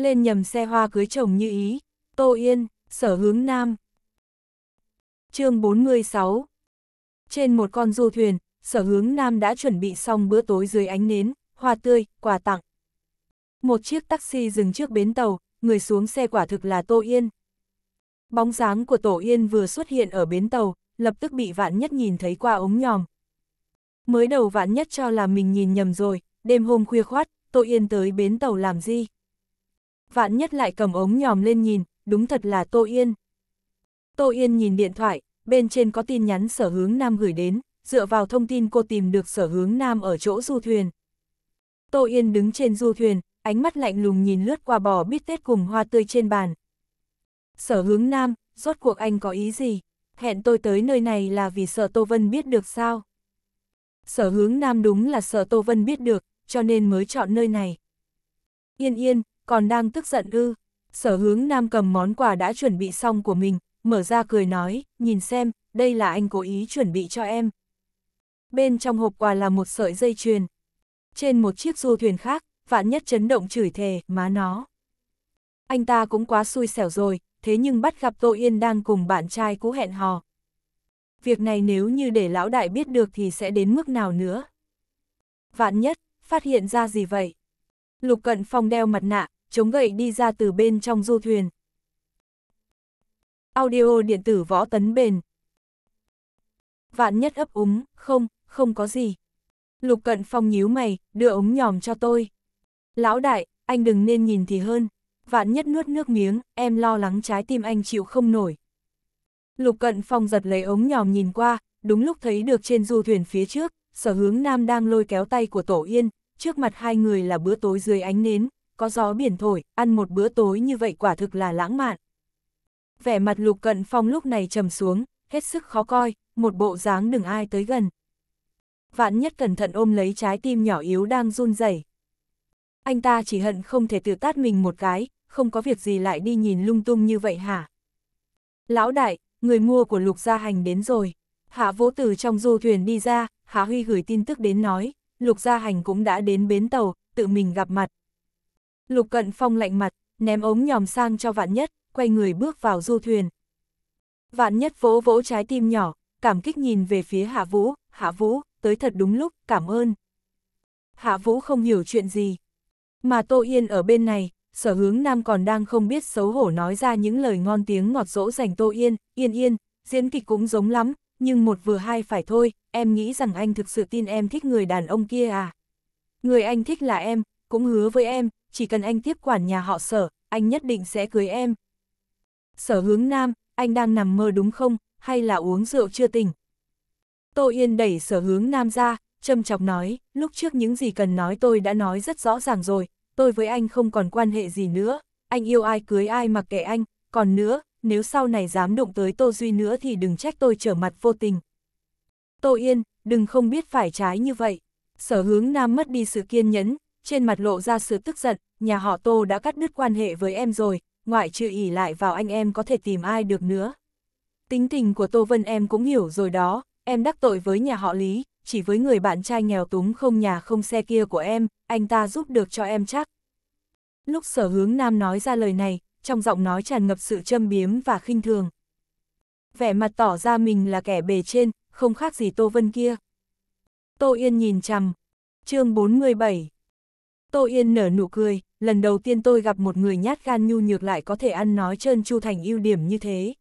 lên nhầm xe hoa cưới chồng như ý, Tô Yên, sở hướng Nam. chương 46 Trên một con du thuyền, sở hướng Nam đã chuẩn bị xong bữa tối dưới ánh nến, hoa tươi, quà tặng. Một chiếc taxi dừng trước bến tàu, người xuống xe quả thực là Tô Yên. Bóng dáng của Tổ Yên vừa xuất hiện ở bến tàu, lập tức bị Vạn Nhất nhìn thấy qua ống nhòm. Mới đầu Vạn Nhất cho là mình nhìn nhầm rồi, đêm hôm khuya khoát, Tô Yên tới bến tàu làm gì? vạn nhất lại cầm ống nhòm lên nhìn, đúng thật là Tô Yên. Tô Yên nhìn điện thoại, bên trên có tin nhắn sở hướng nam gửi đến, dựa vào thông tin cô tìm được sở hướng nam ở chỗ du thuyền. Tô Yên đứng trên du thuyền, ánh mắt lạnh lùng nhìn lướt qua bò bít tết cùng hoa tươi trên bàn. Sở hướng nam, rốt cuộc anh có ý gì? Hẹn tôi tới nơi này là vì sợ Tô Vân biết được sao? Sở hướng nam đúng là sợ Tô Vân biết được, cho nên mới chọn nơi này. Yên yên, còn đang tức giận ư. Sở hướng nam cầm món quà đã chuẩn bị xong của mình, mở ra cười nói, nhìn xem, đây là anh cố ý chuẩn bị cho em. Bên trong hộp quà là một sợi dây chuyền. Trên một chiếc du thuyền khác, vạn nhất chấn động chửi thề, má nó. Anh ta cũng quá xui xẻo rồi, thế nhưng bắt gặp Tô Yên đang cùng bạn trai cũ hẹn hò. Việc này nếu như để lão đại biết được thì sẽ đến mức nào nữa. Vạn nhất, phát hiện ra gì vậy? Lục Cận Phong đeo mặt nạ, chống gậy đi ra từ bên trong du thuyền. Audio điện tử võ tấn bền. Vạn nhất ấp úng, không, không có gì. Lục cận phong nhíu mày, đưa ống nhòm cho tôi. Lão đại, anh đừng nên nhìn thì hơn. Vạn nhất nuốt nước miếng, em lo lắng trái tim anh chịu không nổi. Lục cận phong giật lấy ống nhòm nhìn qua, đúng lúc thấy được trên du thuyền phía trước, sở hướng nam đang lôi kéo tay của tổ yên, trước mặt hai người là bữa tối dưới ánh nến, có gió biển thổi, ăn một bữa tối như vậy quả thực là lãng mạn. Vẻ mặt lục cận phong lúc này trầm xuống, hết sức khó coi, một bộ dáng đừng ai tới gần. Vạn nhất cẩn thận ôm lấy trái tim nhỏ yếu đang run rẩy. Anh ta chỉ hận không thể tự tát mình một cái, không có việc gì lại đi nhìn lung tung như vậy hả? Lão đại, người mua của lục gia hành đến rồi. Hạ vỗ từ trong du thuyền đi ra, Hạ Huy gửi tin tức đến nói, lục gia hành cũng đã đến bến tàu, tự mình gặp mặt, Lục Cận Phong lạnh mặt, ném ống nhòm sang cho Vạn Nhất, quay người bước vào du thuyền. Vạn Nhất vỗ vỗ trái tim nhỏ, cảm kích nhìn về phía Hạ Vũ, Hạ Vũ, tới thật đúng lúc, cảm ơn. Hạ Vũ không hiểu chuyện gì. Mà Tô Yên ở bên này, sở hướng nam còn đang không biết xấu hổ nói ra những lời ngon tiếng ngọt dỗ dành Tô Yên, Yên Yên, diễn kịch cũng giống lắm, nhưng một vừa hai phải thôi, em nghĩ rằng anh thực sự tin em thích người đàn ông kia à. Người anh thích là em, cũng hứa với em, chỉ cần anh tiếp quản nhà họ sở, anh nhất định sẽ cưới em. Sở hướng nam, anh đang nằm mơ đúng không, hay là uống rượu chưa tỉnh? Tô Yên đẩy sở hướng nam ra, châm chọc nói, lúc trước những gì cần nói tôi đã nói rất rõ ràng rồi, tôi với anh không còn quan hệ gì nữa, anh yêu ai cưới ai mặc kệ anh, còn nữa, nếu sau này dám đụng tới Tô Duy nữa thì đừng trách tôi trở mặt vô tình. Tô Yên, đừng không biết phải trái như vậy. Sở hướng nam mất đi sự kiên nhẫn, trên mặt lộ ra sự tức giận, nhà họ Tô đã cắt đứt quan hệ với em rồi, ngoại trừ ỉ lại vào anh em có thể tìm ai được nữa. Tính tình của Tô Vân em cũng hiểu rồi đó, em đắc tội với nhà họ Lý, chỉ với người bạn trai nghèo túng không nhà không xe kia của em, anh ta giúp được cho em chắc. Lúc sở hướng nam nói ra lời này, trong giọng nói tràn ngập sự châm biếm và khinh thường. Vẻ mặt tỏ ra mình là kẻ bề trên, không khác gì Tô Vân kia. Tô Yên nhìn chằm. chương 47 Tô Yên nở nụ cười, lần đầu tiên tôi gặp một người nhát gan nhu nhược lại có thể ăn nói trơn chu thành ưu điểm như thế.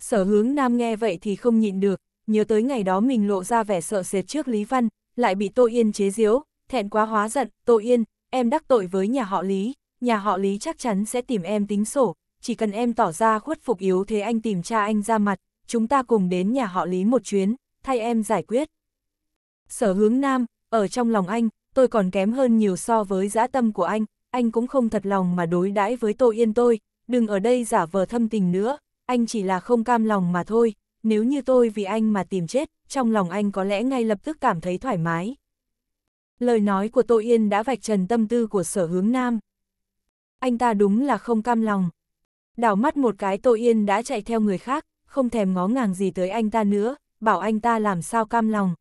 Sở hướng nam nghe vậy thì không nhịn được, nhớ tới ngày đó mình lộ ra vẻ sợ sệt trước Lý Văn, lại bị Tô Yên chế giễu, thẹn quá hóa giận, Tô Yên, em đắc tội với nhà họ Lý, nhà họ Lý chắc chắn sẽ tìm em tính sổ, chỉ cần em tỏ ra khuất phục yếu thế anh tìm cha anh ra mặt, chúng ta cùng đến nhà họ Lý một chuyến, thay em giải quyết. Sở hướng nam, ở trong lòng anh, tôi còn kém hơn nhiều so với dã tâm của anh, anh cũng không thật lòng mà đối đãi với tôi yên tôi, đừng ở đây giả vờ thâm tình nữa, anh chỉ là không cam lòng mà thôi, nếu như tôi vì anh mà tìm chết, trong lòng anh có lẽ ngay lập tức cảm thấy thoải mái. Lời nói của Tô Yên đã vạch trần tâm tư của sở hướng nam. Anh ta đúng là không cam lòng. Đảo mắt một cái Tô Yên đã chạy theo người khác, không thèm ngó ngàng gì tới anh ta nữa, bảo anh ta làm sao cam lòng.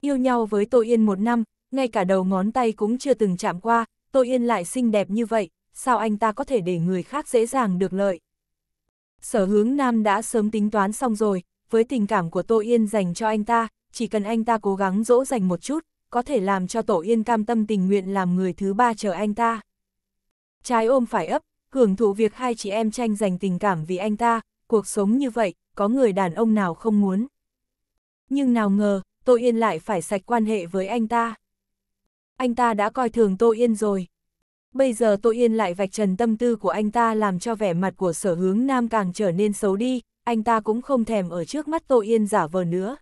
Yêu nhau với Tô Yên một năm, ngay cả đầu ngón tay cũng chưa từng chạm qua, Tô Yên lại xinh đẹp như vậy, sao anh ta có thể để người khác dễ dàng được lợi. Sở hướng nam đã sớm tính toán xong rồi, với tình cảm của Tô Yên dành cho anh ta, chỉ cần anh ta cố gắng dỗ dành một chút, có thể làm cho Tô Yên cam tâm tình nguyện làm người thứ ba chờ anh ta. Trái ôm phải ấp, hưởng thụ việc hai chị em tranh giành tình cảm vì anh ta, cuộc sống như vậy, có người đàn ông nào không muốn. Nhưng nào ngờ, Tô Yên lại phải sạch quan hệ với anh ta anh ta đã coi thường Tô Yên rồi. Bây giờ Tô Yên lại vạch trần tâm tư của anh ta làm cho vẻ mặt của sở hướng nam càng trở nên xấu đi, anh ta cũng không thèm ở trước mắt Tô Yên giả vờ nữa.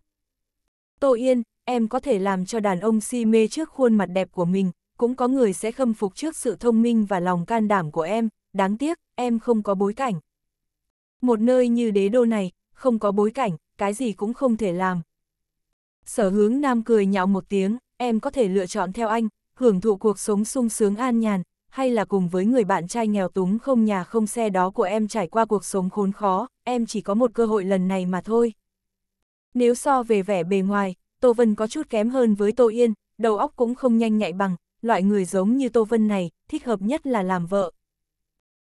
Tô Yên, em có thể làm cho đàn ông si mê trước khuôn mặt đẹp của mình, cũng có người sẽ khâm phục trước sự thông minh và lòng can đảm của em, đáng tiếc, em không có bối cảnh. Một nơi như đế đô này, không có bối cảnh, cái gì cũng không thể làm. Sở hướng nam cười nhạo một tiếng, em có thể lựa chọn theo anh, hưởng thụ cuộc sống sung sướng an nhàn, hay là cùng với người bạn trai nghèo túng không nhà không xe đó của em trải qua cuộc sống khốn khó, em chỉ có một cơ hội lần này mà thôi. Nếu so về vẻ bề ngoài, Tô Vân có chút kém hơn với Tô Yên, đầu óc cũng không nhanh nhạy bằng, loại người giống như Tô Vân này, thích hợp nhất là làm vợ.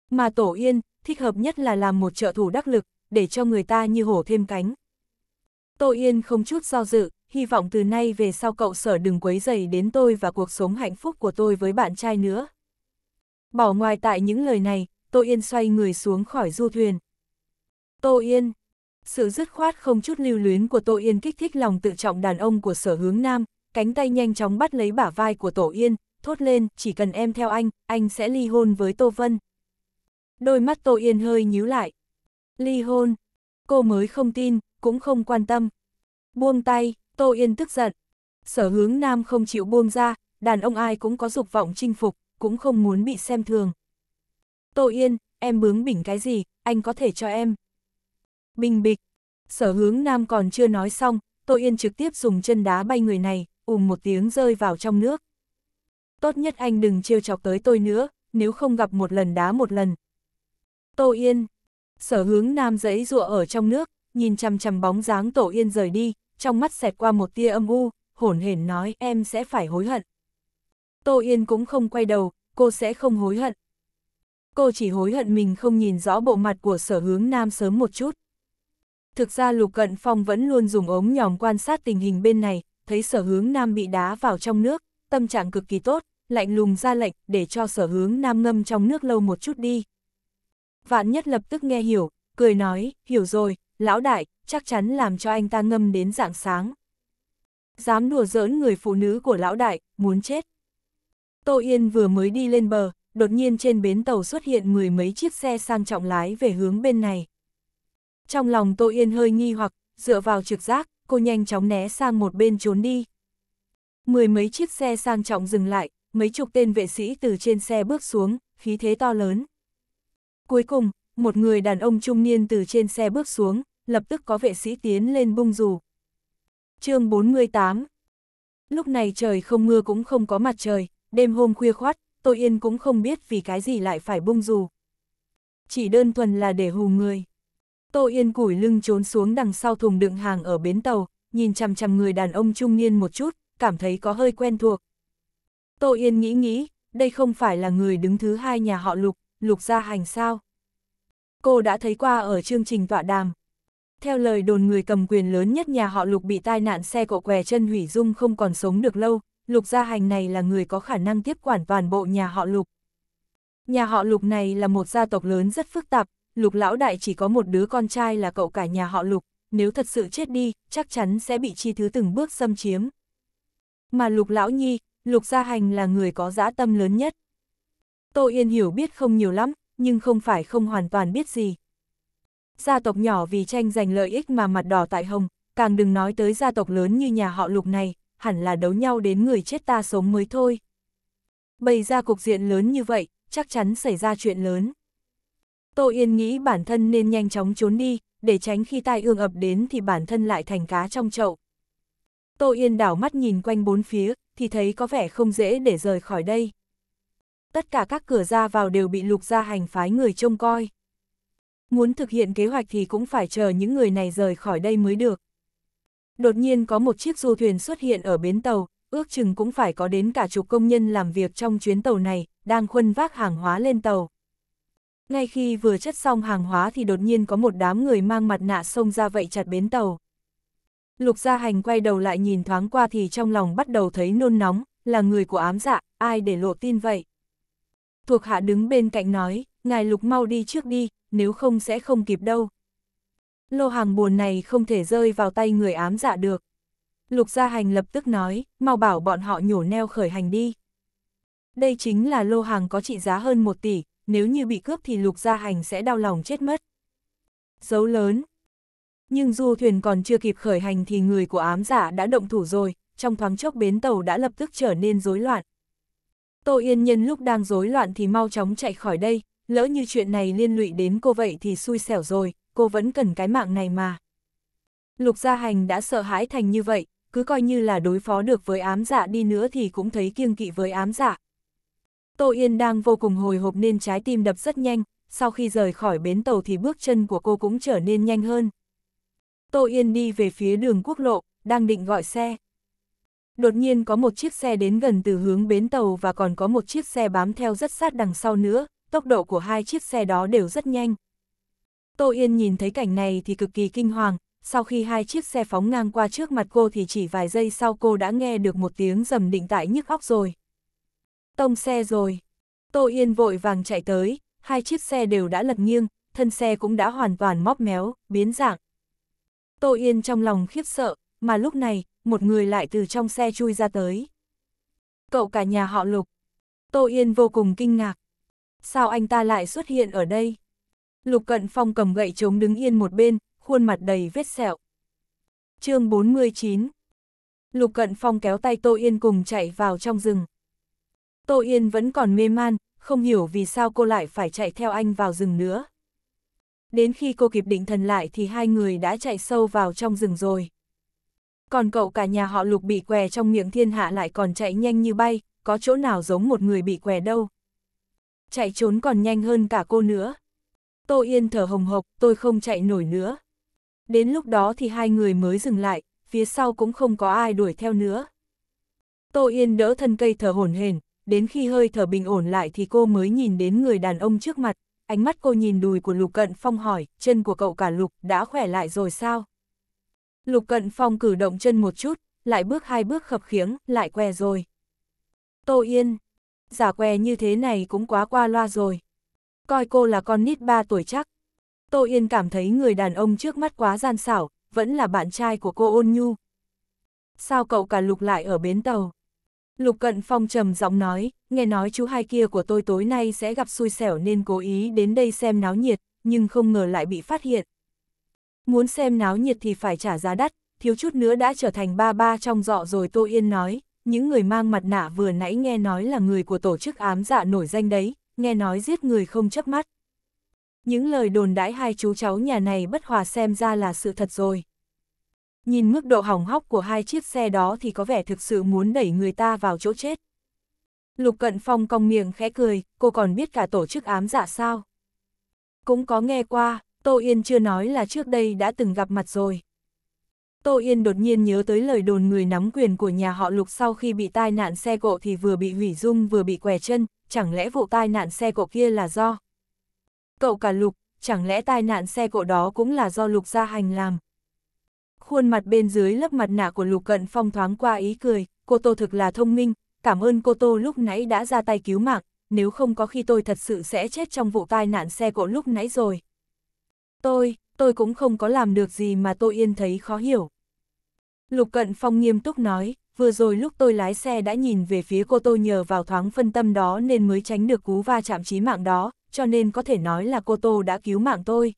Mà Tổ Yên, thích hợp nhất là làm một trợ thủ đắc lực, để cho người ta như hổ thêm cánh. Tô Yên không chút do dự, hy vọng từ nay về sau cậu sở đừng quấy dày đến tôi và cuộc sống hạnh phúc của tôi với bạn trai nữa. Bỏ ngoài tại những lời này, Tô Yên xoay người xuống khỏi du thuyền. Tô Yên Sự dứt khoát không chút lưu luyến của Tô Yên kích thích lòng tự trọng đàn ông của sở hướng nam, cánh tay nhanh chóng bắt lấy bả vai của Tô Yên, thốt lên, chỉ cần em theo anh, anh sẽ ly hôn với Tô Vân. Đôi mắt Tô Yên hơi nhíu lại. Ly hôn. Cô mới không tin, cũng không quan tâm. Buông tay. Tô Yên tức giận. Sở hướng nam không chịu buông ra, đàn ông ai cũng có dục vọng chinh phục, cũng không muốn bị xem thường. Tô Yên, em bướng bỉnh cái gì, anh có thể cho em. Bình bịch, sở hướng nam còn chưa nói xong, Tô Yên trực tiếp dùng chân đá bay người này, ùm một tiếng rơi vào trong nước. Tốt nhất anh đừng trêu chọc tới tôi nữa, nếu không gặp một lần đá một lần. Tô Yên, sở hướng nam dãy rụa ở trong nước, nhìn chằm chằm bóng dáng Tô Yên rời đi, trong mắt xẹt qua một tia âm u, hổn hển nói em sẽ phải hối hận. Tô Yên cũng không quay đầu, cô sẽ không hối hận. Cô chỉ hối hận mình không nhìn rõ bộ mặt của sở hướng nam sớm một chút. Thực ra Lục Cận Phong vẫn luôn dùng ống nhòm quan sát tình hình bên này, thấy sở hướng nam bị đá vào trong nước, tâm trạng cực kỳ tốt, lạnh lùng ra lệnh để cho sở hướng nam ngâm trong nước lâu một chút đi. Vạn nhất lập tức nghe hiểu, cười nói, hiểu rồi, lão đại, chắc chắn làm cho anh ta ngâm đến rạng sáng. Dám đùa giỡn người phụ nữ của lão đại, muốn chết. Tô Yên vừa mới đi lên bờ, đột nhiên trên bến tàu xuất hiện mười mấy chiếc xe sang trọng lái về hướng bên này. Trong lòng Tô Yên hơi nghi hoặc, dựa vào trực giác, cô nhanh chóng né sang một bên trốn đi. Mười mấy chiếc xe sang trọng dừng lại, mấy chục tên vệ sĩ từ trên xe bước xuống, khí thế to lớn. Cuối cùng, một người đàn ông trung niên từ trên xe bước xuống, lập tức có vệ sĩ tiến lên bung dù. chương 48 Lúc này trời không mưa cũng không có mặt trời, đêm hôm khuya khoát, tôi yên cũng không biết vì cái gì lại phải bung dù. Chỉ đơn thuần là để hù người. Tô Yên củi lưng trốn xuống đằng sau thùng đựng hàng ở bến tàu, nhìn chằm chằm người đàn ông trung niên một chút, cảm thấy có hơi quen thuộc. Tô Yên nghĩ nghĩ, đây không phải là người đứng thứ hai nhà họ Lục, Lục Gia Hành sao? Cô đã thấy qua ở chương trình tọa đàm, theo lời đồn người cầm quyền lớn nhất nhà họ Lục bị tai nạn xe cộ què chân hủy dung không còn sống được lâu, Lục Gia Hành này là người có khả năng tiếp quản toàn bộ nhà họ Lục. Nhà họ Lục này là một gia tộc lớn rất phức tạp, Lục Lão Đại chỉ có một đứa con trai là cậu cả nhà họ Lục, nếu thật sự chết đi, chắc chắn sẽ bị chi thứ từng bước xâm chiếm. Mà Lục Lão Nhi, Lục Gia Hành là người có dã tâm lớn nhất. Tô Yên hiểu biết không nhiều lắm, nhưng không phải không hoàn toàn biết gì. Gia tộc nhỏ vì tranh giành lợi ích mà mặt đỏ tại hồng, càng đừng nói tới gia tộc lớn như nhà họ lục này, hẳn là đấu nhau đến người chết ta sống mới thôi. Bày ra cục diện lớn như vậy, chắc chắn xảy ra chuyện lớn. Tô Yên nghĩ bản thân nên nhanh chóng trốn đi, để tránh khi tai ương ập đến thì bản thân lại thành cá trong chậu. Tô Yên đảo mắt nhìn quanh bốn phía, thì thấy có vẻ không dễ để rời khỏi đây. Tất cả các cửa ra vào đều bị lục gia hành phái người trông coi. Muốn thực hiện kế hoạch thì cũng phải chờ những người này rời khỏi đây mới được. Đột nhiên có một chiếc du thuyền xuất hiện ở bến tàu, ước chừng cũng phải có đến cả chục công nhân làm việc trong chuyến tàu này, đang khuân vác hàng hóa lên tàu. Ngay khi vừa chất xong hàng hóa thì đột nhiên có một đám người mang mặt nạ xông ra vậy chặt bến tàu. Lục gia hành quay đầu lại nhìn thoáng qua thì trong lòng bắt đầu thấy nôn nóng, là người của ám dạ, ai để lộ tin vậy? Thuộc hạ đứng bên cạnh nói, ngài lục mau đi trước đi, nếu không sẽ không kịp đâu. Lô hàng buồn này không thể rơi vào tay người ám dạ được. Lục gia hành lập tức nói, mau bảo bọn họ nhổ neo khởi hành đi. Đây chính là lô hàng có trị giá hơn 1 tỷ, nếu như bị cướp thì lục gia hành sẽ đau lòng chết mất. Dấu lớn. Nhưng du thuyền còn chưa kịp khởi hành thì người của ám giả dạ đã động thủ rồi, trong thoáng chốc bến tàu đã lập tức trở nên rối loạn. Tô Yên Nhân lúc đang rối loạn thì mau chóng chạy khỏi đây, lỡ như chuyện này liên lụy đến cô vậy thì xui xẻo rồi, cô vẫn cần cái mạng này mà. Lục gia hành đã sợ hãi thành như vậy, cứ coi như là đối phó được với ám dạ đi nữa thì cũng thấy kiêng kỵ với ám dạ. Tô Yên đang vô cùng hồi hộp nên trái tim đập rất nhanh, sau khi rời khỏi bến tàu thì bước chân của cô cũng trở nên nhanh hơn. Tô Yên đi về phía đường quốc lộ, đang định gọi xe. Đột nhiên có một chiếc xe đến gần từ hướng bến tàu và còn có một chiếc xe bám theo rất sát đằng sau nữa, tốc độ của hai chiếc xe đó đều rất nhanh. Tô Yên nhìn thấy cảnh này thì cực kỳ kinh hoàng, sau khi hai chiếc xe phóng ngang qua trước mặt cô thì chỉ vài giây sau cô đã nghe được một tiếng rầm định tại nhức óc rồi. Tông xe rồi. Tô Yên vội vàng chạy tới, hai chiếc xe đều đã lật nghiêng, thân xe cũng đã hoàn toàn móp méo, biến dạng. Tô Yên trong lòng khiếp sợ, mà lúc này, một người lại từ trong xe chui ra tới. Cậu cả nhà họ Lục. Tô Yên vô cùng kinh ngạc sao anh ta lại xuất hiện ở đây? Lục Cận Phong cầm gậy chống đứng yên một bên, khuôn mặt đầy vết sẹo. chương 49 Lục Cận Phong kéo tay Tô Yên cùng chạy vào trong rừng. Tô Yên vẫn còn mê man, không hiểu vì sao cô lại phải chạy theo anh vào rừng nữa. Đến khi cô kịp định thần lại thì hai người đã chạy sâu vào trong rừng rồi. Còn cậu cả nhà họ lục bị què trong miệng thiên hạ lại còn chạy nhanh như bay, có chỗ nào giống một người bị què đâu chạy trốn còn nhanh hơn cả cô nữa. Tô Yên thở hồng hộc, tôi không chạy nổi nữa. Đến lúc đó thì hai người mới dừng lại, phía sau cũng không có ai đuổi theo nữa. Tô Yên đỡ thân cây thở hổn hển, đến khi hơi thở bình ổn lại thì cô mới nhìn đến người đàn ông trước mặt, ánh mắt cô nhìn đùi của Lục Cận Phong hỏi, chân của cậu cả Lục đã khỏe lại rồi sao? Lục Cận Phong cử động chân một chút, lại bước hai bước khập khiếng, lại què rồi. Tô Yên, giả què như thế này cũng quá qua loa rồi. Coi cô là con nít 3 tuổi chắc. Tô Yên cảm thấy người đàn ông trước mắt quá gian xảo, vẫn là bạn trai của cô ôn nhu. Sao cậu cả lục lại ở bến tàu? Lục Cận Phong trầm giọng nói, nghe nói chú hai kia của tôi tối nay sẽ gặp xui xẻo nên cố ý đến đây xem náo nhiệt, nhưng không ngờ lại bị phát hiện. Muốn xem náo nhiệt thì phải trả giá đắt, thiếu chút nữa đã trở thành ba ba trong dọ rồi Tô Yên nói, những người mang mặt nạ vừa nãy nghe nói là người của tổ chức ám dạ nổi danh đấy, nghe nói giết người không chấp mắt. Những lời đồn đãi hai chú cháu nhà này bất hòa xem ra là sự thật rồi. Nhìn mức độ hỏng hóc của hai chiếc xe đó thì có vẻ thực sự muốn đẩy người ta vào chỗ chết. Lục Cận Phong cong miệng khẽ cười, cô còn biết cả tổ chức ám dạ sao? Cũng có nghe qua, Tô Yên chưa nói là trước đây đã từng gặp mặt rồi. Tô Yên đột nhiên nhớ tới lời đồn người nắm quyền của nhà họ Lục sau khi bị tai nạn xe cộ thì vừa bị hủy dung vừa bị què chân, chẳng lẽ vụ tai nạn xe cộ kia là do? Cậu cả Lục, chẳng lẽ tai nạn xe cộ đó cũng là do Lục Gia Hành làm? Khuôn mặt bên dưới lớp mặt nạ của Lục Cận Phong thoáng qua ý cười, cô Tô thực là thông minh, cảm ơn cô Tô lúc nãy đã ra tay cứu mạng, nếu không có khi tôi thật sự sẽ chết trong vụ tai nạn xe cộ lúc nãy rồi. Tôi, tôi cũng không có làm được gì mà Tô yên thấy khó hiểu. Lục Cận Phong nghiêm túc nói, vừa rồi lúc tôi lái xe đã nhìn về phía cô Tô nhờ vào thoáng phân tâm đó nên mới tránh được cú va chạm chí mạng đó, cho nên có thể nói là cô Tô đã cứu mạng tôi.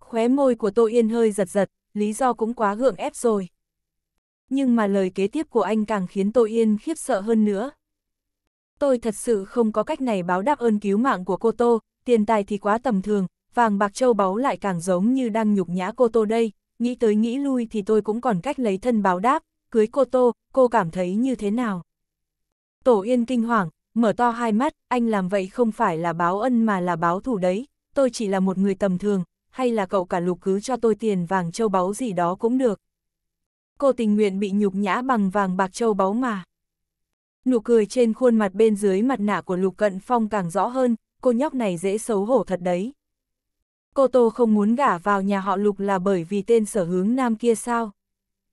Khóe môi của Tô Yên hơi giật giật, lý do cũng quá gượng ép rồi. Nhưng mà lời kế tiếp của anh càng khiến tôi Yên khiếp sợ hơn nữa. Tôi thật sự không có cách này báo đáp ơn cứu mạng của cô Tô, tiền tài thì quá tầm thường, vàng bạc châu báu lại càng giống như đang nhục nhã cô Tô đây, nghĩ tới nghĩ lui thì tôi cũng còn cách lấy thân báo đáp, cưới cô Tô, cô cảm thấy như thế nào? Tổ Yên kinh hoàng, mở to hai mắt, anh làm vậy không phải là báo ân mà là báo thủ đấy, tôi chỉ là một người tầm thường, hay là cậu cả lục cứ cho tôi tiền vàng châu báu gì đó cũng được. Cô tình nguyện bị nhục nhã bằng vàng bạc châu báu mà. Nụ cười trên khuôn mặt bên dưới mặt nạ của Lục Cận Phong càng rõ hơn, cô nhóc này dễ xấu hổ thật đấy. Cô Tô không muốn gả vào nhà họ Lục là bởi vì tên sở hướng nam kia sao?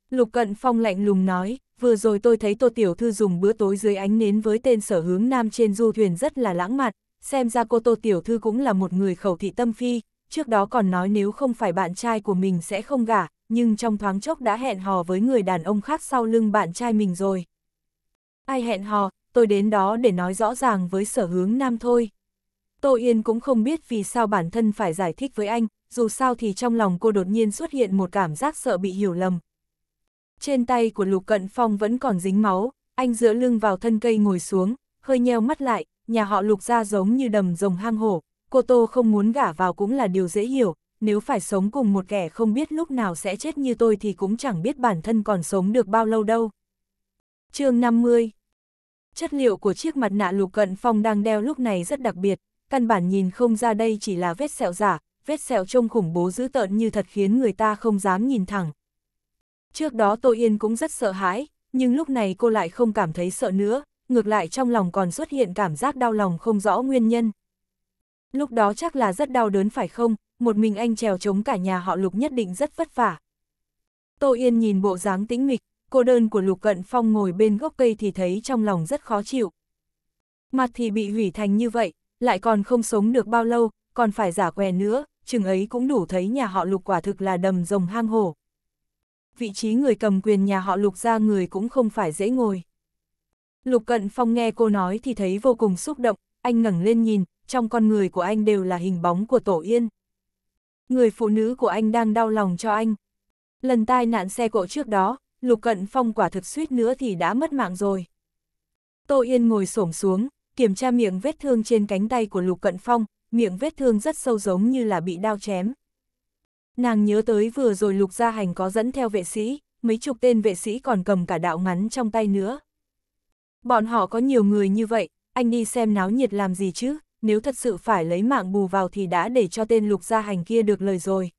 Lục Cận Phong lạnh lùng nói, vừa rồi tôi thấy Tô Tiểu Thư dùng bữa tối dưới ánh nến với tên sở hướng nam trên du thuyền rất là lãng mạn, xem ra cô Tô Tiểu Thư cũng là một người khẩu thị tâm phi, trước đó còn nói nếu không phải bạn trai của mình sẽ không gả, nhưng trong thoáng chốc đã hẹn hò với người đàn ông khác sau lưng bạn trai mình rồi. Ai hẹn hò, tôi đến đó để nói rõ ràng với sở hướng nam thôi. Tô Yên cũng không biết vì sao bản thân phải giải thích với anh, dù sao thì trong lòng cô đột nhiên xuất hiện một cảm giác sợ bị hiểu lầm. Trên tay của Lục Cận Phong vẫn còn dính máu, anh dựa lưng vào thân cây ngồi xuống, hơi nheo mắt lại, nhà họ Lục ra giống như đầm rồng hang hổ, cô Tô không muốn gả vào cũng là điều dễ hiểu, nếu phải sống cùng một kẻ không biết lúc nào sẽ chết như tôi thì cũng chẳng biết bản thân còn sống được bao lâu đâu. chương 50 Chất liệu của chiếc mặt nạ Lục Cận Phong đang đeo lúc này rất đặc biệt, căn bản nhìn không ra đây chỉ là vết sẹo giả, vết sẹo trông khủng bố dữ tợn như thật khiến người ta không dám nhìn thẳng. Trước đó Tô Yên cũng rất sợ hãi, nhưng lúc này cô lại không cảm thấy sợ nữa, ngược lại trong lòng còn xuất hiện cảm giác đau lòng không rõ nguyên nhân. Lúc đó chắc là rất đau đớn phải không, một mình anh trèo chống cả nhà họ Lục nhất định rất vất vả. Tô Yên nhìn bộ dáng tĩnh mịch, cô đơn của Lục Cận Phong ngồi bên gốc cây thì thấy trong lòng rất khó chịu. Mặt thì bị hủy thành như vậy, lại còn không sống được bao lâu, còn phải giả què nữa, chừng ấy cũng đủ thấy nhà họ lục quả thực là đầm rồng hang hổ. Vị trí người cầm quyền nhà họ lục ra người cũng không phải dễ ngồi. Lục cận phong nghe cô nói thì thấy vô cùng xúc động, anh ngẩng lên nhìn, trong con người của anh đều là hình bóng của tổ yên. Người phụ nữ của anh đang đau lòng cho anh. Lần tai nạn xe cộ trước đó, Lục Cận Phong quả thực suýt nữa thì đã mất mạng rồi. Tô Yên ngồi xổm xuống, kiểm tra miệng vết thương trên cánh tay của Lục Cận Phong, miệng vết thương rất sâu giống như là bị đao chém. Nàng nhớ tới vừa rồi Lục Gia Hành có dẫn theo vệ sĩ, mấy chục tên vệ sĩ còn cầm cả đạo ngắn trong tay nữa. Bọn họ có nhiều người như vậy, anh đi xem náo nhiệt làm gì chứ, nếu thật sự phải lấy mạng bù vào thì đã để cho tên Lục Gia Hành kia được lời rồi.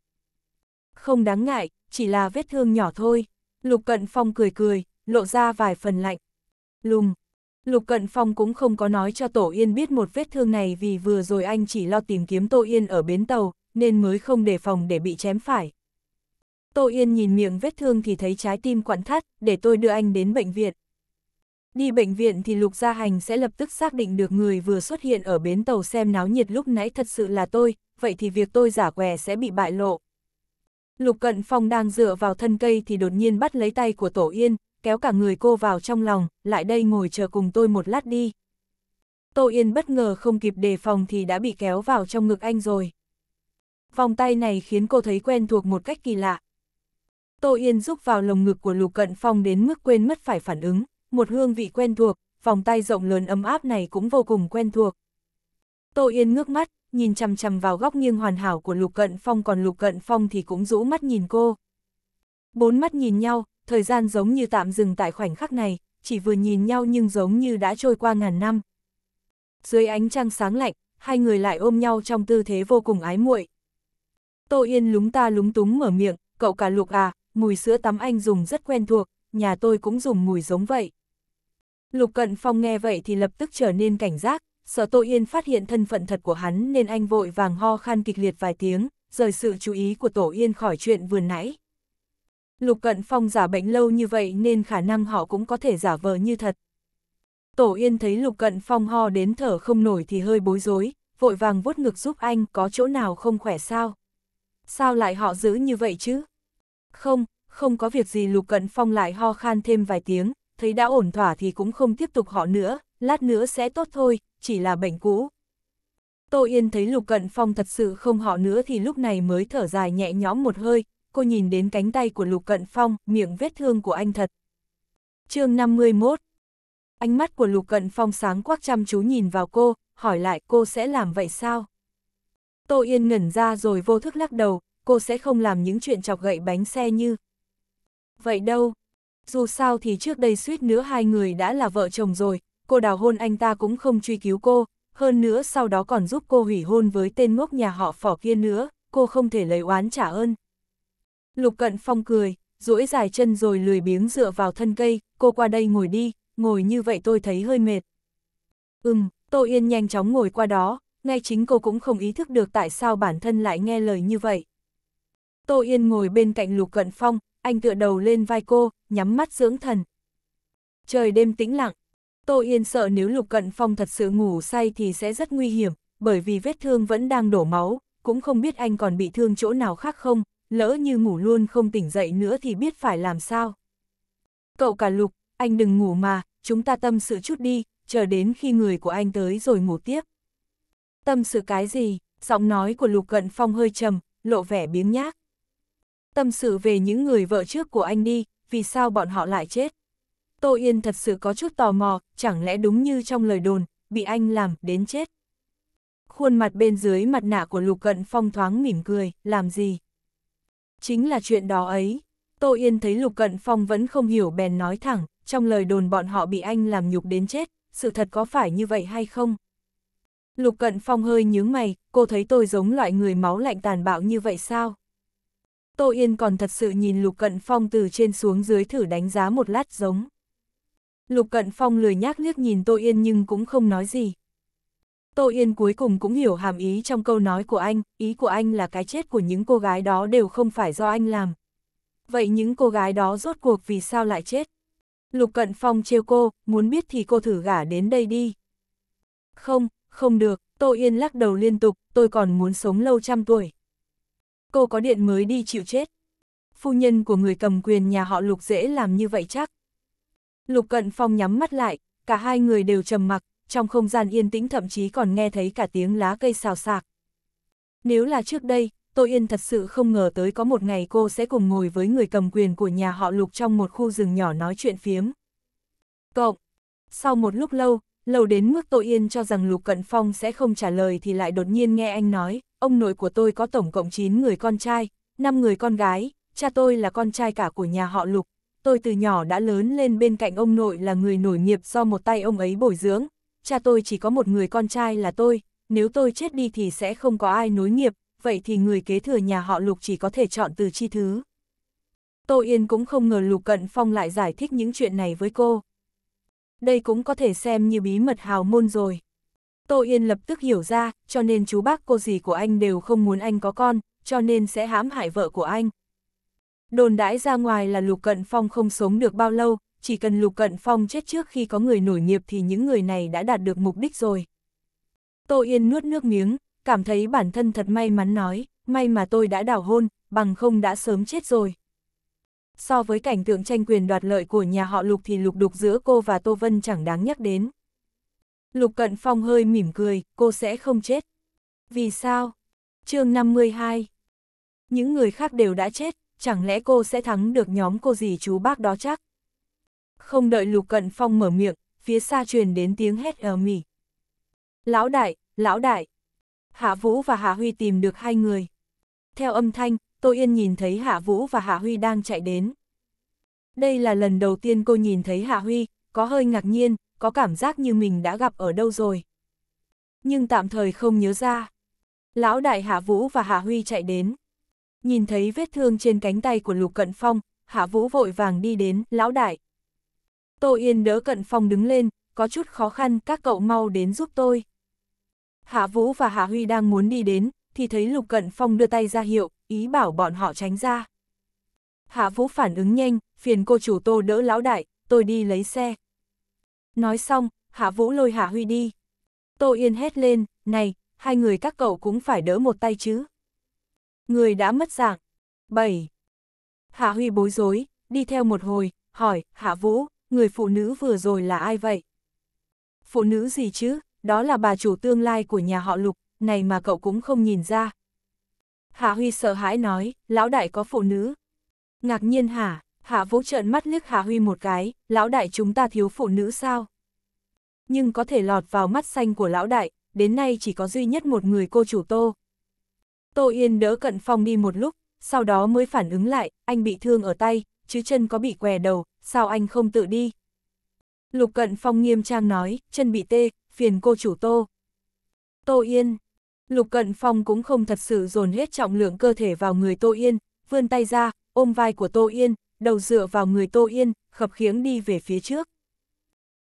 Không đáng ngại, chỉ là vết thương nhỏ thôi. Lục Cận Phong cười cười, lộ ra vài phần lạnh. Lùng, Lục Cận Phong cũng không có nói cho Tổ Yên biết một vết thương này vì vừa rồi anh chỉ lo tìm kiếm Tô Yên ở bến tàu, nên mới không đề phòng để bị chém phải. Tô Yên nhìn miệng vết thương thì thấy trái tim quặn thắt, để tôi đưa anh đến bệnh viện. Đi bệnh viện thì Lục Gia Hành sẽ lập tức xác định được người vừa xuất hiện ở bến tàu xem náo nhiệt lúc nãy thật sự là tôi, vậy thì việc tôi giả què sẽ bị bại lộ. Lục Cận Phong đang dựa vào thân cây thì đột nhiên bắt lấy tay của Tổ Yên, kéo cả người cô vào trong lòng, lại đây ngồi chờ cùng tôi một lát đi. Tô Yên bất ngờ không kịp đề phòng thì đã bị kéo vào trong ngực anh rồi. Vòng tay này khiến cô thấy quen thuộc một cách kỳ lạ. Tô Yên rúc vào lồng ngực của Lục Cận Phong đến mức quên mất phải phản ứng, một hương vị quen thuộc, vòng tay rộng lớn ấm áp này cũng vô cùng quen thuộc. Tô Yên ngước mắt, nhìn chằm chằm vào góc nghiêng hoàn hảo của Lục Cận Phong còn Lục Cận Phong thì cũng rũ mắt nhìn cô. Bốn mắt nhìn nhau, thời gian giống như tạm dừng tại khoảnh khắc này, chỉ vừa nhìn nhau nhưng giống như đã trôi qua ngàn năm. Dưới ánh trăng sáng lạnh, hai người lại ôm nhau trong tư thế vô cùng ái muội. Tô Yên lúng ta lúng túng mở miệng, cậu cả lục à, mùi sữa tắm anh dùng rất quen thuộc, nhà tôi cũng dùng mùi giống vậy. Lục Cận Phong nghe vậy thì lập tức trở nên cảnh giác, sợ Tô Yên phát hiện thân phận thật của hắn nên anh vội vàng ho khan kịch liệt vài tiếng, rời sự chú ý của Tổ Yên khỏi chuyện vừa nãy. Lục Cận Phong giả bệnh lâu như vậy nên khả năng họ cũng có thể giả vờ như thật. Tổ Yên thấy Lục Cận Phong ho đến thở không nổi thì hơi bối rối, vội vàng vuốt ngực giúp anh có chỗ nào không khỏe sao. Sao lại họ giữ như vậy chứ? Không, không có việc gì Lục Cận Phong lại ho khan thêm vài tiếng, thấy đã ổn thỏa thì cũng không tiếp tục họ nữa, lát nữa sẽ tốt thôi, chỉ là bệnh cũ. Tô Yên thấy Lục Cận Phong thật sự không họ nữa thì lúc này mới thở dài nhẹ nhõm một hơi, cô nhìn đến cánh tay của Lục Cận Phong, miệng vết thương của anh thật. chương 51 Ánh mắt của Lục Cận Phong sáng quắc chăm chú nhìn vào cô, hỏi lại cô sẽ làm vậy sao? Tô Yên ngẩn ra rồi vô thức lắc đầu, cô sẽ không làm những chuyện chọc gậy bánh xe như. Vậy đâu? Dù sao thì trước đây suýt nữa hai người đã là vợ chồng rồi, cô đào hôn anh ta cũng không truy cứu cô, hơn nữa sau đó còn giúp cô hủy hôn với tên ngốc nhà họ phỏ kia nữa, cô không thể lấy oán trả ơn. Lục Cận Phong cười, duỗi dài chân rồi lười biếng dựa vào thân cây, cô qua đây ngồi đi, ngồi như vậy tôi thấy hơi mệt. Ừm, Tô Yên nhanh chóng ngồi qua đó, ngay chính cô cũng không ý thức được tại sao bản thân lại nghe lời như vậy. Tô Yên ngồi bên cạnh Lục Cận Phong, anh tựa đầu lên vai cô, nhắm mắt dưỡng thần. Trời đêm tĩnh lặng, Tô Yên sợ nếu Lục Cận Phong thật sự ngủ say thì sẽ rất nguy hiểm, bởi vì vết thương vẫn đang đổ máu, cũng không biết anh còn bị thương chỗ nào khác không, lỡ như ngủ luôn không tỉnh dậy nữa thì biết phải làm sao. Cậu cả lục, anh đừng ngủ mà, chúng ta tâm sự chút đi, chờ đến khi người của anh tới rồi ngủ tiếp. Tâm sự cái gì, giọng nói của lục cận phong hơi trầm, lộ vẻ biếng nhác. Tâm sự về những người vợ trước của anh đi, vì sao bọn họ lại chết. Tô Yên thật sự có chút tò mò, chẳng lẽ đúng như trong lời đồn, bị anh làm đến chết. Khuôn mặt bên dưới mặt nạ của Lục Cận Phong thoáng mỉm cười, làm gì? Chính là chuyện đó ấy. Tô Yên thấy Lục Cận Phong vẫn không hiểu bèn nói thẳng, trong lời đồn bọn họ bị anh làm nhục đến chết, sự thật có phải như vậy hay không? Lục Cận Phong hơi nhướng mày, cô thấy tôi giống loại người máu lạnh tàn bạo như vậy sao? Tô Yên còn thật sự nhìn Lục Cận Phong từ trên xuống dưới thử đánh giá một lát giống. Lục Cận Phong lười nhác liếc nhìn Tô Yên nhưng cũng không nói gì, Tô Yên cuối cùng cũng hiểu hàm ý trong câu nói của anh, ý của anh là cái chết của những cô gái đó đều không phải do anh làm. Vậy những cô gái đó rốt cuộc vì sao lại chết? Lục Cận Phong trêu cô, muốn biết thì cô thử gả đến đây đi. Không, không được, Tô Yên lắc đầu liên tục, tôi còn muốn sống lâu trăm tuổi. Cô có điện mới đi chịu chết. Phu nhân của người cầm quyền nhà họ Lục dễ làm như vậy chắc. Lục Cận Phong nhắm mắt lại, cả hai người đều trầm mặc, trong không gian yên tĩnh thậm chí còn nghe thấy cả tiếng lá cây xào xạc. Nếu là trước đây, Tô Yên thật sự không ngờ tới có một ngày cô sẽ cùng ngồi với người cầm quyền của nhà họ Lục trong một khu rừng nhỏ nói chuyện phiếm. Cộng, sau một lúc lâu, lâu đến mức Tô Yên cho rằng Lục Cận Phong sẽ không trả lời thì lại đột nhiên nghe anh nói, ông nội của tôi có tổng cộng 9 người con trai, 5 người con gái, cha tôi là con trai cả của nhà họ Lục. Tôi từ nhỏ đã lớn lên bên cạnh ông nội là người nổi nghiệp do một tay ông ấy bồi dưỡng, cha tôi chỉ có một người con trai là tôi, nếu tôi chết đi thì sẽ không có ai nối nghiệp, vậy thì người kế thừa nhà họ Lục chỉ có thể chọn từ chi thứ. Tô Yên cũng không ngờ Lục Cận Phong lại giải thích những chuyện này với cô. Đây cũng có thể xem như bí mật hào môn rồi. Tô Yên lập tức hiểu ra, cho nên chú bác cô dì của anh đều không muốn anh có con, cho nên sẽ hãm hại vợ của anh. Đồn đãi ra ngoài là Lục Cận Phong không sống được bao lâu, chỉ cần Lục Cận Phong chết trước khi có người nổi nghiệp thì những người này đã đạt được mục đích rồi. Tô Yên nuốt nước miếng, cảm thấy bản thân thật may mắn nói, may mà tôi đã đảo hôn, bằng không đã sớm chết rồi. So với cảnh tượng tranh quyền đoạt lợi của nhà họ Lục thì lục đục giữa cô và Tô Vân chẳng đáng nhắc đến. Lục Cận Phong hơi mỉm cười, cô sẽ không chết. Vì sao? chương 52 Những người khác đều đã chết, chẳng lẽ cô sẽ thắng được nhóm cô gì chú bác đó chắc? không đợi Lục Cận Phong mở miệng, phía xa truyền đến tiếng hét ở mỉ. Lão đại, lão đại. Hạ Vũ và Hạ Huy tìm được hai người. Theo âm thanh, Tô Yên nhìn thấy Hạ Vũ và Hạ Huy đang chạy đến. Đây là lần đầu tiên cô nhìn thấy Hạ Huy, có hơi ngạc nhiên, có cảm giác như mình đã gặp ở đâu rồi. Nhưng tạm thời không nhớ ra. Lão đại Hạ Vũ và Hạ Huy chạy đến. Nhìn thấy vết thương trên cánh tay của Lục Cận Phong, Hạ Vũ vội vàng đi đến, lão đại, Tô Yên đỡ Cận Phong đứng lên, có chút khó khăn, các cậu mau đến giúp tôi. Hạ Vũ và Hạ Huy đang muốn đi đến, thì thấy Lục Cận Phong đưa tay ra hiệu, ý bảo bọn họ tránh ra. Hạ Vũ phản ứng nhanh, phiền cô chủ Tô đỡ lão đại, tôi đi lấy xe. Nói xong, Hạ Vũ lôi Hạ Huy đi. Tô Yên hét lên, này, hai người các cậu cũng phải đỡ một tay chứ. Người đã mất dạng. 7. Hạ Huy bối rối, đi theo một hồi, hỏi, Hạ Vũ, người phụ nữ vừa rồi là ai vậy? Phụ nữ gì chứ, đó là bà chủ tương lai của nhà họ Lục, này mà cậu cũng không nhìn ra. Hạ Huy sợ hãi nói, lão đại có phụ nữ. Ngạc nhiên hả, Hạ Vũ trợn mắt liếc Hạ Huy một cái, lão đại chúng ta thiếu phụ nữ sao? Nhưng có thể lọt vào mắt xanh của lão đại, đến nay chỉ có duy nhất một người cô chủ Tô. Tô Yên đỡ cận phong đi một lúc, sau đó mới phản ứng lại, anh bị thương ở tay, chứ chân có bị què đầu, sao anh không tự đi? Lục Cận Phong nghiêm trang nói, chân bị tê, phiền cô chủ tô. Tô Yên. Lục Cận Phong cũng không thật sự dồn hết trọng lượng cơ thể vào người Tô Yên, vươn tay ra, ôm vai của Tô Yên, đầu dựa vào người Tô Yên, khập khiếng đi về phía trước.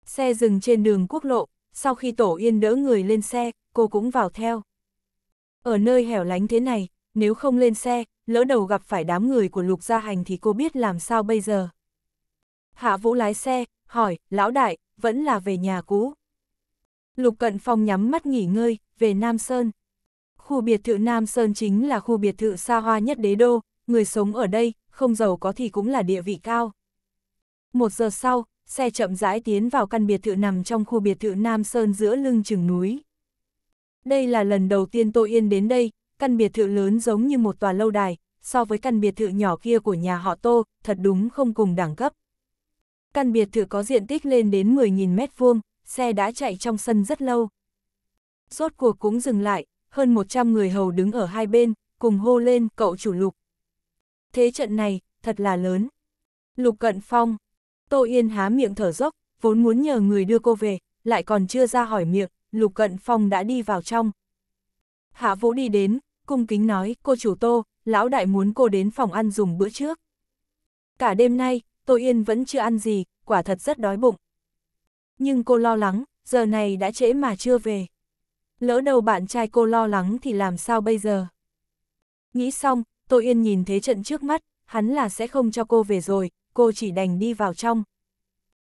Xe dừng trên đường quốc lộ, sau khi Tổ Yên đỡ người lên xe, cô cũng vào theo. Ở nơi hẻo lánh thế này, nếu không lên xe, lỡ đầu gặp phải đám người của Lục Gia Hành thì cô biết làm sao bây giờ hạ vũ lái xe, hỏi, lão đại, vẫn là về nhà cũ. Lục Cận Phong nhắm mắt nghỉ ngơi, về Nam Sơn. Khu biệt thự Nam Sơn chính là khu biệt thự xa hoa nhất đế đô, người sống ở đây, không giàu có thì cũng là địa vị cao. Một giờ sau, xe chậm rãi tiến vào căn biệt thự nằm trong khu biệt thự Nam Sơn giữa lưng chừng núi. Đây là lần đầu tiên Tô Yên đến đây, căn biệt thự lớn giống như một tòa lâu đài, so với căn biệt thự nhỏ kia của nhà họ Tô, thật đúng không cùng đẳng cấp. Căn biệt thự có diện tích lên đến 10.000 mét vuông, xe đã chạy trong sân rất lâu. Rốt cuộc cũng dừng lại, hơn 100 người hầu đứng ở hai bên, cùng hô lên cậu chủ lục. Thế trận này, thật là lớn. Lục cận phong. Tô Yên há miệng thở dốc, vốn muốn nhờ người đưa cô về, lại còn chưa ra hỏi miệng, lục cận phong đã đi vào trong. Hạ vũ đi đến, cung kính nói, cô chủ tô, lão đại muốn cô đến phòng ăn dùng bữa trước. Cả đêm nay, Tô Yên vẫn chưa ăn gì, quả thật rất đói bụng. Nhưng cô lo lắng, giờ này đã trễ mà chưa về. Lỡ đầu bạn trai cô lo lắng thì làm sao bây giờ? Nghĩ xong, Tô Yên nhìn thế trận trước mắt, hắn là sẽ không cho cô về rồi, cô chỉ đành đi vào trong.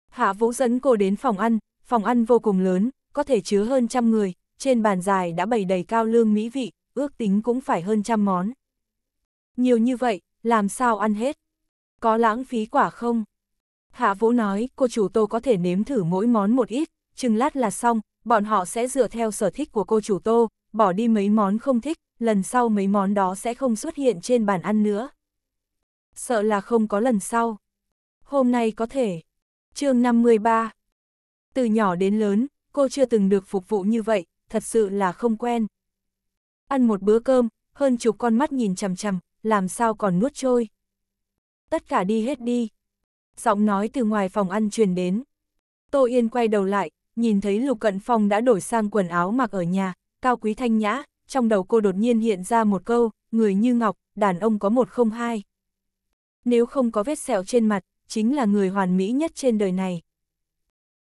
Hạ Vũ dẫn cô đến phòng ăn, phòng ăn vô cùng lớn, có thể chứa hơn trăm người, trên bàn dài đã bày đầy cao lương mỹ vị, ước tính cũng phải hơn trăm món. Nhiều như vậy, làm sao ăn hết? có lãng phí quả không? Hạ Vũ nói, cô chủ tô có thể nếm thử mỗi món một ít, chừng lát là xong, bọn họ sẽ dựa theo sở thích của cô chủ tô, bỏ đi mấy món không thích, lần sau mấy món đó sẽ không xuất hiện trên bàn ăn nữa. Sợ là không có lần sau. Hôm nay có thể. chương 53 Từ nhỏ đến lớn, cô chưa từng được phục vụ như vậy, thật sự là không quen. Ăn một bữa cơm, hơn chục con mắt nhìn chằm chằm, làm sao còn nuốt trôi tất cả đi hết đi. Giọng nói từ ngoài phòng ăn truyền đến. Tô Yên quay đầu lại, nhìn thấy Lục Cận Phong đã đổi sang quần áo mặc ở nhà, cao quý thanh nhã, trong đầu cô đột nhiên hiện ra một câu, người như ngọc, đàn ông có một không hai. Nếu không có vết sẹo trên mặt, chính là người hoàn mỹ nhất trên đời này.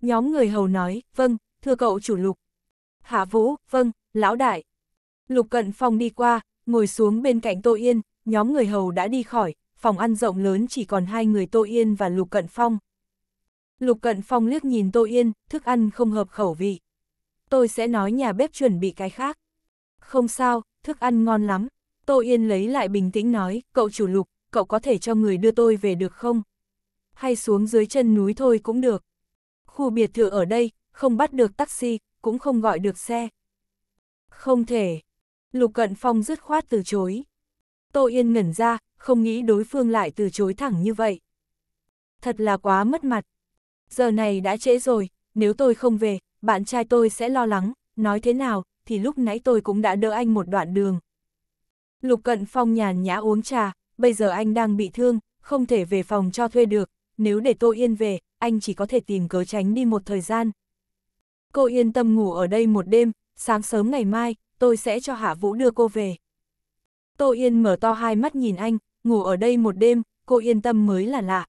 Nhóm người hầu nói, vâng, thưa cậu chủ lục. Hạ Vũ, vâng, lão đại. Lục Cận Phong đi qua, ngồi xuống bên cạnh Tô Yên, nhóm người hầu đã đi khỏi, phòng ăn rộng lớn chỉ còn hai người Tô Yên và Lục Cận Phong. Lục Cận Phong liếc nhìn Tô Yên, thức ăn không hợp khẩu vị. Tôi sẽ nói nhà bếp chuẩn bị cái khác. Không sao, thức ăn ngon lắm. Tô Yên lấy lại bình tĩnh nói, cậu chủ Lục, cậu có thể cho người đưa tôi về được không? Hay xuống dưới chân núi thôi cũng được. Khu biệt thự ở đây, không bắt được taxi, cũng không gọi được xe. Không thể. Lục Cận Phong dứt khoát từ chối. Tô Yên ngẩn ra, không nghĩ đối phương lại từ chối thẳng như vậy. Thật là quá mất mặt. Giờ này đã trễ rồi, nếu tôi không về, bạn trai tôi sẽ lo lắng, nói thế nào, thì lúc nãy tôi cũng đã đỡ anh một đoạn đường. Lục Cận Phong nhàn nhã uống trà, bây giờ anh đang bị thương, không thể về phòng cho thuê được, nếu để Tô Yên về, anh chỉ có thể tìm cớ tránh đi một thời gian. Cô yên tâm ngủ ở đây một đêm, sáng sớm ngày mai, tôi sẽ cho Hạ Vũ đưa cô về. Tô Yên mở to hai mắt nhìn anh, ngủ ở đây một đêm, cô yên tâm mới là lạ.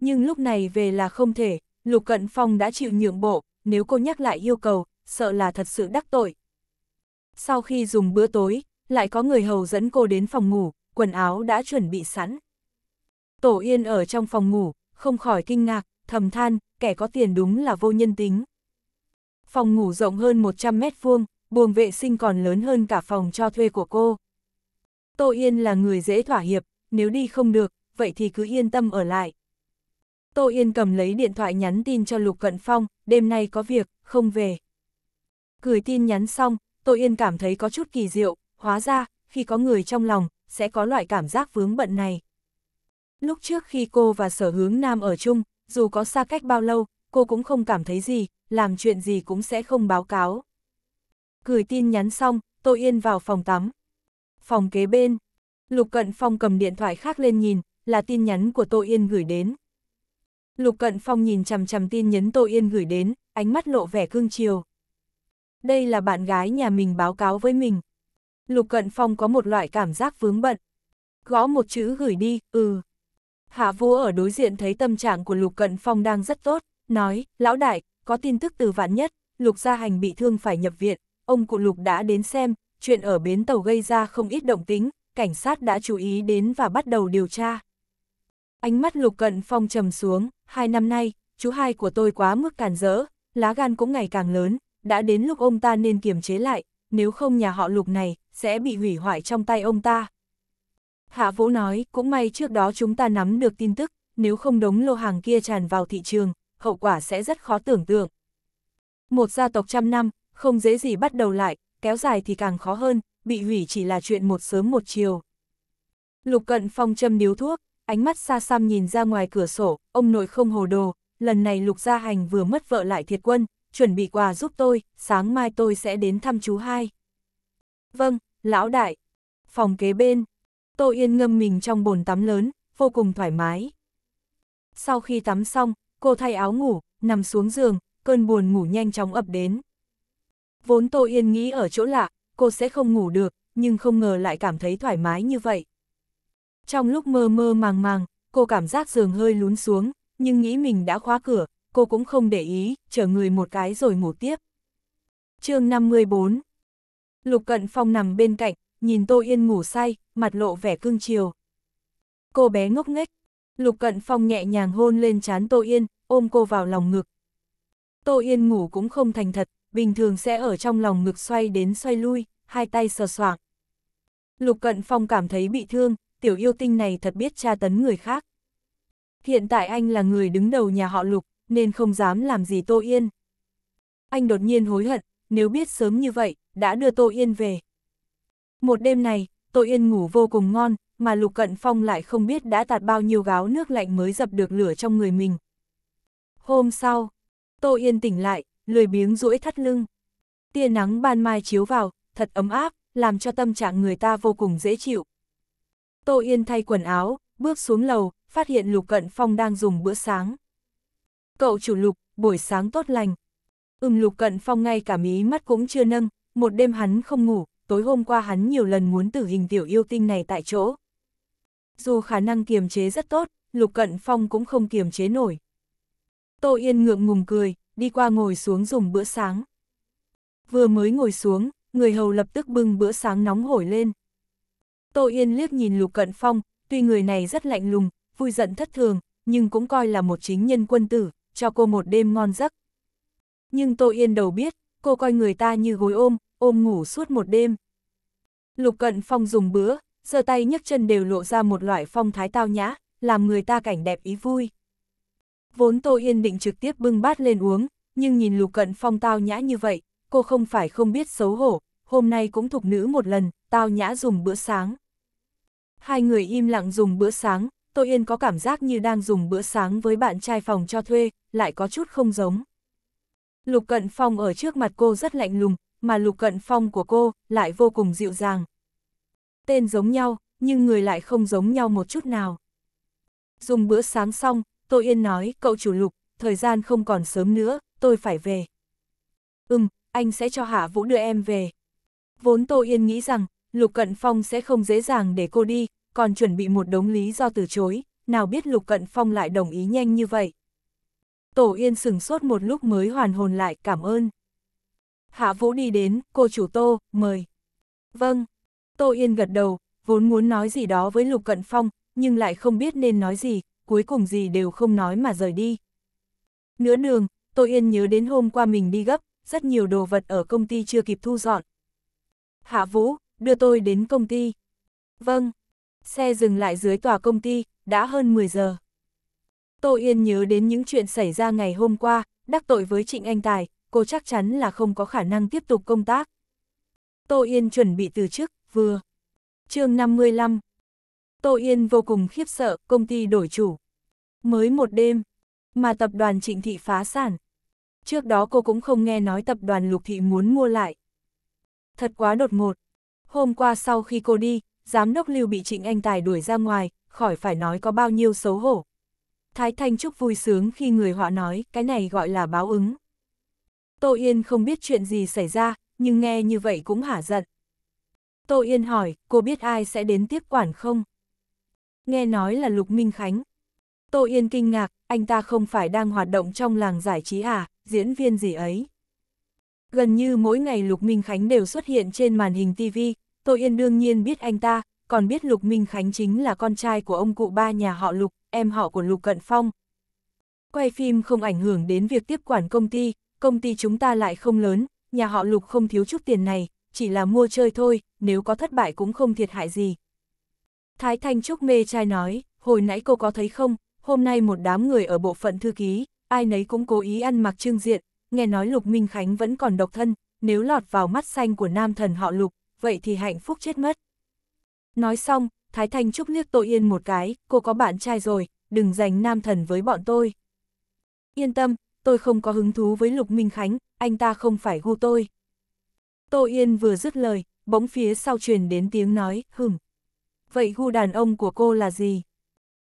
Nhưng lúc này về là không thể, Lục Cận Phong đã chịu nhượng bộ, nếu cô nhắc lại yêu cầu, sợ là thật sự đắc tội. Sau khi dùng bữa tối, lại có người hầu dẫn cô đến phòng ngủ, quần áo đã chuẩn bị sẵn. Tổ Yên ở trong phòng ngủ, không khỏi kinh ngạc, thầm than, kẻ có tiền đúng là vô nhân tính. Phòng ngủ rộng hơn 100 mét vuông, buồng vệ sinh còn lớn hơn cả phòng cho thuê của cô. Tô Yên là người dễ thỏa hiệp, nếu đi không được, vậy thì cứ yên tâm ở lại. Tô Yên cầm lấy điện thoại nhắn tin cho Lục Cận Phong, đêm nay có việc, không về. Cười tin nhắn xong, Tô Yên cảm thấy có chút kỳ diệu, hóa ra, khi có người trong lòng, sẽ có loại cảm giác vướng bận này. Lúc trước khi cô và sở hướng nam ở chung, dù có xa cách bao lâu, cô cũng không cảm thấy gì, làm chuyện gì cũng sẽ không báo cáo. Cười tin nhắn xong, Tô Yên vào phòng tắm, phòng kế bên. Lục Cận Phong cầm điện thoại khác lên nhìn, là tin nhắn của Tô Yên gửi đến. Lục Cận Phong nhìn chằm chằm tin nhắn Tô Yên gửi đến, ánh mắt lộ vẻ cương chiều. Đây là bạn gái nhà mình báo cáo với mình. Lục Cận Phong có một loại cảm giác vướng bận. Gõ một chữ gửi đi, ừ. Hạ vũ ở đối diện thấy tâm trạng của Lục Cận Phong đang rất tốt, nói, lão đại, có tin tức từ vạn nhất, Lục Gia Hành bị thương phải nhập viện, ông cụ Lục đã đến xem, chuyện ở bến tàu gây ra không ít động tính, cảnh sát đã chú ý đến và bắt đầu điều tra. Ánh mắt lục cận phong trầm xuống, hai năm nay, chú hai của tôi quá mức càn rỡ, lá gan cũng ngày càng lớn, đã đến lúc ông ta nên kiềm chế lại, nếu không nhà họ lục này, sẽ bị hủy hoại trong tay ông ta. Hạ Vũ nói, cũng may trước đó chúng ta nắm được tin tức, nếu không đống lô hàng kia tràn vào thị trường, hậu quả sẽ rất khó tưởng tượng. Một gia tộc trăm năm, không dễ gì bắt đầu lại, kéo dài thì càng khó hơn, bị hủy chỉ là chuyện một sớm một chiều. Lục cận phong châm điếu thuốc, ánh mắt xa xăm nhìn ra ngoài cửa sổ, ông nội không hồ đồ, lần này lục gia hành vừa mất vợ lại thiệt quân, chuẩn bị quà giúp tôi, sáng mai tôi sẽ đến thăm chú hai. Vâng, lão đại. Phòng kế bên. Tô Yên ngâm mình trong bồn tắm lớn, vô cùng thoải mái. Sau khi tắm xong, cô thay áo ngủ, nằm xuống giường, cơn buồn ngủ nhanh chóng ập đến. Vốn Tô Yên nghĩ ở chỗ lạ, cô sẽ không ngủ được, nhưng không ngờ lại cảm thấy thoải mái như vậy. Trong lúc mơ mơ màng màng, cô cảm giác giường hơi lún xuống, nhưng nghĩ mình đã khóa cửa, cô cũng không để ý, chờ người một cái rồi ngủ tiếp. chương 54 Lục Cận Phong nằm bên cạnh, nhìn Tô Yên ngủ say, mặt lộ vẻ cương chiều. Cô bé ngốc nghếch, Lục Cận Phong nhẹ nhàng hôn lên trán Tô Yên, ôm cô vào lòng ngực. Tô Yên ngủ cũng không thành thật, bình thường sẽ ở trong lòng ngực xoay đến xoay lui, hai tay sờ soạng. Lục Cận Phong cảm thấy bị thương, tiểu yêu tinh này thật biết tra tấn người khác. Hiện tại anh là người đứng đầu nhà họ Lục, nên không dám làm gì Tô Yên. Anh đột nhiên hối hận, nếu biết sớm như vậy, đã đưa Tô Yên về. Một đêm này, Tô Yên ngủ vô cùng ngon, mà Lục Cận Phong lại không biết đã tạt bao nhiêu gáo nước lạnh mới dập được lửa trong người mình. Hôm sau, Tô Yên tỉnh lại, lười biếng duỗi thắt lưng. Tia nắng ban mai chiếu vào, thật ấm áp, làm cho tâm trạng người ta vô cùng dễ chịu. Tô Yên thay quần áo, bước xuống lầu, phát hiện Lục Cận Phong đang dùng bữa sáng. Cậu chủ Lục, buổi sáng tốt lành. Ừm Lục Cận Phong ngay cả mí mắt cũng chưa nâng, một đêm hắn không ngủ, tối hôm qua hắn nhiều lần muốn tử hình tiểu yêu tinh này tại chỗ. Dù khả năng kiềm chế rất tốt, Lục Cận Phong cũng không kiềm chế nổi. Tô Yên ngượng ngùng cười, đi qua ngồi xuống dùng bữa sáng. Vừa mới ngồi xuống, người hầu lập tức bưng bữa sáng nóng hổi lên. Tô Yên liếc nhìn Lục Cận Phong, tuy người này rất lạnh lùng, vui giận thất thường, nhưng cũng coi là một chính nhân quân tử, cho cô một đêm ngon giấc. Nhưng Tô Yên đầu biết, cô coi người ta như gối ôm, ôm ngủ suốt một đêm. Lục Cận Phong dùng bữa, giơ tay nhấc chân đều lộ ra một loại phong thái tao nhã, làm người ta cảnh đẹp ý vui. Vốn Tô Yên định trực tiếp bưng bát lên uống, nhưng nhìn Lục Cận Phong tao nhã như vậy, cô không phải không biết xấu hổ, hôm nay cũng thục nữ một lần, tao nhã dùng bữa sáng. Hai người im lặng dùng bữa sáng, Tô Yên có cảm giác như đang dùng bữa sáng với bạn trai phòng cho thuê, lại có chút không giống. Lục Cận Phong ở trước mặt cô rất lạnh lùng, mà Lục Cận Phong của cô lại vô cùng dịu dàng. Tên giống nhau, nhưng người lại không giống nhau một chút nào. Dùng bữa sáng xong, Tô Yên nói, cậu chủ lục, thời gian không còn sớm nữa, tôi phải về. Ừm, anh sẽ cho Hạ Vũ đưa em về. Vốn Tô Yên nghĩ rằng, Lục Cận Phong sẽ không dễ dàng để cô đi, còn chuẩn bị một đống lý do từ chối, nào biết Lục Cận Phong lại đồng ý nhanh như vậy. Tổ Yên sừng sốt một lúc mới hoàn hồn lại, cảm ơn. Hạ Vũ đi đến, cô chủ Tô, mời. Vâng. Tô Yên gật đầu, vốn muốn nói gì đó với Lục Cận Phong, nhưng lại không biết nên nói gì, cuối cùng gì đều không nói mà rời đi. Nửa đường, Tô Yên nhớ đến hôm qua mình đi gấp, rất nhiều đồ vật ở công ty chưa kịp thu dọn. Hạ Vũ, đưa tôi đến công ty. Vâng. Xe dừng lại dưới tòa công ty, đã hơn 10 giờ. Tô Yên nhớ đến những chuyện xảy ra ngày hôm qua, đắc tội với Trịnh Anh Tài, cô chắc chắn là không có khả năng tiếp tục công tác. Tô Yên chuẩn bị từ chức, vừa. chương 55, Tô Yên vô cùng khiếp sợ, công ty đổi chủ. Mới một đêm, mà tập đoàn trịnh thị phá sản. Trước đó cô cũng không nghe nói tập đoàn lục thị muốn mua lại. Thật quá đột ngột. Hôm qua sau khi cô đi, giám đốc lưu bị trịnh anh tài đuổi ra ngoài, khỏi phải nói có bao nhiêu xấu hổ. Thái Thanh Trúc vui sướng khi người họ nói, cái này gọi là báo ứng. Tô Yên không biết chuyện gì xảy ra, nhưng nghe như vậy cũng hả giận. Tô Yên hỏi, cô biết ai sẽ đến tiếp quản không? nghe nói là Lục Minh Khánh. Tô Yên kinh ngạc, anh ta không phải đang hoạt động trong làng giải trí à, diễn viên gì ấy. Gần như mỗi ngày Lục Minh Khánh đều xuất hiện trên màn hình TV, Tô Yên đương nhiên biết anh ta, còn biết Lục Minh Khánh chính là con trai của ông cụ ba nhà họ Lục, em họ của Lục Cận Phong. Quay phim không ảnh hưởng đến việc tiếp quản công ty, công ty chúng ta lại không lớn, nhà họ Lục không thiếu chút tiền này, chỉ là mua chơi thôi, nếu có thất bại cũng không thiệt hại gì, Thái Thanh Trúc mê trai nói, hồi nãy cô có thấy không, hôm nay một đám người ở bộ phận thư ký, ai nấy cũng cố ý ăn mặc trương diện, nghe nói Lục Minh Khánh vẫn còn độc thân, nếu lọt vào mắt xanh của nam thần họ Lục, vậy thì hạnh phúc chết mất. Nói xong, Thái Thanh Trúc liếc tôi yên một cái, cô có bạn trai rồi, đừng giành nam thần với bọn tôi. Yên tâm, tôi không có hứng thú với Lục Minh Khánh, anh ta không phải gu tôi. Tô Yên vừa dứt lời, bỗng phía sau truyền đến tiếng nói, hừm vậy gu đàn ông của cô là gì?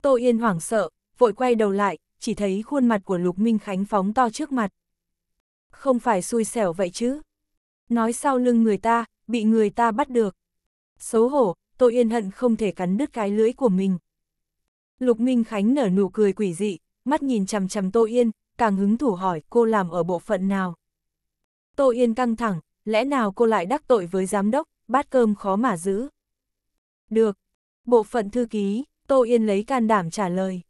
Tô Yên hoảng sợ, vội quay đầu lại, chỉ thấy khuôn mặt của Lục Minh Khánh phóng to trước mặt. Không phải xui xẻo vậy chứ? Nói sau lưng người ta, bị người ta bắt được. Xấu hổ, Tô Yên hận không thể cắn đứt cái lưỡi của mình. Lục Minh Khánh nở nụ cười quỷ dị, mắt nhìn chằm chằm Tô Yên, càng hứng thủ hỏi cô làm ở bộ phận nào. Tô Yên căng thẳng, lẽ nào cô lại đắc tội với giám đốc, bát cơm khó mà giữ. Được, Bộ phận thư ký, Tô Yên lấy can đảm trả lời.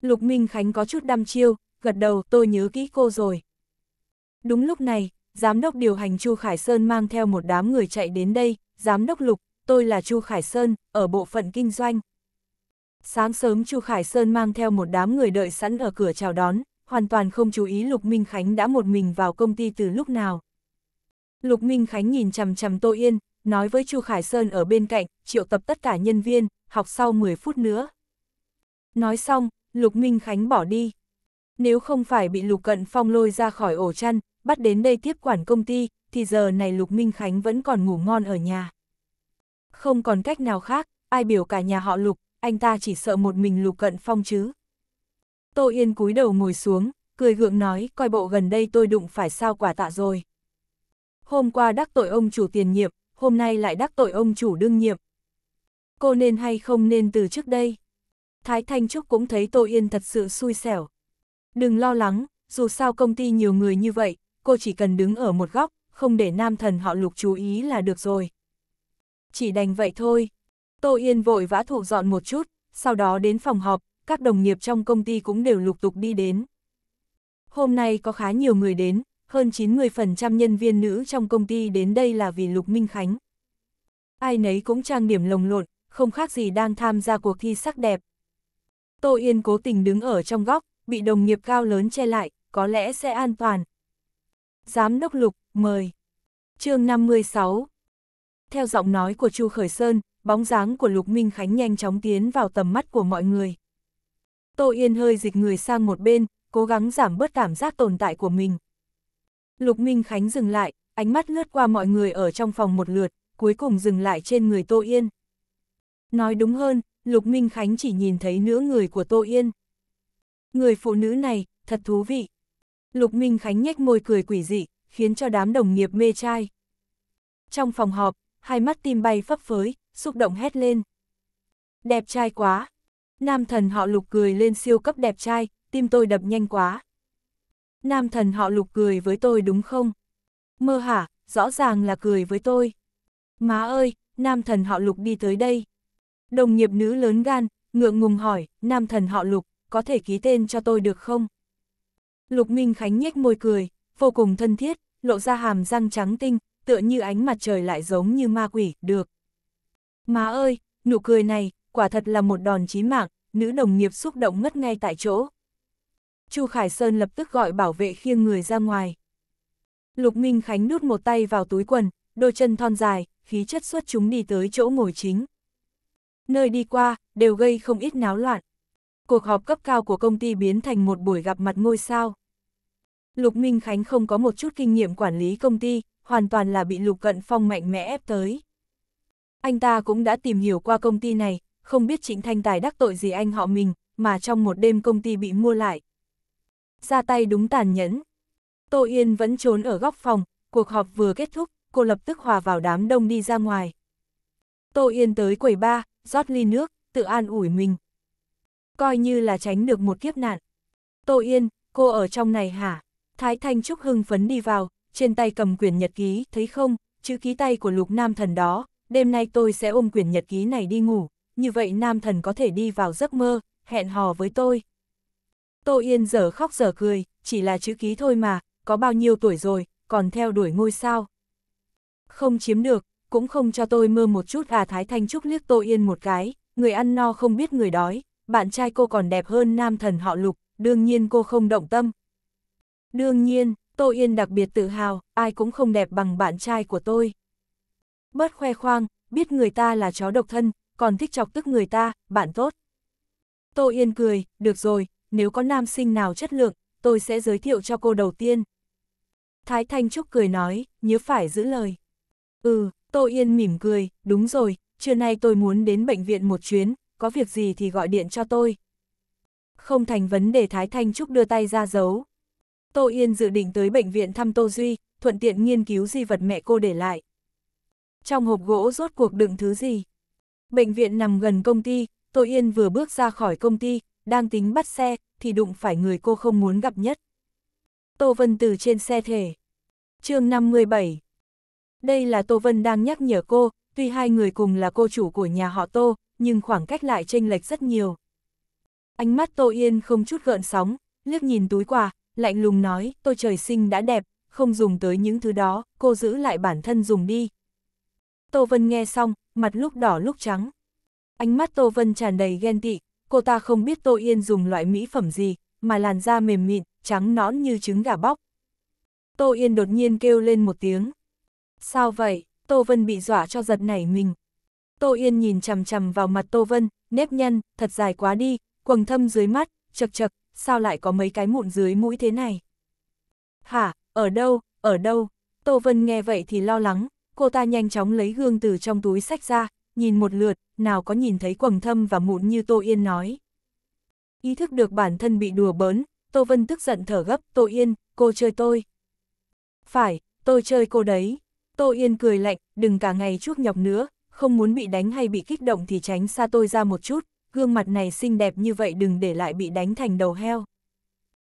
Lục Minh Khánh có chút đăm chiêu, gật đầu tôi nhớ kỹ cô rồi. Đúng lúc này, giám đốc điều hành Chu Khải Sơn mang theo một đám người chạy đến đây, giám đốc Lục, tôi là Chu Khải Sơn, ở bộ phận kinh doanh. Sáng sớm Chu Khải Sơn mang theo một đám người đợi sẵn ở cửa chào đón, hoàn toàn không chú ý Lục Minh Khánh đã một mình vào công ty từ lúc nào. Lục Minh Khánh nhìn chằm chằm Tô Yên, nói với Chu Khải Sơn ở bên cạnh, triệu tập tất cả nhân viên, học sau 10 phút nữa. Nói xong, Lục Minh Khánh bỏ đi. Nếu không phải bị Lục Cận Phong lôi ra khỏi ổ chăn, bắt đến đây tiếp quản công ty, thì giờ này Lục Minh Khánh vẫn còn ngủ ngon ở nhà. Không còn cách nào khác, ai biểu cả nhà họ Lục, anh ta chỉ sợ một mình Lục Cận Phong chứ. Tô Yên cúi đầu ngồi xuống, cười gượng nói coi bộ gần đây tôi đụng phải sao quả tạ rồi. Hôm qua đắc tội ông chủ tiền nhiệm, hôm nay lại đắc tội ông chủ đương nhiệm. Cô nên hay không nên từ trước đây? Thái Thanh Trúc cũng thấy Tô Yên thật sự xui xẻo. Đừng lo lắng, dù sao công ty nhiều người như vậy, cô chỉ cần đứng ở một góc, không để nam thần họ lục chú ý là được rồi. Chỉ đành vậy thôi. Tô Yên vội vã thủ dọn một chút, sau đó đến phòng họp, các đồng nghiệp trong công ty cũng đều lục tục đi đến. Hôm nay có khá nhiều người đến, hơn 90% nhân viên nữ trong công ty đến đây là vì Lục Minh Khánh. Ai nấy cũng trang điểm lồng lộn, không khác gì đang tham gia cuộc thi sắc đẹp. Tô Yên cố tình đứng ở trong góc, bị đồng nghiệp cao lớn che lại, có lẽ sẽ an toàn. Giám đốc Lục, mời. chương 56 Theo giọng nói của Chu Khởi Sơn, bóng dáng của Lục Minh Khánh nhanh chóng tiến vào tầm mắt của mọi người. Tô Yên hơi dịch người sang một bên, cố gắng giảm bớt cảm giác tồn tại của mình. Lục Minh Khánh dừng lại, ánh mắt lướt qua mọi người ở trong phòng một lượt, cuối cùng dừng lại trên người Tô Yên. Nói đúng hơn, Lục Minh Khánh chỉ nhìn thấy nửa người của Tô Yên. Người phụ nữ này, thật thú vị. Lục Minh Khánh nhếch môi cười quỷ dị, khiến cho đám đồng nghiệp mê trai. Trong phòng họp, hai mắt tim bay phấp phới, xúc động hét lên. Đẹp trai quá! Nam thần họ lục cười lên siêu cấp đẹp trai, tim tôi đập nhanh quá. Nam thần họ lục cười với tôi đúng không? Mơ hả, rõ ràng là cười với tôi. Má ơi, nam thần họ lục đi tới đây. Đồng nghiệp nữ lớn gan, ngượng ngùng hỏi, nam thần họ lục, có thể ký tên cho tôi được không? Lục Minh Khánh nhếch môi cười, vô cùng thân thiết, lộ ra hàm răng trắng tinh, tựa như ánh mặt trời lại giống như ma quỷ, được. Má ơi, nụ cười này, quả thật là một đòn chí mạng, nữ đồng nghiệp xúc động ngất ngay tại chỗ. Chu Khải Sơn lập tức gọi bảo vệ khiêng người ra ngoài. Lục Minh Khánh nút một tay vào túi quần, đôi chân thon dài, khí chất xuất chúng đi tới chỗ ngồi chính. Nơi đi qua, đều gây không ít náo loạn. Cuộc họp cấp cao của công ty biến thành một buổi gặp mặt ngôi sao. Lục Minh Khánh không có một chút kinh nghiệm quản lý công ty, hoàn toàn là bị Lục Cận Phong mạnh mẽ ép tới. Anh ta cũng đã tìm hiểu qua công ty này, không biết Trịnh Thanh Tài đắc tội gì anh họ mình, mà trong một đêm công ty bị mua lại, ra tay đúng tàn nhẫn. Tô Yên vẫn trốn ở góc phòng, cuộc họp vừa kết thúc, cô lập tức hòa vào đám đông đi ra ngoài. Tô Yên tới quầy ba, rót ly nước, tự an ủi mình. Coi như là tránh được một kiếp nạn. Tô Yên, cô ở trong này hả? Thái Thanh Trúc hưng phấn đi vào, trên tay cầm quyển nhật ký, thấy không, chữ ký tay của lục nam thần đó, đêm nay tôi sẽ ôm quyển nhật ký này đi ngủ, như vậy nam thần có thể đi vào giấc mơ, hẹn hò với tôi. Tô Yên giờ khóc giờ cười, chỉ là chữ ký thôi mà, có bao nhiêu tuổi rồi, còn theo đuổi ngôi sao. Không chiếm được, cũng không cho tôi mơ một chút à Thái Thanh Trúc liếc Tô Yên một cái, người ăn no không biết người đói, bạn trai cô còn đẹp hơn nam thần họ lục, đương nhiên cô không động tâm. Đương nhiên, Tô Yên đặc biệt tự hào, ai cũng không đẹp bằng bạn trai của tôi. Bớt khoe khoang, biết người ta là chó độc thân, còn thích chọc tức người ta, bạn tốt. Tô Yên cười, được rồi, nếu có nam sinh nào chất lượng, tôi sẽ giới thiệu cho cô đầu tiên. Thái Thanh Trúc cười nói, nhớ phải giữ lời. Ừ, Tô Yên mỉm cười, đúng rồi, trưa nay tôi muốn đến bệnh viện một chuyến, có việc gì thì gọi điện cho tôi. Không thành vấn đề Thái Thanh Trúc đưa tay ra giấu. Tô Yên dự định tới bệnh viện thăm Tô Duy, thuận tiện nghiên cứu di vật mẹ cô để lại. Trong hộp gỗ rốt cuộc đựng thứ gì? Bệnh viện nằm gần công ty, Tô Yên vừa bước ra khỏi công ty, đang tính bắt xe, thì đụng phải người cô không muốn gặp nhất. Tô Vân từ trên xe thể. chương 57 Đây là Tô Vân đang nhắc nhở cô, tuy hai người cùng là cô chủ của nhà họ Tô, nhưng khoảng cách lại chênh lệch rất nhiều. Ánh mắt Tô Yên không chút gợn sóng, liếc nhìn túi quà, lạnh lùng nói, tôi trời sinh đã đẹp, không dùng tới những thứ đó, cô giữ lại bản thân dùng đi. Tô Vân nghe xong, mặt lúc đỏ lúc trắng. Ánh mắt Tô Vân tràn đầy ghen tị, cô ta không biết Tô Yên dùng loại mỹ phẩm gì, mà làn da mềm mịn, trắng nõn như trứng gà bóc. Tô Yên đột nhiên kêu lên một tiếng. Sao vậy? Tô Vân bị dọa cho giật nảy mình. Tô Yên nhìn chằm chằm vào mặt Tô Vân, nếp nhăn, thật dài quá đi, quầng thâm dưới mắt, chật chật, sao lại có mấy cái mụn dưới mũi thế này? Hả, ở đâu, ở đâu? Tô Vân nghe vậy thì lo lắng, cô ta nhanh chóng lấy gương từ trong túi sách ra, nhìn một lượt, nào có nhìn thấy quầng thâm và mụn như Tô Yên nói. Ý thức được bản thân bị đùa bớn, Tô Vân tức giận thở gấp, Tô Yên, cô chơi tôi. Phải, tôi chơi cô đấy. Tô Yên cười lạnh, đừng cả ngày chuốc nhọc nữa, không muốn bị đánh hay bị kích động thì tránh xa tôi ra một chút, gương mặt này xinh đẹp như vậy đừng để lại bị đánh thành đầu heo.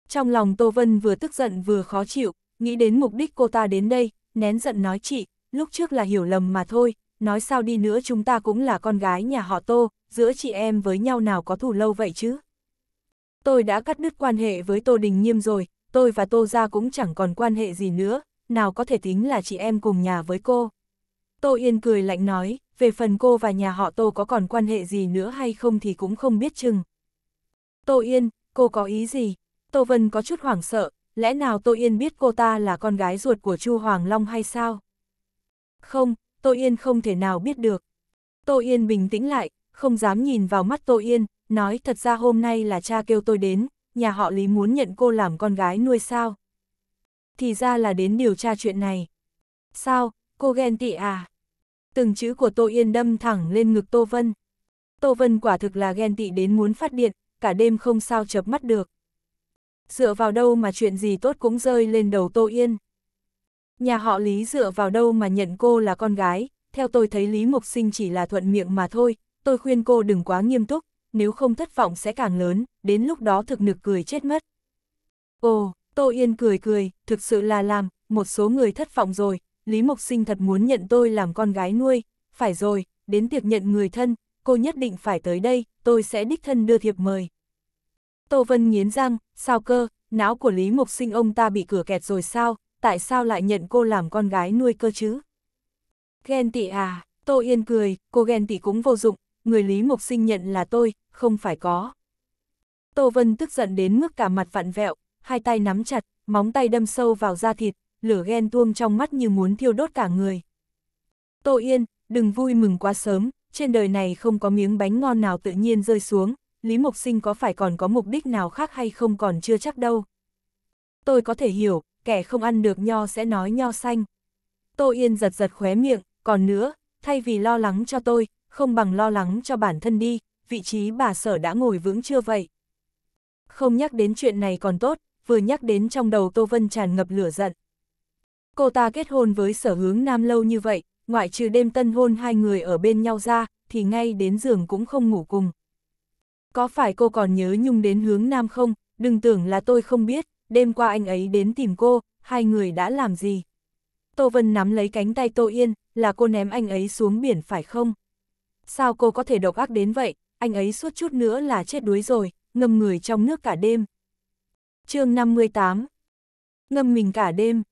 Trong lòng Tô Vân vừa tức giận vừa khó chịu, nghĩ đến mục đích cô ta đến đây, nén giận nói chị, lúc trước là hiểu lầm mà thôi, nói sao đi nữa chúng ta cũng là con gái nhà họ Tô, giữa chị em với nhau nào có thù lâu vậy chứ. Tôi đã cắt đứt quan hệ với Tô Đình Nghiêm rồi, tôi và Tô Gia cũng chẳng còn quan hệ gì nữa, nào có thể tính là chị em cùng nhà với cô. Tô Yên cười lạnh nói, về phần cô và nhà họ Tô có còn quan hệ gì nữa hay không thì cũng không biết chừng. Tô Yên, cô có ý gì? Tô Vân có chút hoảng sợ, lẽ nào Tô Yên biết cô ta là con gái ruột của Chu Hoàng Long hay sao? Không, Tô Yên không thể nào biết được. Tô Yên bình tĩnh lại, không dám nhìn vào mắt Tô Yên, nói thật ra hôm nay là cha kêu tôi đến, nhà họ Lý muốn nhận cô làm con gái nuôi sao. Thì ra là đến điều tra chuyện này. Sao, cô ghen tị à? Từng chữ của Tô Yên đâm thẳng lên ngực Tô Vân. Tô Vân quả thực là ghen tị đến muốn phát điện, cả đêm không sao chập mắt được. Dựa vào đâu mà chuyện gì tốt cũng rơi lên đầu Tô Yên. Nhà họ Lý dựa vào đâu mà nhận cô là con gái, theo tôi thấy Lý Mộc Sinh chỉ là thuận miệng mà thôi, tôi khuyên cô đừng quá nghiêm túc, nếu không thất vọng sẽ càng lớn, đến lúc đó thực nực cười chết mất. Ồ, Tô Yên cười cười, thực sự là làm, một số người thất vọng rồi, Lý Mộc Sinh thật muốn nhận tôi làm con gái nuôi, phải rồi, đến tiệc nhận người thân, cô nhất định phải tới đây, tôi sẽ đích thân đưa thiệp mời. Tô Vân nghiến răng, sao cơ, não của Lý Mộc Sinh ông ta bị cửa kẹt rồi sao, tại sao lại nhận cô làm con gái nuôi cơ chứ? Ghen tị à, Tô Yên cười, cô ghen tị cũng vô dụng, người Lý Mục Sinh nhận là tôi, không phải có. Tô Vân tức giận đến mức cả mặt vặn vẹo, hai tay nắm chặt, móng tay đâm sâu vào da thịt, lửa ghen tuông trong mắt như muốn thiêu đốt cả người. Tô Yên, đừng vui mừng quá sớm, trên đời này không có miếng bánh ngon nào tự nhiên rơi xuống, Lý Mục Sinh có phải còn có mục đích nào khác hay không còn chưa chắc đâu. Tôi có thể hiểu, kẻ không ăn được nho sẽ nói nho xanh. Tô Yên giật giật khóe miệng, còn nữa, thay vì lo lắng cho tôi, không bằng lo lắng cho bản thân đi, vị trí bà sở đã ngồi vững chưa vậy? Không nhắc đến chuyện này còn tốt, vừa nhắc đến trong đầu Tô Vân tràn ngập lửa giận. Cô ta kết hôn với sở hướng nam lâu như vậy, ngoại trừ đêm tân hôn hai người ở bên nhau ra, thì ngay đến giường cũng không ngủ cùng. Có phải cô còn nhớ nhung đến hướng nam không? Đừng tưởng là tôi không biết, đêm qua anh ấy đến tìm cô, hai người đã làm gì? Tô Vân nắm lấy cánh tay Tô Yên, là cô ném anh ấy xuống biển phải không? Sao cô có thể độc ác đến vậy, anh ấy suốt chút nữa là chết đuối rồi, ngâm người trong nước cả đêm. chương 58 Ngâm mình cả đêm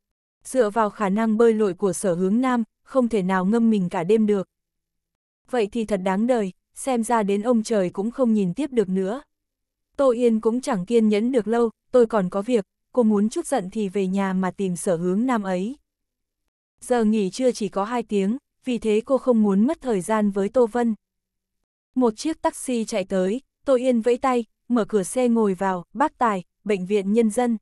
Dựa vào khả năng bơi lội của sở hướng nam, không thể nào ngâm mình cả đêm được. Vậy thì thật đáng đời, xem ra đến ông trời cũng không nhìn tiếp được nữa. Tô Yên cũng chẳng kiên nhẫn được lâu, tôi còn có việc, cô muốn chút giận thì về nhà mà tìm sở hướng nam ấy. Giờ nghỉ trưa chỉ có 2 tiếng, vì thế cô không muốn mất thời gian với Tô Vân. Một chiếc taxi chạy tới, Tô Yên vẫy tay, mở cửa xe ngồi vào, bác tài, bệnh viện nhân dân.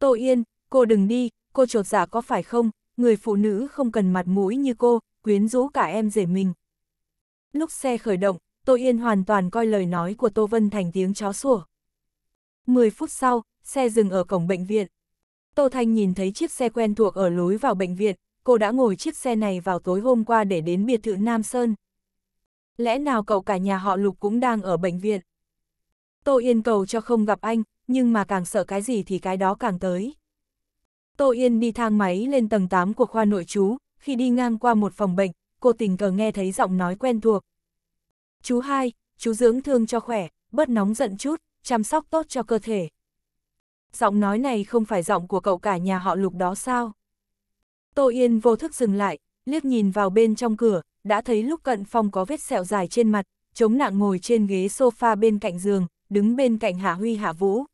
Tô Yên, cô đừng đi, cô trột giả dạ có phải không, người phụ nữ không cần mặt mũi như cô, quyến rũ cả em rể mình. Lúc xe khởi động, Tô Yên hoàn toàn coi lời nói của Tô Vân thành tiếng chó sủa. 10 phút sau, xe dừng ở cổng bệnh viện. Tô Thanh nhìn thấy chiếc xe quen thuộc ở lối vào bệnh viện, cô đã ngồi chiếc xe này vào tối hôm qua để đến biệt thự Nam Sơn. Lẽ nào cậu cả nhà họ Lục cũng đang ở bệnh viện? Tô Yên cầu cho không gặp anh, nhưng mà càng sợ cái gì thì cái đó càng tới. Tô Yên đi thang máy lên tầng 8 của khoa nội chú. khi đi ngang qua một phòng bệnh, cô tình cờ nghe thấy giọng nói quen thuộc. Chú hai, chú dưỡng thương cho khỏe, bớt nóng giận chút chăm sóc tốt cho cơ thể. Giọng nói này không phải giọng của cậu cả nhà họ lục đó sao? Tô Yên vô thức dừng lại, liếc nhìn vào bên trong cửa, đã thấy lúc cận phong có vết sẹo dài trên mặt, chống nặng ngồi trên ghế sofa bên cạnh giường, đứng bên cạnh Hạ Huy Hạ Vũ.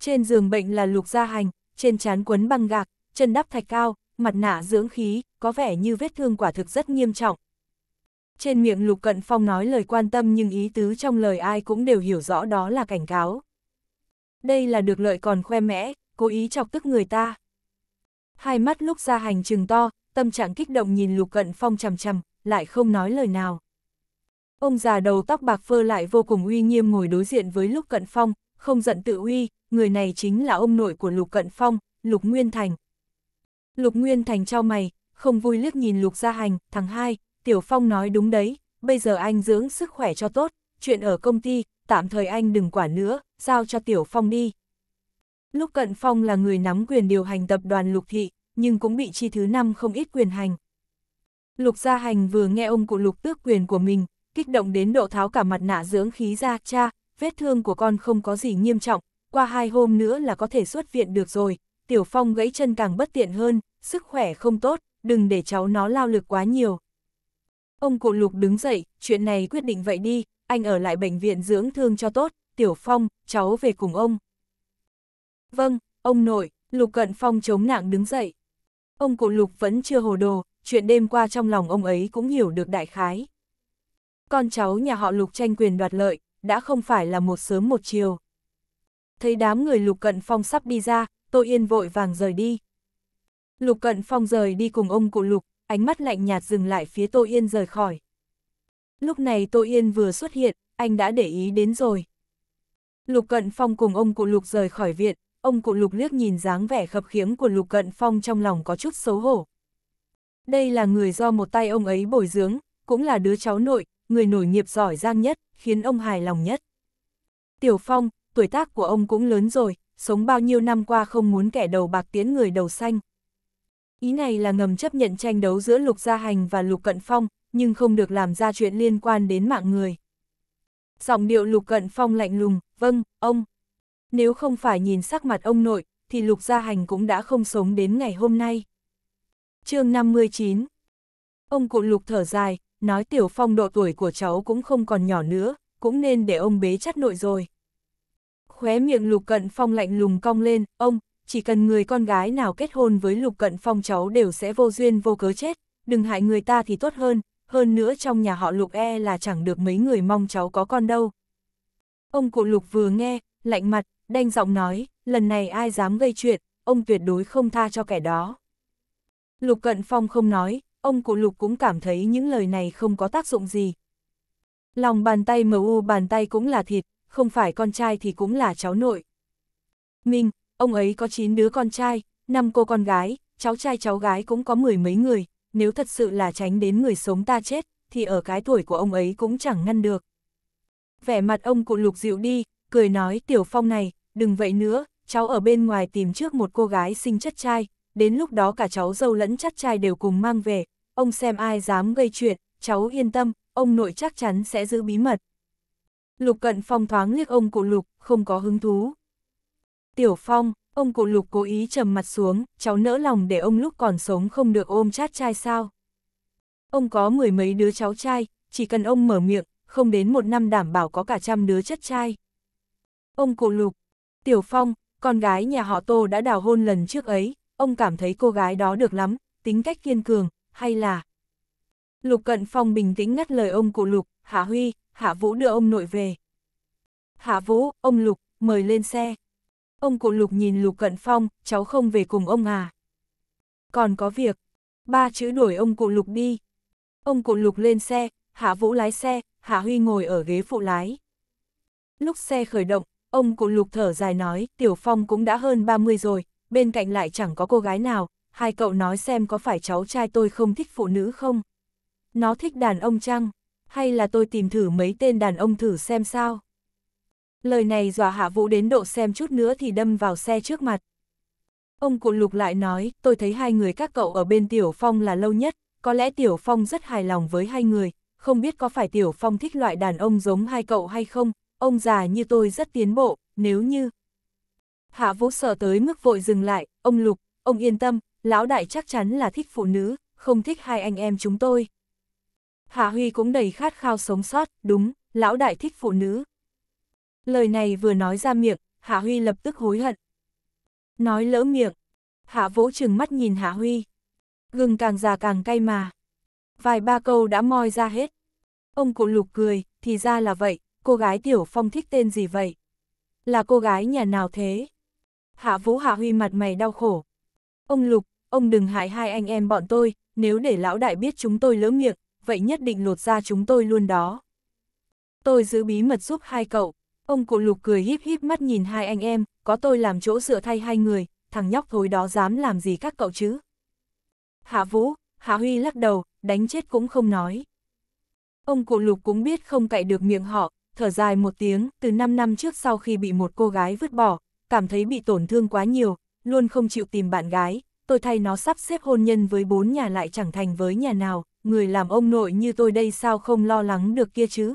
Trên giường bệnh là lục gia hành, trên trán quấn băng gạc, chân đắp thạch cao, mặt nạ dưỡng khí, có vẻ như vết thương quả thực rất nghiêm trọng, trên miệng Lục Cận Phong nói lời quan tâm nhưng ý tứ trong lời ai cũng đều hiểu rõ đó là cảnh cáo. Đây là được lợi còn khoe mẽ, cố ý chọc tức người ta. Hai mắt lúc ra hành trừng to, tâm trạng kích động nhìn Lục Cận Phong chằm chằm, lại không nói lời nào. Ông già đầu tóc bạc phơ lại vô cùng uy nghiêm ngồi đối diện với Lục Cận Phong, không giận tự uy, người này chính là ông nội của Lục Cận Phong, Lục Nguyên Thành. Lục Nguyên Thành trao mày, không vui liếc nhìn Lục Gia Hành, thằng hai, Tiểu Phong nói đúng đấy, bây giờ anh dưỡng sức khỏe cho tốt, chuyện ở công ty, tạm thời anh đừng quản nữa, giao cho Tiểu Phong đi. Lúc Cận Phong là người nắm quyền điều hành tập đoàn Lục Thị, nhưng cũng bị chi thứ năm không ít quyền hành. Lục Gia Hành vừa nghe ông cụ Lục tước quyền của mình, kích động đến độ tháo cả mặt nạ dưỡng khí ra, cha, vết thương của con không có gì nghiêm trọng, qua hai hôm nữa là có thể xuất viện được rồi, Tiểu Phong gãy chân càng bất tiện hơn, sức khỏe không tốt, đừng để cháu nó lao lực quá nhiều, Ông cụ lục đứng dậy, chuyện này quyết định vậy đi, anh ở lại bệnh viện dưỡng thương cho tốt, Tiểu Phong, cháu về cùng ông. Vâng, ông nội, Lục Cận Phong chống nạng đứng dậy. Ông cụ Lục vẫn chưa hồ đồ, chuyện đêm qua trong lòng ông ấy cũng hiểu được đại khái. Con cháu nhà họ Lục tranh quyền đoạt lợi, đã không phải là một sớm một chiều. Thấy đám người Lục Cận Phong sắp đi ra, tôi Yên vội vàng rời đi. Lục Cận Phong rời đi cùng ông cụ Lục, ánh mắt lạnh nhạt dừng lại phía Tô Yên rời khỏi. Lúc này Tô Yên vừa xuất hiện, anh đã để ý đến rồi. Lục Cận Phong cùng ông cụ Lục rời khỏi viện, ông cụ Lục liếc nhìn dáng vẻ khập khiễng của Lục Cận Phong trong lòng có chút xấu hổ. Đây là người do một tay ông ấy bồi dưỡng, cũng là đứa cháu nội, người nổi nghiệp giỏi giang nhất, khiến ông hài lòng nhất. Tiểu Phong, tuổi tác của ông cũng lớn rồi, sống bao nhiêu năm qua không muốn kẻ đầu bạc tiến người đầu xanh. Ý này là ngầm chấp nhận tranh đấu giữa Lục Gia Hành và Lục Cận Phong, nhưng không được làm ra chuyện liên quan đến mạng người. Giọng điệu Lục Cận Phong lạnh lùng, vâng, ông. Nếu không phải nhìn sắc mặt ông nội, thì Lục Gia Hành cũng đã không sống đến ngày hôm nay. chương 59 Ông cụ Lục thở dài, nói Tiểu Phong độ tuổi của cháu cũng không còn nhỏ nữa, cũng nên để ông bế chắt nội rồi. Khóe miệng Lục Cận Phong lạnh lùng cong lên, ông, chỉ cần người con gái nào kết hôn với Lục Cận Phong cháu đều sẽ vô duyên vô cớ chết, đừng hại người ta thì tốt hơn, hơn nữa trong nhà họ Lục e là chẳng được mấy người mong cháu có con đâu. Ông cụ Lục vừa nghe, lạnh mặt, đanh giọng nói, lần này ai dám gây chuyện, ông tuyệt đối không tha cho kẻ đó. Lục Cận Phong không nói, ông cụ Lục cũng cảm thấy những lời này không có tác dụng gì. Lòng bàn tay mờ u bàn tay cũng là thịt, không phải con trai thì cũng là cháu nội. minh ông ấy có 9 đứa con trai, 5 cô con gái, cháu trai cháu gái cũng có mười mấy người, nếu thật sự là tránh đến người sống ta chết, thì ở cái tuổi của ông ấy cũng chẳng ngăn được. Vẻ mặt ông cụ lục dịu đi, cười nói tiểu phong này, đừng vậy nữa, cháu ở bên ngoài tìm trước một cô gái sinh chất trai, đến lúc đó cả cháu dâu lẫn chất trai đều cùng mang về, ông xem ai dám gây chuyện, cháu yên tâm, ông nội chắc chắn sẽ giữ bí mật. Lục cận phong thoáng liếc ông cụ lục, không có hứng thú. Tiểu Phong, ông cụ lục cố ý trầm mặt xuống, cháu nỡ lòng để ông lúc còn sống không được ôm chát trai sao. Ông có mười mấy đứa cháu trai, chỉ cần ông mở miệng, không đến một năm đảm bảo có cả trăm đứa chất trai. Ông cụ lục, Tiểu Phong, con gái nhà họ Tô đã đào hôn lần trước ấy, ông cảm thấy cô gái đó được lắm, tính cách kiên cường, hay là... Lục Cận Phong bình tĩnh ngắt lời ông cụ Lục, Hạ Huy, Hạ Vũ đưa ông nội về. Hạ Vũ, ông Lục, mời lên xe ông cụ lục nhìn lục cận phong, cháu không về cùng ông à. Còn có việc, ba chữ đuổi ông cụ lục đi. Ông cụ lục lên xe, Hạ Vũ lái xe, Hạ Huy ngồi ở ghế phụ lái. Lúc xe khởi động, ông cụ lục thở dài nói, Tiểu Phong cũng đã hơn 30 rồi, bên cạnh lại chẳng có cô gái nào, hai cậu nói xem có phải cháu trai tôi không thích phụ nữ không? Nó thích đàn ông chăng? Hay là tôi tìm thử mấy tên đàn ông thử xem sao? lời này dọa hạ vũ đến độ xem chút nữa thì đâm vào xe trước mặt. Ông cụ lục lại nói, tôi thấy hai người các cậu ở bên Tiểu Phong là lâu nhất, có lẽ Tiểu Phong rất hài lòng với hai người, không biết có phải Tiểu Phong thích loại đàn ông giống hai cậu hay không, ông già như tôi rất tiến bộ, nếu như... Hạ vũ sợ tới mức vội dừng lại, ông lục, ông yên tâm, lão đại chắc chắn là thích phụ nữ, không thích hai anh em chúng tôi. Hạ Huy cũng đầy khát khao sống sót, đúng, lão đại thích phụ nữ, Lời này vừa nói ra miệng, Hạ Huy lập tức hối hận. Nói lỡ miệng, Hạ Vũ trừng mắt nhìn Hạ Huy. Gừng càng già càng cay mà. Vài ba câu đã moi ra hết. Ông cụ lục cười, thì ra là vậy, cô gái Tiểu Phong thích tên gì vậy? Là cô gái nhà nào thế? Hạ Vũ Hạ Huy mặt mày đau khổ. Ông Lục, ông đừng hại hai anh em bọn tôi, nếu để lão đại biết chúng tôi lỡ miệng, vậy nhất định lột ra chúng tôi luôn đó. Tôi giữ bí mật giúp hai cậu. Ông cụ lục cười híp híp mắt nhìn hai anh em, có tôi làm chỗ dựa thay hai người, thằng nhóc thối đó dám làm gì các cậu chứ. Hạ Vũ, Hạ Huy lắc đầu, đánh chết cũng không nói. Ông cụ lục cũng biết không cậy được miệng họ, thở dài một tiếng, từ 5 năm trước sau khi bị một cô gái vứt bỏ, cảm thấy bị tổn thương quá nhiều, luôn không chịu tìm bạn gái, tôi thay nó sắp xếp hôn nhân với bốn nhà lại chẳng thành với nhà nào, người làm ông nội như tôi đây sao không lo lắng được kia chứ.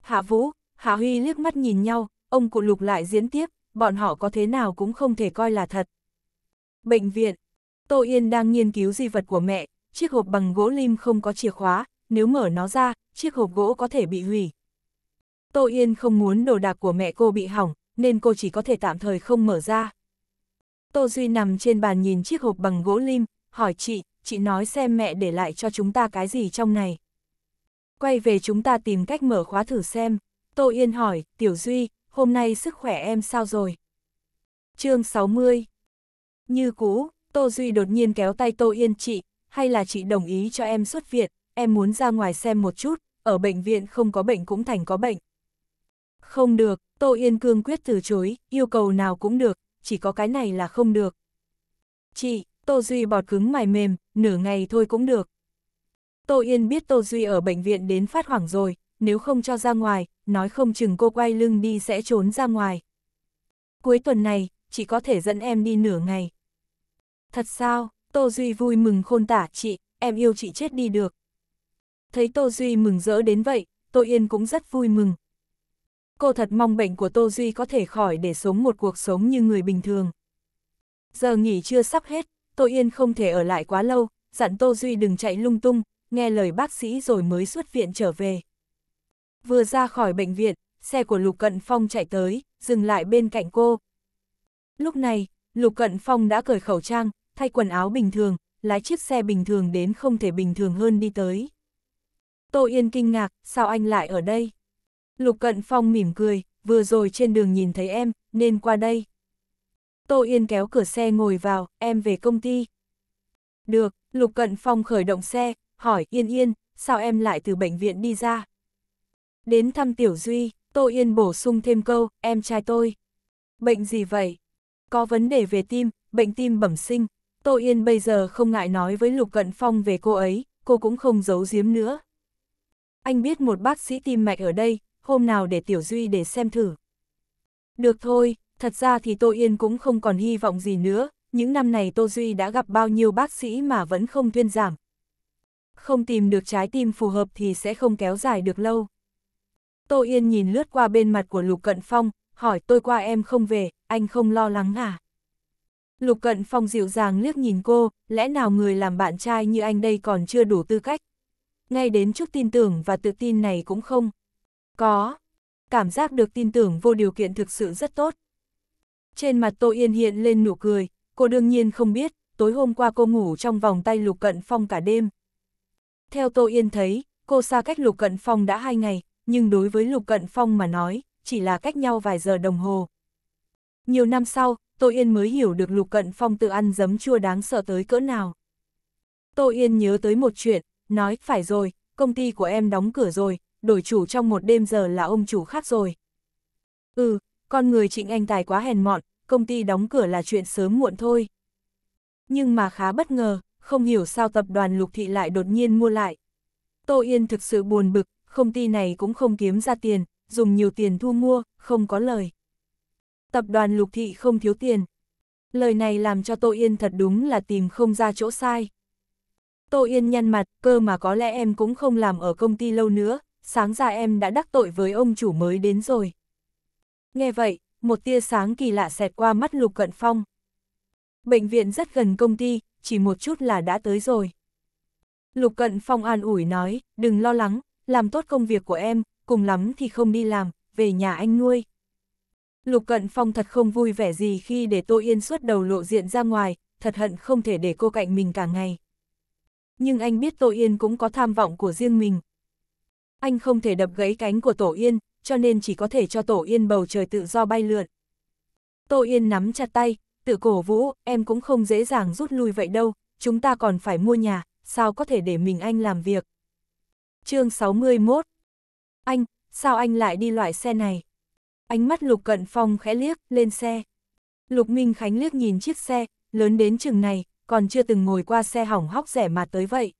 Hạ Vũ, Hạ Huy liếc mắt nhìn nhau, ông cụ lục lại diễn tiếp, bọn họ có thế nào cũng không thể coi là thật. Bệnh viện, Tô Yên đang nghiên cứu di vật của mẹ, chiếc hộp bằng gỗ lim không có chìa khóa, nếu mở nó ra, chiếc hộp gỗ có thể bị hủy. Tô Yên không muốn đồ đạc của mẹ cô bị hỏng, nên cô chỉ có thể tạm thời không mở ra. Tô Duy nằm trên bàn nhìn chiếc hộp bằng gỗ lim, hỏi chị, chị nói xem mẹ để lại cho chúng ta cái gì trong này. Quay về chúng ta tìm cách mở khóa thử xem. Tô Yên hỏi, Tiểu Duy, hôm nay sức khỏe em sao rồi? chương 60 Như cũ, Tô Duy đột nhiên kéo tay Tô Yên chị, hay là chị đồng ý cho em xuất viện, em muốn ra ngoài xem một chút, ở bệnh viện không có bệnh cũng thành có bệnh. Không được, Tô Yên cương quyết từ chối, yêu cầu nào cũng được, chỉ có cái này là không được. Chị, Tô Duy bọt cứng mài mềm, nửa ngày thôi cũng được. Tô Yên biết Tô Duy ở bệnh viện đến phát hoảng rồi, nếu không cho ra ngoài, nói không chừng cô quay lưng đi sẽ trốn ra ngoài. Cuối tuần này, chỉ có thể dẫn em đi nửa ngày. Thật sao, Tô Duy vui mừng khôn tả chị, em yêu chị chết đi được. Thấy Tô Duy mừng rỡ đến vậy, Tô Yên cũng rất vui mừng. Cô thật mong bệnh của Tô Duy có thể khỏi để sống một cuộc sống như người bình thường. Giờ nghỉ chưa sắp hết, Tô Yên không thể ở lại quá lâu, dặn Tô Duy đừng chạy lung tung, nghe lời bác sĩ rồi mới xuất viện trở về. Vừa ra khỏi bệnh viện, xe của Lục Cận Phong chạy tới, dừng lại bên cạnh cô. Lúc này, Lục Cận Phong đã cởi khẩu trang, thay quần áo bình thường, lái chiếc xe bình thường đến không thể bình thường hơn đi tới. Tô Yên kinh ngạc, sao anh lại ở đây? Lục Cận Phong mỉm cười, vừa rồi trên đường nhìn thấy em, nên qua đây. Tô Yên kéo cửa xe ngồi vào, em về công ty. Được, Lục Cận Phong khởi động xe, hỏi Yên Yên, sao em lại từ bệnh viện đi ra? Đến thăm Tiểu Duy, Tô Yên bổ sung thêm câu, em trai tôi. Bệnh gì vậy? Có vấn đề về tim, bệnh tim bẩm sinh. Tô Yên bây giờ không ngại nói với Lục Cận Phong về cô ấy, cô cũng không giấu giếm nữa. Anh biết một bác sĩ tim mạch ở đây, hôm nào để Tiểu Duy để xem thử. Được thôi, thật ra thì Tô Yên cũng không còn hy vọng gì nữa, những năm này Tô Duy đã gặp bao nhiêu bác sĩ mà vẫn không thuyên giảm. Không tìm được trái tim phù hợp thì sẽ không kéo dài được lâu. Tô Yên nhìn lướt qua bên mặt của Lục Cận Phong, hỏi tôi qua em không về, anh không lo lắng à? Lục Cận Phong dịu dàng liếc nhìn cô, lẽ nào người làm bạn trai như anh đây còn chưa đủ tư cách? Ngay đến chút tin tưởng và tự tin này cũng không? Có. Cảm giác được tin tưởng vô điều kiện thực sự rất tốt. Trên mặt Tô Yên hiện lên nụ cười, cô đương nhiên không biết, tối hôm qua cô ngủ trong vòng tay Lục Cận Phong cả đêm. Theo Tô Yên thấy, cô xa cách Lục Cận Phong đã hai ngày, nhưng đối với Lục Cận Phong mà nói, chỉ là cách nhau vài giờ đồng hồ. Nhiều năm sau, Tô Yên mới hiểu được Lục Cận Phong tự ăn giấm chua đáng sợ tới cỡ nào. Tô Yên nhớ tới một chuyện, nói, phải rồi, công ty của em đóng cửa rồi, đổi chủ trong một đêm giờ là ông chủ khác rồi. Ừ, con người trịnh anh tài quá hèn mọn, công ty đóng cửa là chuyện sớm muộn thôi. Nhưng mà khá bất ngờ, không hiểu sao tập đoàn Lục Thị lại đột nhiên mua lại. Tô Yên thực sự buồn bực, công ty này cũng không kiếm ra tiền, dùng nhiều tiền thu mua, không có lời. Tập đoàn lục thị không thiếu tiền. Lời này làm cho Tô Yên thật đúng là tìm không ra chỗ sai. Tô Yên nhăn mặt, cơ mà có lẽ em cũng không làm ở công ty lâu nữa, sáng ra em đã đắc tội với ông chủ mới đến rồi. Nghe vậy, một tia sáng kỳ lạ xẹt qua mắt Lục Cận Phong. Bệnh viện rất gần công ty, chỉ một chút là đã tới rồi. Lục Cận Phong an ủi nói, đừng lo lắng, làm tốt công việc của em, cùng lắm thì không đi làm, về nhà anh nuôi. Lục Cận Phong thật không vui vẻ gì khi để Tô Yên suốt đầu lộ diện ra ngoài, thật hận không thể để cô cạnh mình cả ngày. Nhưng anh biết Tô Yên cũng có tham vọng của riêng mình. Anh không thể đập gãy cánh của Tổ Yên, cho nên chỉ có thể cho Tổ Yên bầu trời tự do bay lượn. Tô Yên nắm chặt tay, tự cổ vũ, em cũng không dễ dàng rút lui vậy đâu, chúng ta còn phải mua nhà, sao có thể để mình anh làm việc chương 61. Anh, sao anh lại đi loại xe này? Ánh mắt Lục Cận Phong khẽ liếc, lên xe. Lục Minh Khánh liếc nhìn chiếc xe, lớn đến chừng này, còn chưa từng ngồi qua xe hỏng hóc rẻ mà tới vậy.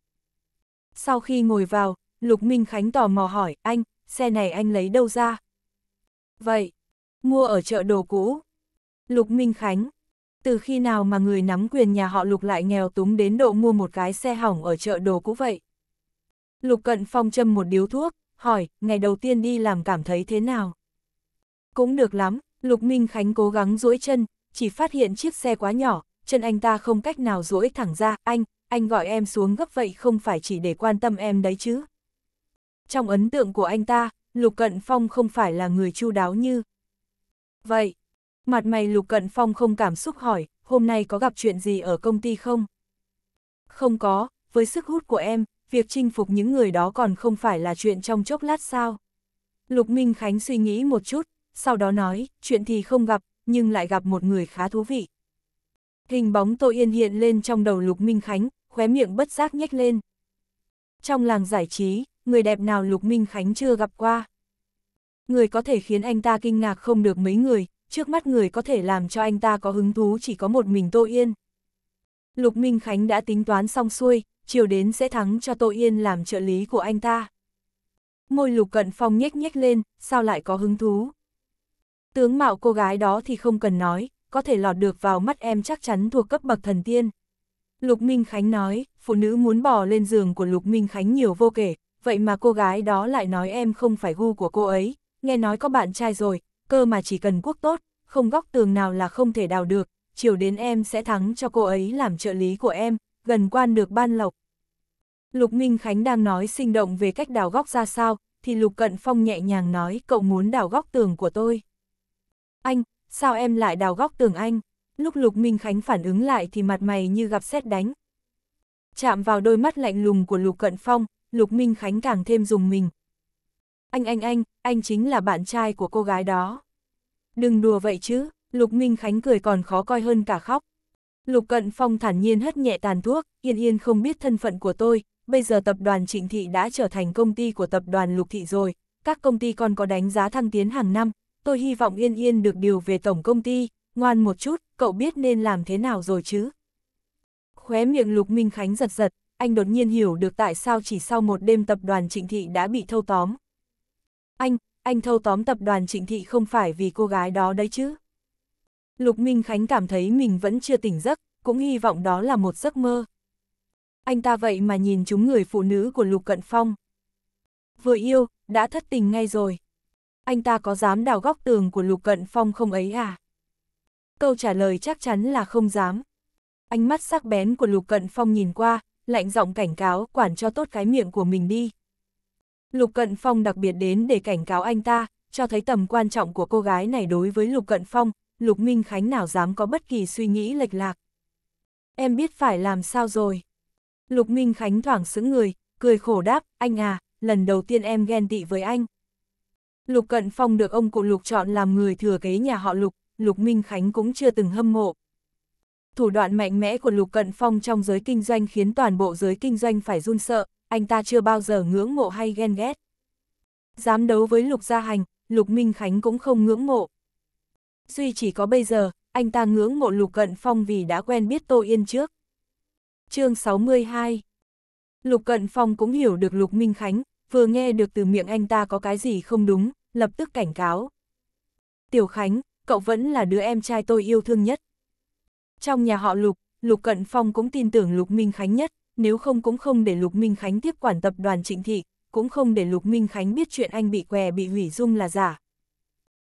Sau khi ngồi vào, Lục Minh Khánh tò mò hỏi, anh, xe này anh lấy đâu ra? Vậy, mua ở chợ đồ cũ. Lục Minh Khánh, từ khi nào mà người nắm quyền nhà họ Lục lại nghèo túng đến độ mua một cái xe hỏng ở chợ đồ cũ vậy? Lục Cận Phong châm một điếu thuốc, hỏi, ngày đầu tiên đi làm cảm thấy thế nào? Cũng được lắm, Lục Minh Khánh cố gắng duỗi chân, chỉ phát hiện chiếc xe quá nhỏ, chân anh ta không cách nào duỗi thẳng ra, anh, anh gọi em xuống gấp vậy không phải chỉ để quan tâm em đấy chứ. Trong ấn tượng của anh ta, Lục Cận Phong không phải là người chu đáo như. Vậy, mặt mày Lục Cận Phong không cảm xúc hỏi, hôm nay có gặp chuyện gì ở công ty không? Không có, với sức hút của em, việc chinh phục những người đó còn không phải là chuyện trong chốc lát sao. Lục Minh Khánh suy nghĩ một chút, sau đó nói, chuyện thì không gặp, nhưng lại gặp một người khá thú vị. Hình bóng Tô Yên hiện lên trong đầu Lục Minh Khánh, khóe miệng bất giác nhếch lên. Trong làng giải trí, người đẹp nào Lục Minh Khánh chưa gặp qua? Người có thể khiến anh ta kinh ngạc không được mấy người, trước mắt người có thể làm cho anh ta có hứng thú chỉ có một mình Tô Yên. Lục Minh Khánh đã tính toán xong xuôi, chiều đến sẽ thắng cho Tô Yên làm trợ lý của anh ta. Môi lục cận phong nhếch nhếch lên, sao lại có hứng thú. Tướng mạo cô gái đó thì không cần nói, có thể lọt được vào mắt em chắc chắn thuộc cấp bậc thần tiên. Lục Minh Khánh nói, phụ nữ muốn bò lên giường của Lục Minh Khánh nhiều vô kể, vậy mà cô gái đó lại nói em không phải gu của cô ấy, nghe nói có bạn trai rồi, cơ mà chỉ cần quốc tốt, không góc tường nào là không thể đào được, chiều đến em sẽ thắng cho cô ấy làm trợ lý của em, gần quan được ban lộc. Lục Minh Khánh đang nói sinh động về cách đào góc ra sao, thì Lục Cận Phong nhẹ nhàng nói cậu muốn đào góc tường của tôi. Anh, sao em lại đào góc tường anh? Lúc Lục Minh Khánh phản ứng lại thì mặt mày như gặp xét đánh. Chạm vào đôi mắt lạnh lùng của Lục Cận Phong, Lục Minh Khánh càng thêm dùng mình. Anh anh anh, anh chính là bạn trai của cô gái đó. Đừng đùa vậy chứ, Lục Minh Khánh cười còn khó coi hơn cả khóc. Lục Cận Phong thản nhiên hất nhẹ tàn thuốc, yên yên không biết thân phận của tôi, bây giờ tập đoàn Trịnh Thị đã trở thành công ty của tập đoàn Lục Thị rồi, các công ty còn có đánh giá thăng tiến hàng năm, tôi hy vọng yên yên được điều về tổng công ty, ngoan một chút, cậu biết nên làm thế nào rồi chứ. Khóe miệng Lục Minh Khánh giật giật, anh đột nhiên hiểu được tại sao chỉ sau một đêm tập đoàn Trịnh Thị đã bị thâu tóm. Anh, anh thâu tóm tập đoàn Trịnh Thị không phải vì cô gái đó đấy chứ. Lục Minh Khánh cảm thấy mình vẫn chưa tỉnh giấc, cũng hy vọng đó là một giấc mơ. Anh ta vậy mà nhìn chúng người phụ nữ của Lục Cận Phong. Vừa yêu, đã thất tình ngay rồi. Anh ta có dám đào góc tường của Lục Cận Phong không ấy à? Câu trả lời chắc chắn là không dám. Ánh mắt sắc bén của Lục Cận Phong nhìn qua, lạnh giọng cảnh cáo quản cho tốt cái miệng của mình đi. Lục Cận Phong đặc biệt đến để cảnh cáo anh ta, cho thấy tầm quan trọng của cô gái này đối với Lục Cận Phong, Lục Minh Khánh nào dám có bất kỳ suy nghĩ lệch lạc. Em biết phải làm sao rồi. Lục Minh Khánh thoảng sững người, cười khổ đáp, anh à, lần đầu tiên em ghen tị với anh. Lục Cận Phong được ông cụ Lục chọn làm người thừa kế nhà họ Lục, Lục Minh Khánh cũng chưa từng hâm mộ. Thủ đoạn mạnh mẽ của Lục Cận Phong trong giới kinh doanh khiến toàn bộ giới kinh doanh phải run sợ, anh ta chưa bao giờ ngưỡng mộ hay ghen ghét. Dám đấu với Lục Gia Hành, Lục Minh Khánh cũng không ngưỡng mộ duy chỉ có bây giờ, anh ta ngưỡng mộ Lục Cận Phong vì đã quen biết Tô Yên trước. chương 62 Lục Cận Phong cũng hiểu được Lục Minh Khánh, vừa nghe được từ miệng anh ta có cái gì không đúng, lập tức cảnh cáo. Tiểu Khánh, cậu vẫn là đứa em trai tôi yêu thương nhất. Trong nhà họ Lục, Lục Cận Phong cũng tin tưởng Lục Minh Khánh nhất, nếu không cũng không để Lục Minh Khánh tiếp quản tập đoàn trịnh thị, cũng không để Lục Minh Khánh biết chuyện anh bị què bị hủy dung là giả,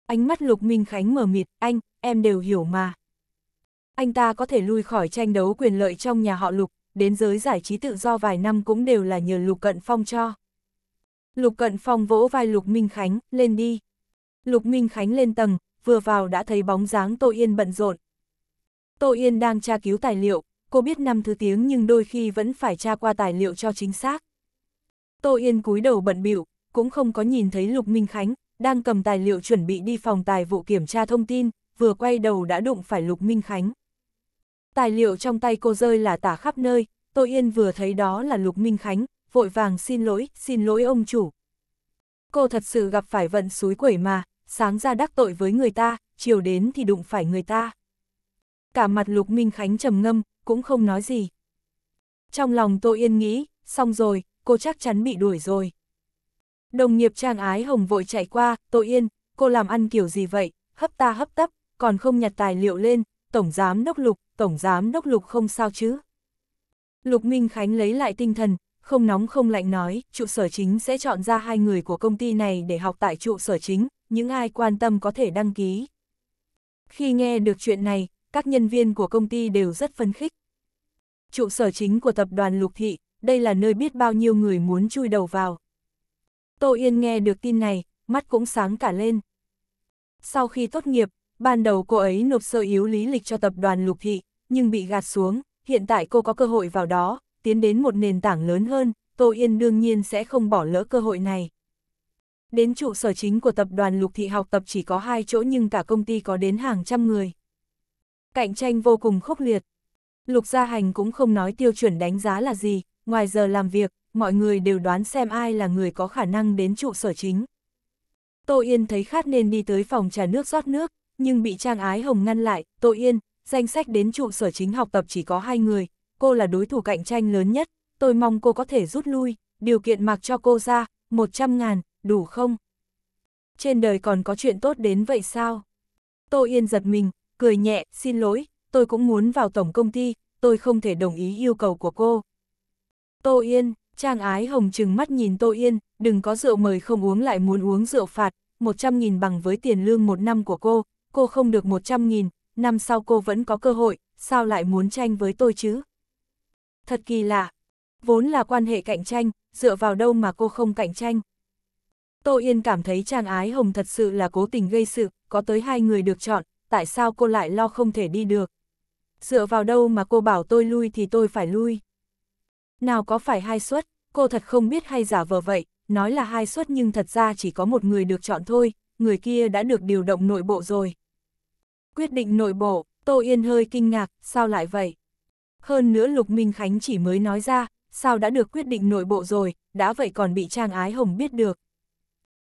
Ánh mắt Lục Minh Khánh mở mịt, anh, em đều hiểu mà. Anh ta có thể lui khỏi tranh đấu quyền lợi trong nhà họ Lục, đến giới giải trí tự do vài năm cũng đều là nhờ Lục Cận Phong cho. Lục Cận Phong vỗ vai Lục Minh Khánh, lên đi. Lục Minh Khánh lên tầng, vừa vào đã thấy bóng dáng Tô Yên bận rộn. Tô Yên đang tra cứu tài liệu, cô biết năm thứ tiếng nhưng đôi khi vẫn phải tra qua tài liệu cho chính xác. Tô Yên cúi đầu bận bịu cũng không có nhìn thấy Lục Minh Khánh, đang cầm tài liệu chuẩn bị đi phòng tài vụ kiểm tra thông tin, vừa quay đầu đã đụng phải Lục Minh Khánh. Tài liệu trong tay cô rơi là tả khắp nơi, Tô Yên vừa thấy đó là Lục Minh Khánh, vội vàng xin lỗi, xin lỗi ông chủ. Cô thật sự gặp phải vận suối quẩy mà, sáng ra đắc tội với người ta, chiều đến thì đụng phải người ta. Cả mặt Lục Minh Khánh trầm ngâm, cũng không nói gì. Trong lòng Tô Yên nghĩ, xong rồi, cô chắc chắn bị đuổi rồi. Đồng nghiệp trang ái hồng vội chạy qua, Tô Yên, cô làm ăn kiểu gì vậy, hấp ta hấp tấp, còn không nhặt tài liệu lên, tổng giám đốc lục, tổng giám đốc lục không sao chứ. Lục Minh Khánh lấy lại tinh thần, không nóng không lạnh nói, trụ sở chính sẽ chọn ra hai người của công ty này để học tại trụ sở chính, những ai quan tâm có thể đăng ký. Khi nghe được chuyện này, các nhân viên của công ty đều rất phân khích. Trụ sở chính của tập đoàn Lục Thị, đây là nơi biết bao nhiêu người muốn chui đầu vào. Tô Yên nghe được tin này, mắt cũng sáng cả lên. Sau khi tốt nghiệp, ban đầu cô ấy nộp sơ yếu lý lịch cho tập đoàn lục thị, nhưng bị gạt xuống, hiện tại cô có cơ hội vào đó, tiến đến một nền tảng lớn hơn, Tô Yên đương nhiên sẽ không bỏ lỡ cơ hội này. Đến trụ sở chính của tập đoàn lục thị học tập chỉ có hai chỗ nhưng cả công ty có đến hàng trăm người. Cạnh tranh vô cùng khốc liệt. Lục gia hành cũng không nói tiêu chuẩn đánh giá là gì, ngoài giờ làm việc, mọi người đều đoán xem ai là người có khả năng đến trụ sở chính. Tô Yên thấy khát nên đi tới phòng trà nước rót nước, nhưng bị Trang Ái Hồng ngăn lại, Tô Yên, danh sách đến trụ sở chính học tập chỉ có hai người, cô là đối thủ cạnh tranh lớn nhất, tôi mong cô có thể rút lui, điều kiện mặc cho cô ra, 100 ngàn, đủ không? Trên đời còn có chuyện tốt đến vậy sao? Tô Yên giật mình, cười nhẹ, xin lỗi, tôi cũng muốn vào tổng công ty, tôi không thể đồng ý yêu cầu của cô. Tô Yên Trang ái hồng trừng mắt nhìn Tô Yên, đừng có rượu mời không uống lại muốn uống rượu phạt, 100.000 bằng với tiền lương một năm của cô, cô không được 100.000, năm sau cô vẫn có cơ hội, sao lại muốn tranh với tôi chứ? Thật kỳ lạ, vốn là quan hệ cạnh tranh, dựa vào đâu mà cô không cạnh tranh? Tô Yên cảm thấy Trang Ái Hồng thật sự là cố tình gây sự, có tới hai người được chọn, tại sao cô lại lo không thể đi được? Dựa vào đâu mà cô bảo tôi lui thì tôi phải lui. Nào có phải hai suất, cô thật không biết hay giả vờ vậy, nói là hai suất nhưng thật ra chỉ có một người được chọn thôi, người kia đã được điều động nội bộ rồi. Quyết định nội bộ, Tô Yên hơi kinh ngạc, sao lại vậy? Hơn nữa Lục Minh Khánh chỉ mới nói ra, sao đã được quyết định nội bộ rồi, đã vậy còn bị Trang Ái Hồng biết được.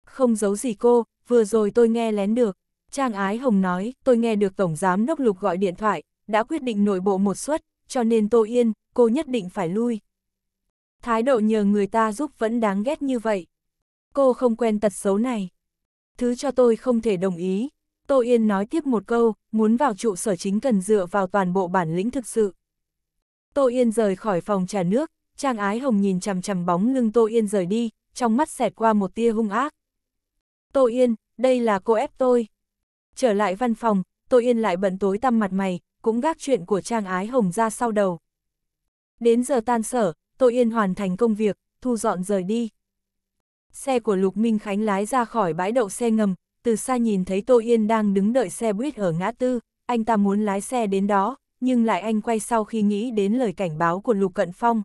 Không giấu gì cô, vừa rồi tôi nghe lén được. Trang Ái Hồng nói, tôi nghe được Tổng Giám Đốc Lục gọi điện thoại, đã quyết định nội bộ một suất, cho nên Tô Yên, cô nhất định phải lui thái độ nhờ người ta giúp vẫn đáng ghét như vậy. Cô không quen tật xấu này. Thứ cho tôi không thể đồng ý. Tô Yên nói tiếp một câu, muốn vào trụ sở chính cần dựa vào toàn bộ bản lĩnh thực sự. Tô Yên rời khỏi phòng trà nước, Trang Ái Hồng nhìn chằm chằm bóng lưng Tô Yên rời đi, trong mắt xẹt qua một tia hung ác. Tô Yên, đây là cô ép tôi. Trở lại văn phòng, Tô Yên lại bận tối tăm mặt mày, cũng gác chuyện của Trang Ái Hồng ra sau đầu. Đến giờ tan sở, Tô Yên hoàn thành công việc, thu dọn rời đi. Xe của Lục Minh Khánh lái ra khỏi bãi đậu xe ngầm, từ xa nhìn thấy Tô Yên đang đứng đợi xe buýt ở ngã tư, anh ta muốn lái xe đến đó, nhưng lại anh quay sau khi nghĩ đến lời cảnh báo của Lục Cận Phong.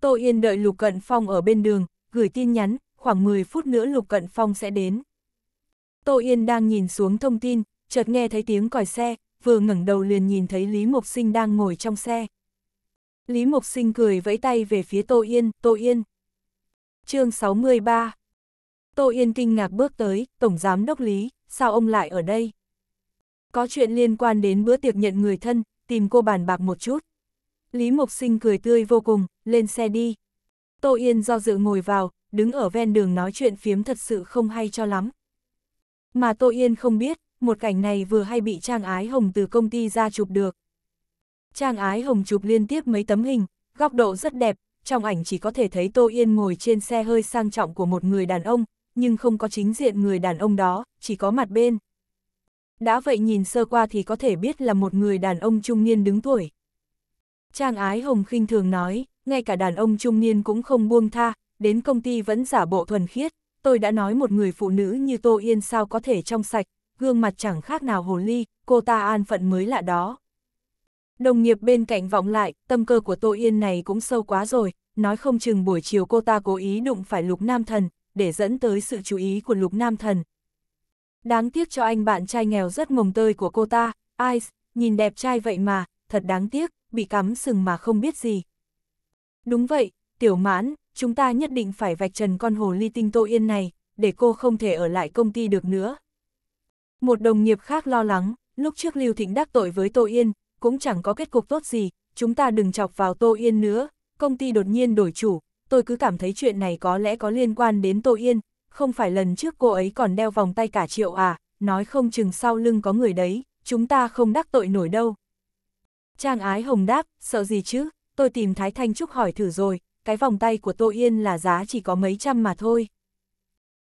Tô Yên đợi Lục Cận Phong ở bên đường, gửi tin nhắn, khoảng 10 phút nữa Lục Cận Phong sẽ đến. Tô Yên đang nhìn xuống thông tin, chợt nghe thấy tiếng còi xe, vừa ngẩng đầu liền nhìn thấy Lý Mộc Sinh đang ngồi trong xe. Lý Mộc Sinh cười vẫy tay về phía Tô Yên, Tô Yên. chương 63 Tô Yên kinh ngạc bước tới, Tổng Giám Đốc Lý, sao ông lại ở đây? Có chuyện liên quan đến bữa tiệc nhận người thân, tìm cô bàn bạc một chút. Lý Mộc Sinh cười tươi vô cùng, lên xe đi. Tô Yên do dự ngồi vào, đứng ở ven đường nói chuyện phiếm thật sự không hay cho lắm. Mà Tô Yên không biết, một cảnh này vừa hay bị Trang Ái Hồng từ công ty ra chụp được, Trang Ái Hồng chụp liên tiếp mấy tấm hình, góc độ rất đẹp, trong ảnh chỉ có thể thấy Tô Yên ngồi trên xe hơi sang trọng của một người đàn ông, nhưng không có chính diện người đàn ông đó, chỉ có mặt bên. Đã vậy nhìn sơ qua thì có thể biết là một người đàn ông trung niên đứng tuổi. Trang Ái Hồng khinh thường nói, ngay cả đàn ông trung niên cũng không buông tha, đến công ty vẫn giả bộ thuần khiết, tôi đã nói một người phụ nữ như Tô Yên sao có thể trong sạch, gương mặt chẳng khác nào hồ ly, cô ta an phận mới lạ đó. Đồng nghiệp bên cạnh vọng lại, tâm cơ của Tô Yên này cũng sâu quá rồi, nói không chừng buổi chiều cô ta cố ý đụng phải lục nam thần, để dẫn tới sự chú ý của lục nam thần. Đáng tiếc cho anh bạn trai nghèo rất mồng tơi của cô ta, Ice, nhìn đẹp trai vậy mà, thật đáng tiếc, bị cắm sừng mà không biết gì. Đúng vậy, tiểu mãn, chúng ta nhất định phải vạch trần con hồ ly tinh Tô Yên này, để cô không thể ở lại công ty được nữa. Một đồng nghiệp khác lo lắng, lúc trước Lưu Thịnh đắc tội với Tô Yên, cũng chẳng có kết cục tốt gì, chúng ta đừng chọc vào Tô Yên nữa, công ty đột nhiên đổi chủ, tôi cứ cảm thấy chuyện này có lẽ có liên quan đến Tô Yên, không phải lần trước cô ấy còn đeo vòng tay cả triệu à, nói không chừng sau lưng có người đấy, chúng ta không đắc tội nổi đâu. Trang Ái Hồng đáp, sợ gì chứ, tôi tìm Thái Thanh Trúc hỏi thử rồi, cái vòng tay của Tô Yên là giá chỉ có mấy trăm mà thôi.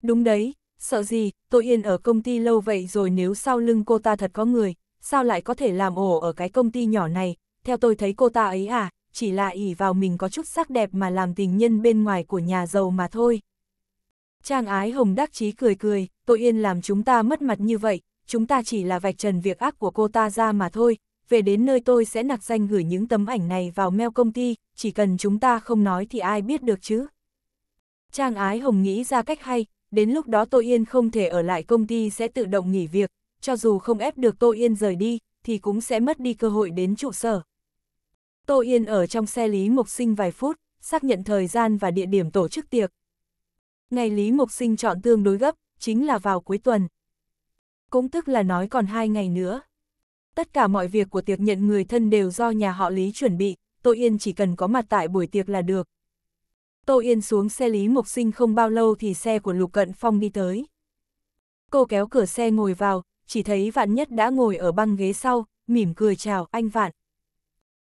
Đúng đấy, sợ gì, Tô Yên ở công ty lâu vậy rồi nếu sau lưng cô ta thật có người, sao lại có thể làm ổ ở cái công ty nhỏ này, theo tôi thấy cô ta ấy à, chỉ là ỉ vào mình có chút sắc đẹp mà làm tình nhân bên ngoài của nhà giàu mà thôi. Trang ái hồng đắc chí cười cười, tội yên làm chúng ta mất mặt như vậy, chúng ta chỉ là vạch trần việc ác của cô ta ra mà thôi, về đến nơi tôi sẽ nặc danh gửi những tấm ảnh này vào mail công ty, chỉ cần chúng ta không nói thì ai biết được chứ. Trang ái hồng nghĩ ra cách hay, đến lúc đó tôi yên không thể ở lại công ty sẽ tự động nghỉ việc, cho dù không ép được Tô Yên rời đi, thì cũng sẽ mất đi cơ hội đến trụ sở. Tô Yên ở trong xe Lý Mộc Sinh vài phút, xác nhận thời gian và địa điểm tổ chức tiệc. Ngày Lý Mộc Sinh chọn tương đối gấp, chính là vào cuối tuần. Cũng tức là nói còn hai ngày nữa. Tất cả mọi việc của tiệc nhận người thân đều do nhà họ Lý chuẩn bị, Tô Yên chỉ cần có mặt tại buổi tiệc là được. Tô Yên xuống xe Lý Mộc Sinh không bao lâu thì xe của Lục Cận Phong đi tới. Cô kéo cửa xe ngồi vào, chỉ thấy Vạn Nhất đã ngồi ở băng ghế sau, mỉm cười chào anh Vạn.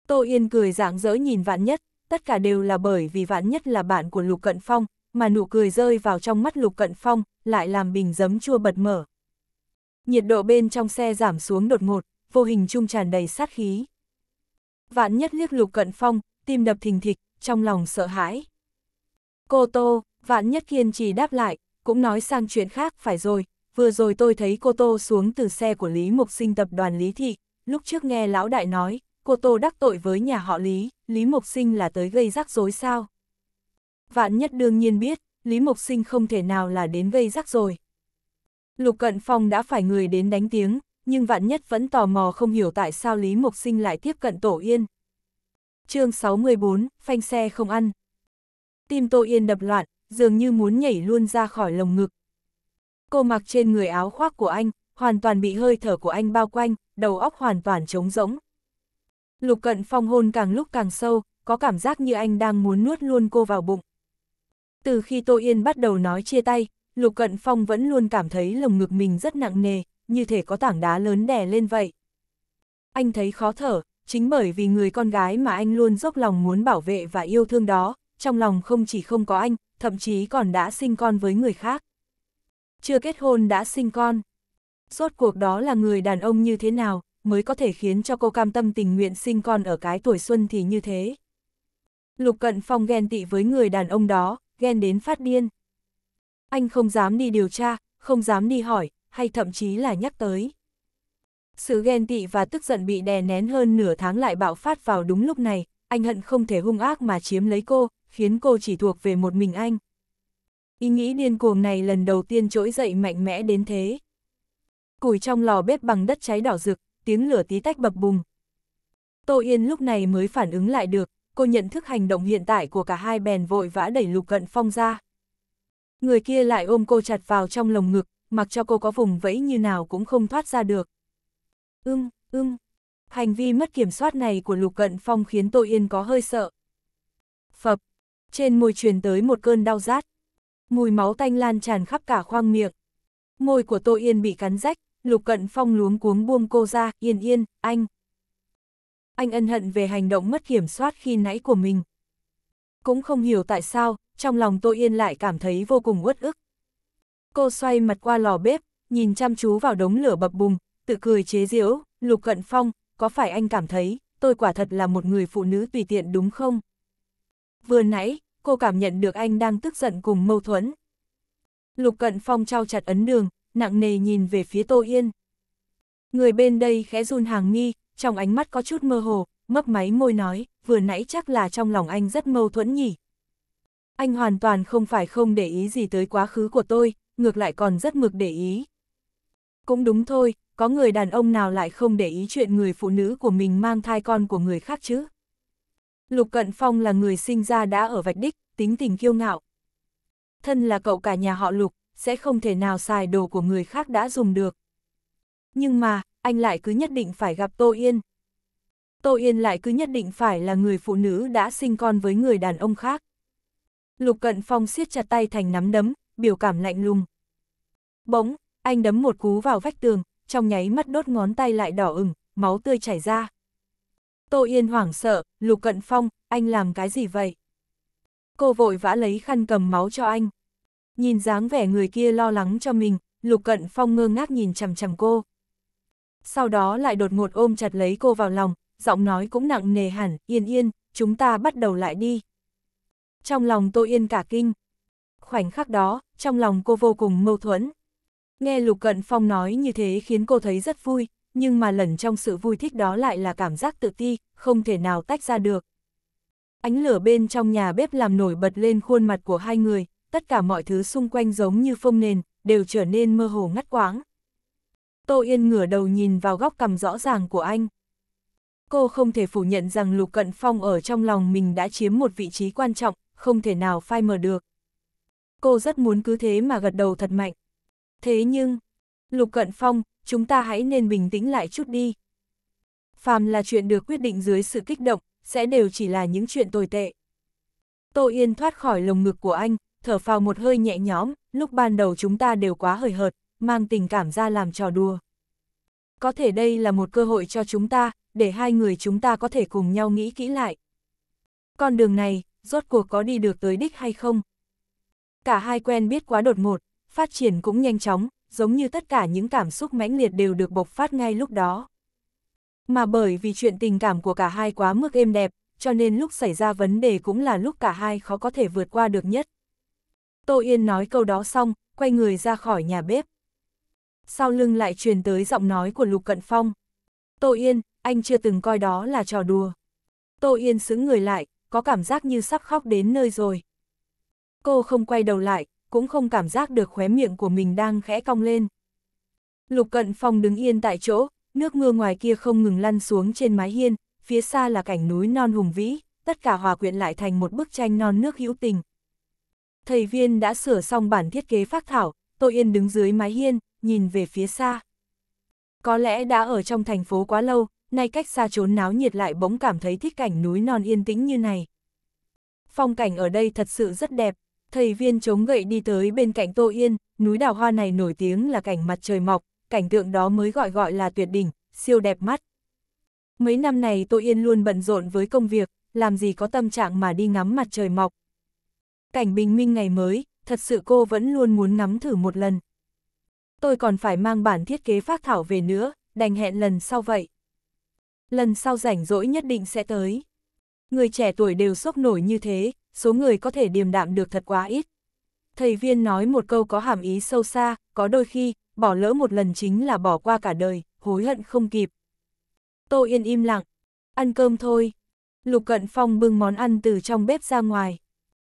Tô Yên cười rạng rỡ nhìn Vạn Nhất, tất cả đều là bởi vì Vạn Nhất là bạn của Lục Cận Phong, mà nụ cười rơi vào trong mắt Lục Cận Phong, lại làm bình giấm chua bật mở. Nhiệt độ bên trong xe giảm xuống đột ngột, vô hình trung tràn đầy sát khí. Vạn Nhất liếc Lục Cận Phong, tim đập thình thịch, trong lòng sợ hãi. Cô Tô, Vạn Nhất kiên trì đáp lại, cũng nói sang chuyện khác phải rồi, vừa rồi tôi thấy cô Tô xuống từ xe của Lý Mục Sinh tập đoàn Lý Thị, lúc trước nghe lão đại nói, cô Tô đắc tội với nhà họ Lý, Lý Mục Sinh là tới gây rắc rối sao? Vạn nhất đương nhiên biết, Lý Mục Sinh không thể nào là đến gây rắc rồi. Lục Cận Phong đã phải người đến đánh tiếng, nhưng vạn nhất vẫn tò mò không hiểu tại sao Lý Mục Sinh lại tiếp cận Tổ Yên. chương 64, phanh xe không ăn. Tim tổ Yên đập loạn, dường như muốn nhảy luôn ra khỏi lồng ngực, Cô mặc trên người áo khoác của anh, hoàn toàn bị hơi thở của anh bao quanh, đầu óc hoàn toàn trống rỗng. Lục cận phong hôn càng lúc càng sâu, có cảm giác như anh đang muốn nuốt luôn cô vào bụng. Từ khi Tô Yên bắt đầu nói chia tay, Lục Cận Phong vẫn luôn cảm thấy lồng ngực mình rất nặng nề, như thể có tảng đá lớn đè lên vậy. Anh thấy khó thở, chính bởi vì người con gái mà anh luôn dốc lòng muốn bảo vệ và yêu thương đó, trong lòng không chỉ không có anh, thậm chí còn đã sinh con với người khác chưa kết hôn đã sinh con. Rốt cuộc đó là người đàn ông như thế nào, mới có thể khiến cho cô cam tâm tình nguyện sinh con ở cái tuổi xuân thì như thế. Lục Cận Phong ghen tị với người đàn ông đó, ghen đến phát điên. Anh không dám đi điều tra, không dám đi hỏi, hay thậm chí là nhắc tới. Sự ghen tị và tức giận bị đè nén hơn nửa tháng lại bạo phát vào đúng lúc này, anh hận không thể hung ác mà chiếm lấy cô, khiến cô chỉ thuộc về một mình anh. Ý nghĩ điên cuồng này lần đầu tiên trỗi dậy mạnh mẽ đến thế. Củi trong lò bếp bằng đất cháy đỏ rực, tiếng lửa tí tách bập bùng. Tô Yên lúc này mới phản ứng lại được, cô nhận thức hành động hiện tại của cả hai bèn vội vã đẩy lục cận phong ra. Người kia lại ôm cô chặt vào trong lồng ngực, mặc cho cô có vùng vẫy như nào cũng không thoát ra được. Ưm, ừ, ưm. Hành vi mất kiểm soát này của Lục Cận Phong khiến Tô Yên có hơi sợ. Phập, trên môi truyền tới một cơn đau rát mùi máu tanh lan tràn khắp cả khoang miệng. Môi của Tô Yên bị cắn rách, Lục Cận Phong luống cuống buông cô ra, yên yên, anh. Anh ân hận về hành động mất kiểm soát khi nãy của mình. Cũng không hiểu tại sao, trong lòng Tô Yên lại cảm thấy vô cùng uất ức. Cô xoay mặt qua lò bếp, nhìn chăm chú vào đống lửa bập bùng, tự cười chế giễu, Lục Cận Phong, có phải anh cảm thấy, tôi quả thật là một người phụ nữ tùy tiện đúng không? Vừa nãy, cô cảm nhận được anh đang tức giận cùng mâu thuẫn. Lục Cận Phong trao chặt ấn đường, nặng nề nhìn về phía Tô Yên. Người bên đây khẽ run hàng mi trong ánh mắt có chút mơ hồ, mấp máy môi nói, vừa nãy chắc là trong lòng anh rất mâu thuẫn nhỉ. Anh hoàn toàn không phải không để ý gì tới quá khứ của tôi, ngược lại còn rất mực để ý. Cũng đúng thôi, có người đàn ông nào lại không để ý chuyện người phụ nữ của mình mang thai con của người khác chứ. Lục Cận Phong là người sinh ra đã ở vạch đích, tính tình kiêu ngạo. Thân là cậu cả nhà họ Lục, sẽ không thể nào xài đồ của người khác đã dùng được. Nhưng mà, anh lại cứ nhất định phải gặp Tô Yên. Tô Yên lại cứ nhất định phải là người phụ nữ đã sinh con với người đàn ông khác. Lục Cận Phong siết chặt tay thành nắm đấm, biểu cảm lạnh lùng. Bỗng, anh đấm một cú vào vách tường, trong nháy mắt đốt ngón tay lại đỏ ửng, máu tươi chảy ra. Tô Yên hoảng sợ, Lục Cận Phong, anh làm cái gì vậy? Cô vội vã lấy khăn cầm máu cho anh. Nhìn dáng vẻ người kia lo lắng cho mình, Lục Cận Phong ngơ ngác nhìn chằm chằm cô. Sau đó lại đột ngột ôm chặt lấy cô vào lòng, giọng nói cũng nặng nề hẳn, yên yên, chúng ta bắt đầu lại đi. Trong lòng Tô Yên cả kinh. Khoảnh khắc đó, trong lòng cô vô cùng mâu thuẫn. Nghe Lục Cận Phong nói như thế khiến cô thấy rất vui, nhưng mà lần trong sự vui thích đó lại là cảm giác tự ti, không thể nào tách ra được. Ánh lửa bên trong nhà bếp làm nổi bật lên khuôn mặt của hai người, tất cả mọi thứ xung quanh giống như phông nền, đều trở nên mơ hồ ngắt quáng. Tô Yên ngửa đầu nhìn vào góc cầm rõ ràng của anh. Cô không thể phủ nhận rằng Lục Cận Phong ở trong lòng mình đã chiếm một vị trí quan trọng, không thể nào phai mờ được. Cô rất muốn cứ thế mà gật đầu thật mạnh. Thế nhưng, Lục Cận Phong, chúng ta hãy nên bình tĩnh lại chút đi. Phàm là chuyện được quyết định dưới sự kích động, sẽ đều chỉ là những chuyện tồi tệ. Tô Yên thoát khỏi lồng ngực của anh, thở phào một hơi nhẹ nhõm, lúc ban đầu chúng ta đều quá hời hợt, mang tình cảm ra làm trò đùa. Có thể đây là một cơ hội cho chúng ta, để hai người chúng ta có thể cùng nhau nghĩ kỹ lại. Con đường này, rốt cuộc có đi được tới đích hay không? Cả hai quen biết quá đột ngột, phát triển cũng nhanh chóng, giống như tất cả những cảm xúc mãnh liệt đều được bộc phát ngay lúc đó. Mà bởi vì chuyện tình cảm của cả hai quá mức êm đẹp, cho nên lúc xảy ra vấn đề cũng là lúc cả hai khó có thể vượt qua được nhất. Tô Yên nói câu đó xong, quay người ra khỏi nhà bếp. Sau lưng lại truyền tới giọng nói của Lục Cận Phong. Tô Yên, anh chưa từng coi đó là trò đùa. Tô Yên xứng người lại, có cảm giác như sắp khóc đến nơi rồi. Cô không quay đầu lại, cũng không cảm giác được khóe miệng của mình đang khẽ cong lên. Lục cận phong đứng yên tại chỗ, nước mưa ngoài kia không ngừng lăn xuống trên mái hiên, phía xa là cảnh núi non hùng vĩ, tất cả hòa quyện lại thành một bức tranh non nước hữu tình. Thầy viên đã sửa xong bản thiết kế phác thảo, tôi yên đứng dưới mái hiên, nhìn về phía xa. Có lẽ đã ở trong thành phố quá lâu, nay cách xa trốn náo nhiệt lại bỗng cảm thấy thích cảnh núi non yên tĩnh như này. Phong cảnh ở đây thật sự rất đẹp, Thầy viên chống gậy đi tới bên cạnh Tô Yên, núi đào hoa này nổi tiếng là cảnh mặt trời mọc, cảnh tượng đó mới gọi gọi là tuyệt đỉnh, siêu đẹp mắt. Mấy năm này Tô Yên luôn bận rộn với công việc, làm gì có tâm trạng mà đi ngắm mặt trời mọc. Cảnh bình minh ngày mới, thật sự cô vẫn luôn muốn ngắm thử một lần. Tôi còn phải mang bản thiết kế phác thảo về nữa, đành hẹn lần sau vậy. Lần sau rảnh rỗi nhất định sẽ tới. Người trẻ tuổi đều sốc nổi như thế, số người có thể điềm đạm được thật quá ít. Thầy viên nói một câu có hàm ý sâu xa, có đôi khi, bỏ lỡ một lần chính là bỏ qua cả đời, hối hận không kịp. Tô Yên im lặng, ăn cơm thôi. Lục Cận Phong bưng món ăn từ trong bếp ra ngoài.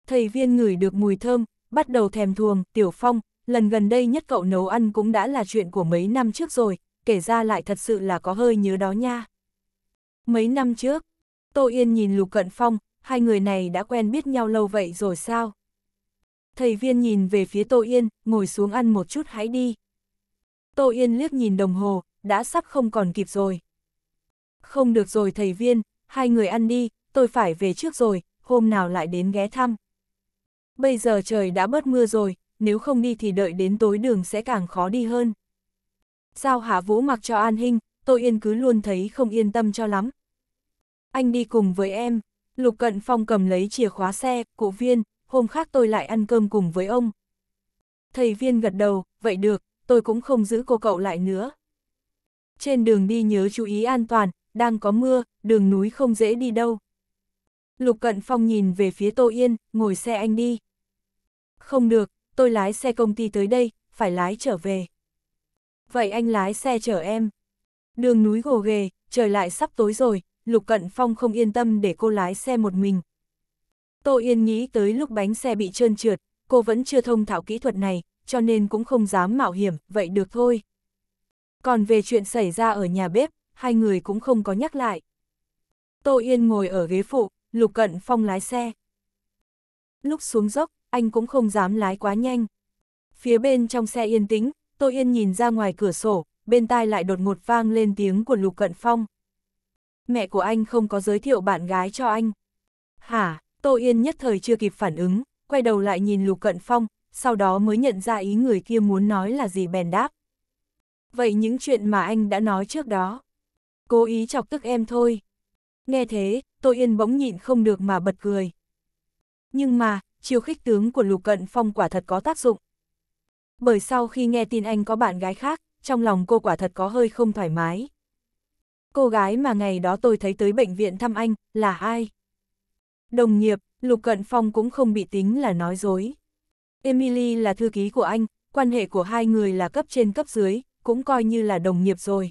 Thầy viên ngửi được mùi thơm, bắt đầu thèm thuồng, Tiểu Phong, lần gần đây nhất cậu nấu ăn cũng đã là chuyện của mấy năm trước rồi, kể ra lại thật sự là có hơi nhớ đó nha. Mấy năm trước, Tô Yên nhìn Lục Cận Phong, hai người này đã quen biết nhau lâu vậy rồi sao? Thầy viên nhìn về phía Tô Yên, ngồi xuống ăn một chút hãy đi. Tô Yên liếc nhìn đồng hồ, đã sắp không còn kịp rồi. Không được rồi thầy viên, hai người ăn đi, tôi phải về trước rồi, hôm nào lại đến ghé thăm. Bây giờ trời đã bớt mưa rồi, nếu không đi thì đợi đến tối đường sẽ càng khó đi hơn. Sao Hạ Vũ mặc cho An Hinh, Tô Yên cứ luôn thấy không yên tâm cho lắm, anh đi cùng với em. Lục Cận Phong cầm lấy chìa khóa xe, cụ viên, hôm khác tôi lại ăn cơm cùng với ông. Thầy viên gật đầu, vậy được, tôi cũng không giữ cô cậu lại nữa. Trên đường đi nhớ chú ý an toàn, đang có mưa, đường núi không dễ đi đâu. Lục Cận Phong nhìn về phía Tô Yên, ngồi xe anh đi. Không được, tôi lái xe công ty tới đây, phải lái trở về. Vậy anh lái xe chở em. Đường núi gồ ghề, trời lại sắp tối rồi, Lục Cận Phong không yên tâm để cô lái xe một mình. Tô Yên nghĩ tới lúc bánh xe bị trơn trượt, cô vẫn chưa thông thạo kỹ thuật này, cho nên cũng không dám mạo hiểm, vậy được thôi. Còn về chuyện xảy ra ở nhà bếp, hai người cũng không có nhắc lại. Tô Yên ngồi ở ghế phụ, Lục Cận Phong lái xe. Lúc xuống dốc, anh cũng không dám lái quá nhanh. Phía bên trong xe yên tĩnh, Tô Yên nhìn ra ngoài cửa sổ, bên tai lại đột ngột vang lên tiếng của Lục Cận Phong mẹ của anh không có giới thiệu bạn gái cho anh. Hả, Tô Yên nhất thời chưa kịp phản ứng, quay đầu lại nhìn Lục Cận Phong, sau đó mới nhận ra ý người kia muốn nói là gì bèn đáp. Vậy những chuyện mà anh đã nói trước đó, cố ý chọc tức em thôi. Nghe thế, Tô Yên bỗng nhịn không được mà bật cười. Nhưng mà, chiêu khích tướng của Lục Cận Phong quả thật có tác dụng. Bởi sau khi nghe tin anh có bạn gái khác, trong lòng cô quả thật có hơi không thoải mái. Cô gái mà ngày đó tôi thấy tới bệnh viện thăm anh, là ai? Đồng nghiệp, Lục Cận Phong cũng không bị tính là nói dối. Emily là thư ký của anh, quan hệ của hai người là cấp trên cấp dưới, cũng coi như là đồng nghiệp rồi.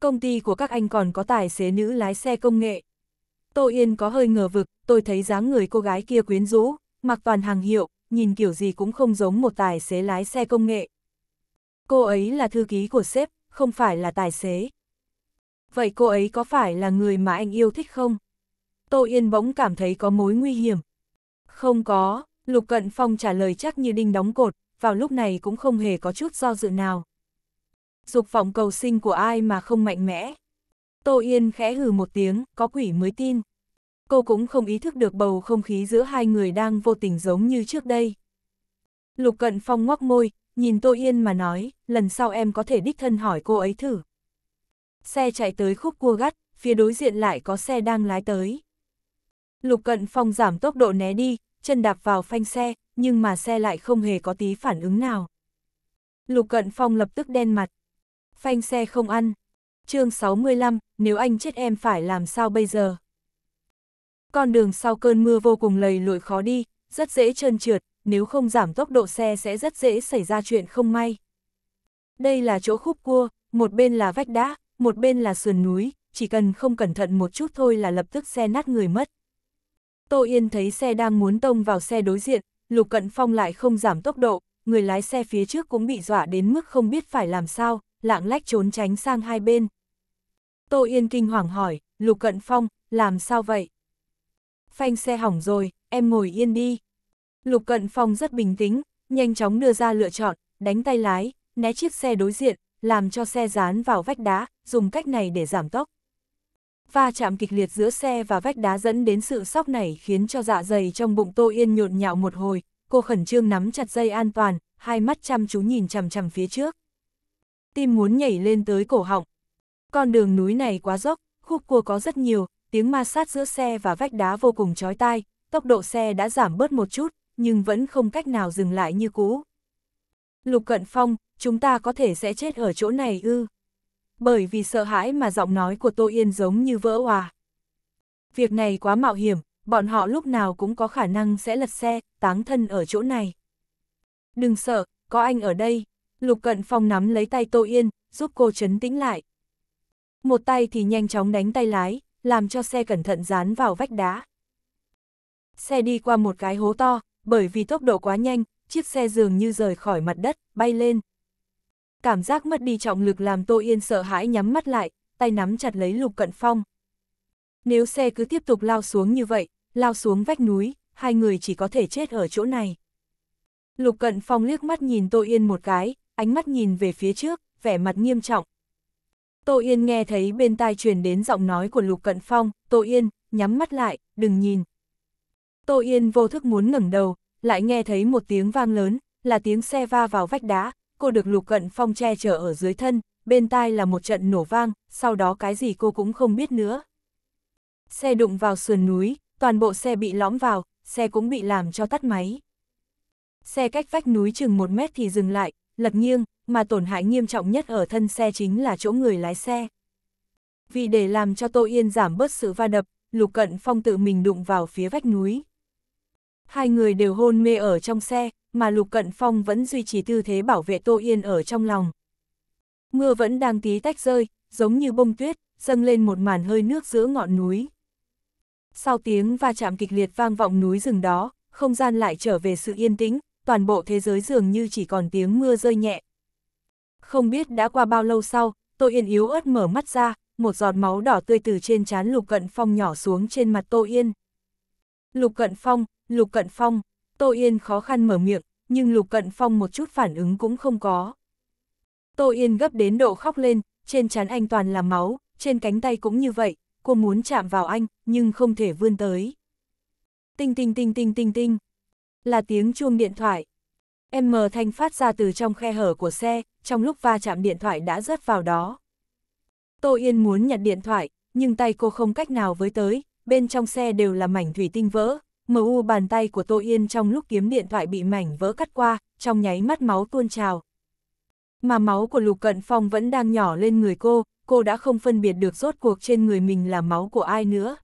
Công ty của các anh còn có tài xế nữ lái xe công nghệ. Tô Yên có hơi ngờ vực, tôi thấy dáng người cô gái kia quyến rũ, mặc toàn hàng hiệu, nhìn kiểu gì cũng không giống một tài xế lái xe công nghệ. Cô ấy là thư ký của sếp, không phải là tài xế. Vậy cô ấy có phải là người mà anh yêu thích không? Tô Yên bỗng cảm thấy có mối nguy hiểm. Không có, Lục Cận Phong trả lời chắc như đinh đóng cột, vào lúc này cũng không hề có chút do dự nào. Dục vọng cầu sinh của ai mà không mạnh mẽ. Tô Yên khẽ hừ một tiếng, có quỷ mới tin. Cô cũng không ý thức được bầu không khí giữa hai người đang vô tình giống như trước đây. Lục Cận Phong ngoắc môi, nhìn Tô Yên mà nói, lần sau em có thể đích thân hỏi cô ấy thử xe chạy tới khúc cua gắt, phía đối diện lại có xe đang lái tới. Lục cận phong giảm tốc độ né đi, chân đạp vào phanh xe, nhưng mà xe lại không hề có tí phản ứng nào. Lục cận phong lập tức đen mặt. Phanh xe không ăn. chương 65, nếu anh chết em phải làm sao bây giờ? Con đường sau cơn mưa vô cùng lầy lội khó đi, rất dễ trơn trượt, nếu không giảm tốc độ xe sẽ rất dễ xảy ra chuyện không may. Đây là chỗ khúc cua, một bên là vách đá, một bên là sườn núi, chỉ cần không cẩn thận một chút thôi là lập tức xe nát người mất. Tô Yên thấy xe đang muốn tông vào xe đối diện, Lục Cận Phong lại không giảm tốc độ, người lái xe phía trước cũng bị dọa đến mức không biết phải làm sao, lạng lách trốn tránh sang hai bên. Tô Yên kinh hoàng hỏi, Lục Cận Phong, làm sao vậy? Phanh xe hỏng rồi, em ngồi yên đi. Lục Cận Phong rất bình tĩnh, nhanh chóng đưa ra lựa chọn, đánh tay lái, né chiếc xe đối diện, làm cho xe dán vào vách đá, dùng cách này để giảm tốc. Va chạm kịch liệt giữa xe và vách đá dẫn đến sự sóc này khiến cho dạ dày trong bụng Tô Yên nhộn nhạo một hồi, cô khẩn trương nắm chặt dây an toàn, hai mắt chăm chú nhìn chằm chằm phía trước. Tim muốn nhảy lên tới cổ họng. Con đường núi này quá dốc, khúc cua có rất nhiều, tiếng ma sát giữa xe và vách đá vô cùng chói tai, tốc độ xe đã giảm bớt một chút, nhưng vẫn không cách nào dừng lại như cũ. Lục Cận Phong, chúng ta có thể sẽ chết ở chỗ này ư. Bởi vì sợ hãi mà giọng nói của Tô Yên giống như vỡ hòa. Việc này quá mạo hiểm, bọn họ lúc nào cũng có khả năng sẽ lật xe, táng thân ở chỗ này. Đừng sợ, có anh ở đây. Lục Cận Phong nắm lấy tay Tô Yên, giúp cô chấn tĩnh lại. Một tay thì nhanh chóng đánh tay lái, làm cho xe cẩn thận dán vào vách đá. Xe đi qua một cái hố to, bởi vì tốc độ quá nhanh, chiếc xe dường như rời khỏi mặt đất, bay lên. Cảm giác mất đi trọng lực làm Tô Yên sợ hãi nhắm mắt lại, tay nắm chặt lấy Lục Cận Phong. Nếu xe cứ tiếp tục lao xuống như vậy, lao xuống vách núi, hai người chỉ có thể chết ở chỗ này. Lục Cận Phong liếc mắt nhìn Tô Yên một cái, ánh mắt nhìn về phía trước, vẻ mặt nghiêm trọng. Tô Yên nghe thấy bên tai truyền đến giọng nói của Lục Cận Phong, Tô Yên, nhắm mắt lại, đừng nhìn. Tô Yên vô thức muốn ngẩng đầu, lại nghe thấy một tiếng vang lớn, là tiếng xe va vào vách đá, cô được lục cận phong che chở ở dưới thân, bên tai là một trận nổ vang, sau đó cái gì cô cũng không biết nữa. Xe đụng vào sườn núi, toàn bộ xe bị lõm vào, xe cũng bị làm cho tắt máy. Xe cách vách núi chừng một mét thì dừng lại, lật nghiêng, mà tổn hại nghiêm trọng nhất ở thân xe chính là chỗ người lái xe. Vì để làm cho Tô Yên giảm bớt sự va đập, Lục Cận Phong tự mình đụng vào phía vách núi hai người đều hôn mê ở trong xe, mà Lục Cận Phong vẫn duy trì tư thế bảo vệ Tô Yên ở trong lòng. Mưa vẫn đang tí tách rơi, giống như bông tuyết, dâng lên một màn hơi nước giữa ngọn núi. Sau tiếng va chạm kịch liệt vang vọng núi rừng đó, không gian lại trở về sự yên tĩnh, toàn bộ thế giới dường như chỉ còn tiếng mưa rơi nhẹ. Không biết đã qua bao lâu sau, Tô Yên yếu ớt mở mắt ra, một giọt máu đỏ tươi từ trên trán Lục Cận Phong nhỏ xuống trên mặt Tô Yên. Lục Cận Phong, Lục Cận Phong, Tô Yên khó khăn mở miệng, nhưng Lục Cận Phong một chút phản ứng cũng không có. Tô Yên gấp đến độ khóc lên, trên trán anh toàn là máu, trên cánh tay cũng như vậy, cô muốn chạm vào anh, nhưng không thể vươn tới. Tinh tinh tinh tinh tinh tinh, là tiếng chuông điện thoại. M thanh phát ra từ trong khe hở của xe, trong lúc va chạm điện thoại đã rớt vào đó. Tô Yên muốn nhặt điện thoại, nhưng tay cô không cách nào với tới, bên trong xe đều là mảnh thủy tinh vỡ, mờ u bàn tay của Tô Yên trong lúc kiếm điện thoại bị mảnh vỡ cắt qua, trong nháy mắt máu tuôn trào. Mà máu của Lục Cận Phong vẫn đang nhỏ lên người cô, cô đã không phân biệt được rốt cuộc trên người mình là máu của ai nữa.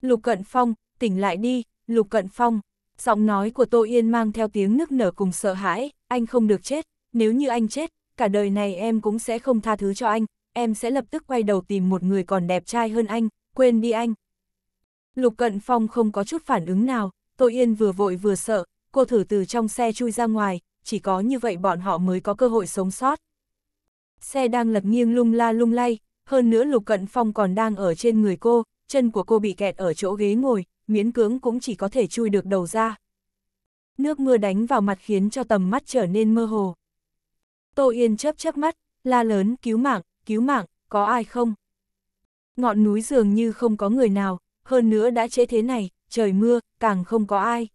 Lục Cận Phong, tỉnh lại đi, Lục Cận Phong. Giọng nói của Tô Yên mang theo tiếng nức nở cùng sợ hãi, anh không được chết, nếu như anh chết, cả đời này em cũng sẽ không tha thứ cho anh, em sẽ lập tức quay đầu tìm một người còn đẹp trai hơn anh, quên đi anh, Lục Cận Phong không có chút phản ứng nào, Tô Yên vừa vội vừa sợ, cô thử từ trong xe chui ra ngoài, chỉ có như vậy bọn họ mới có cơ hội sống sót. Xe đang lật nghiêng lung la lung lay, hơn nữa Lục Cận Phong còn đang ở trên người cô, chân của cô bị kẹt ở chỗ ghế ngồi, miễn cưỡng cũng chỉ có thể chui được đầu ra. Nước mưa đánh vào mặt khiến cho tầm mắt trở nên mơ hồ. Tô Yên chớp chớp mắt, la lớn cứu mạng, cứu mạng, có ai không? Ngọn núi dường như không có người nào, hơn nữa đã chế thế này, trời mưa, càng không có ai.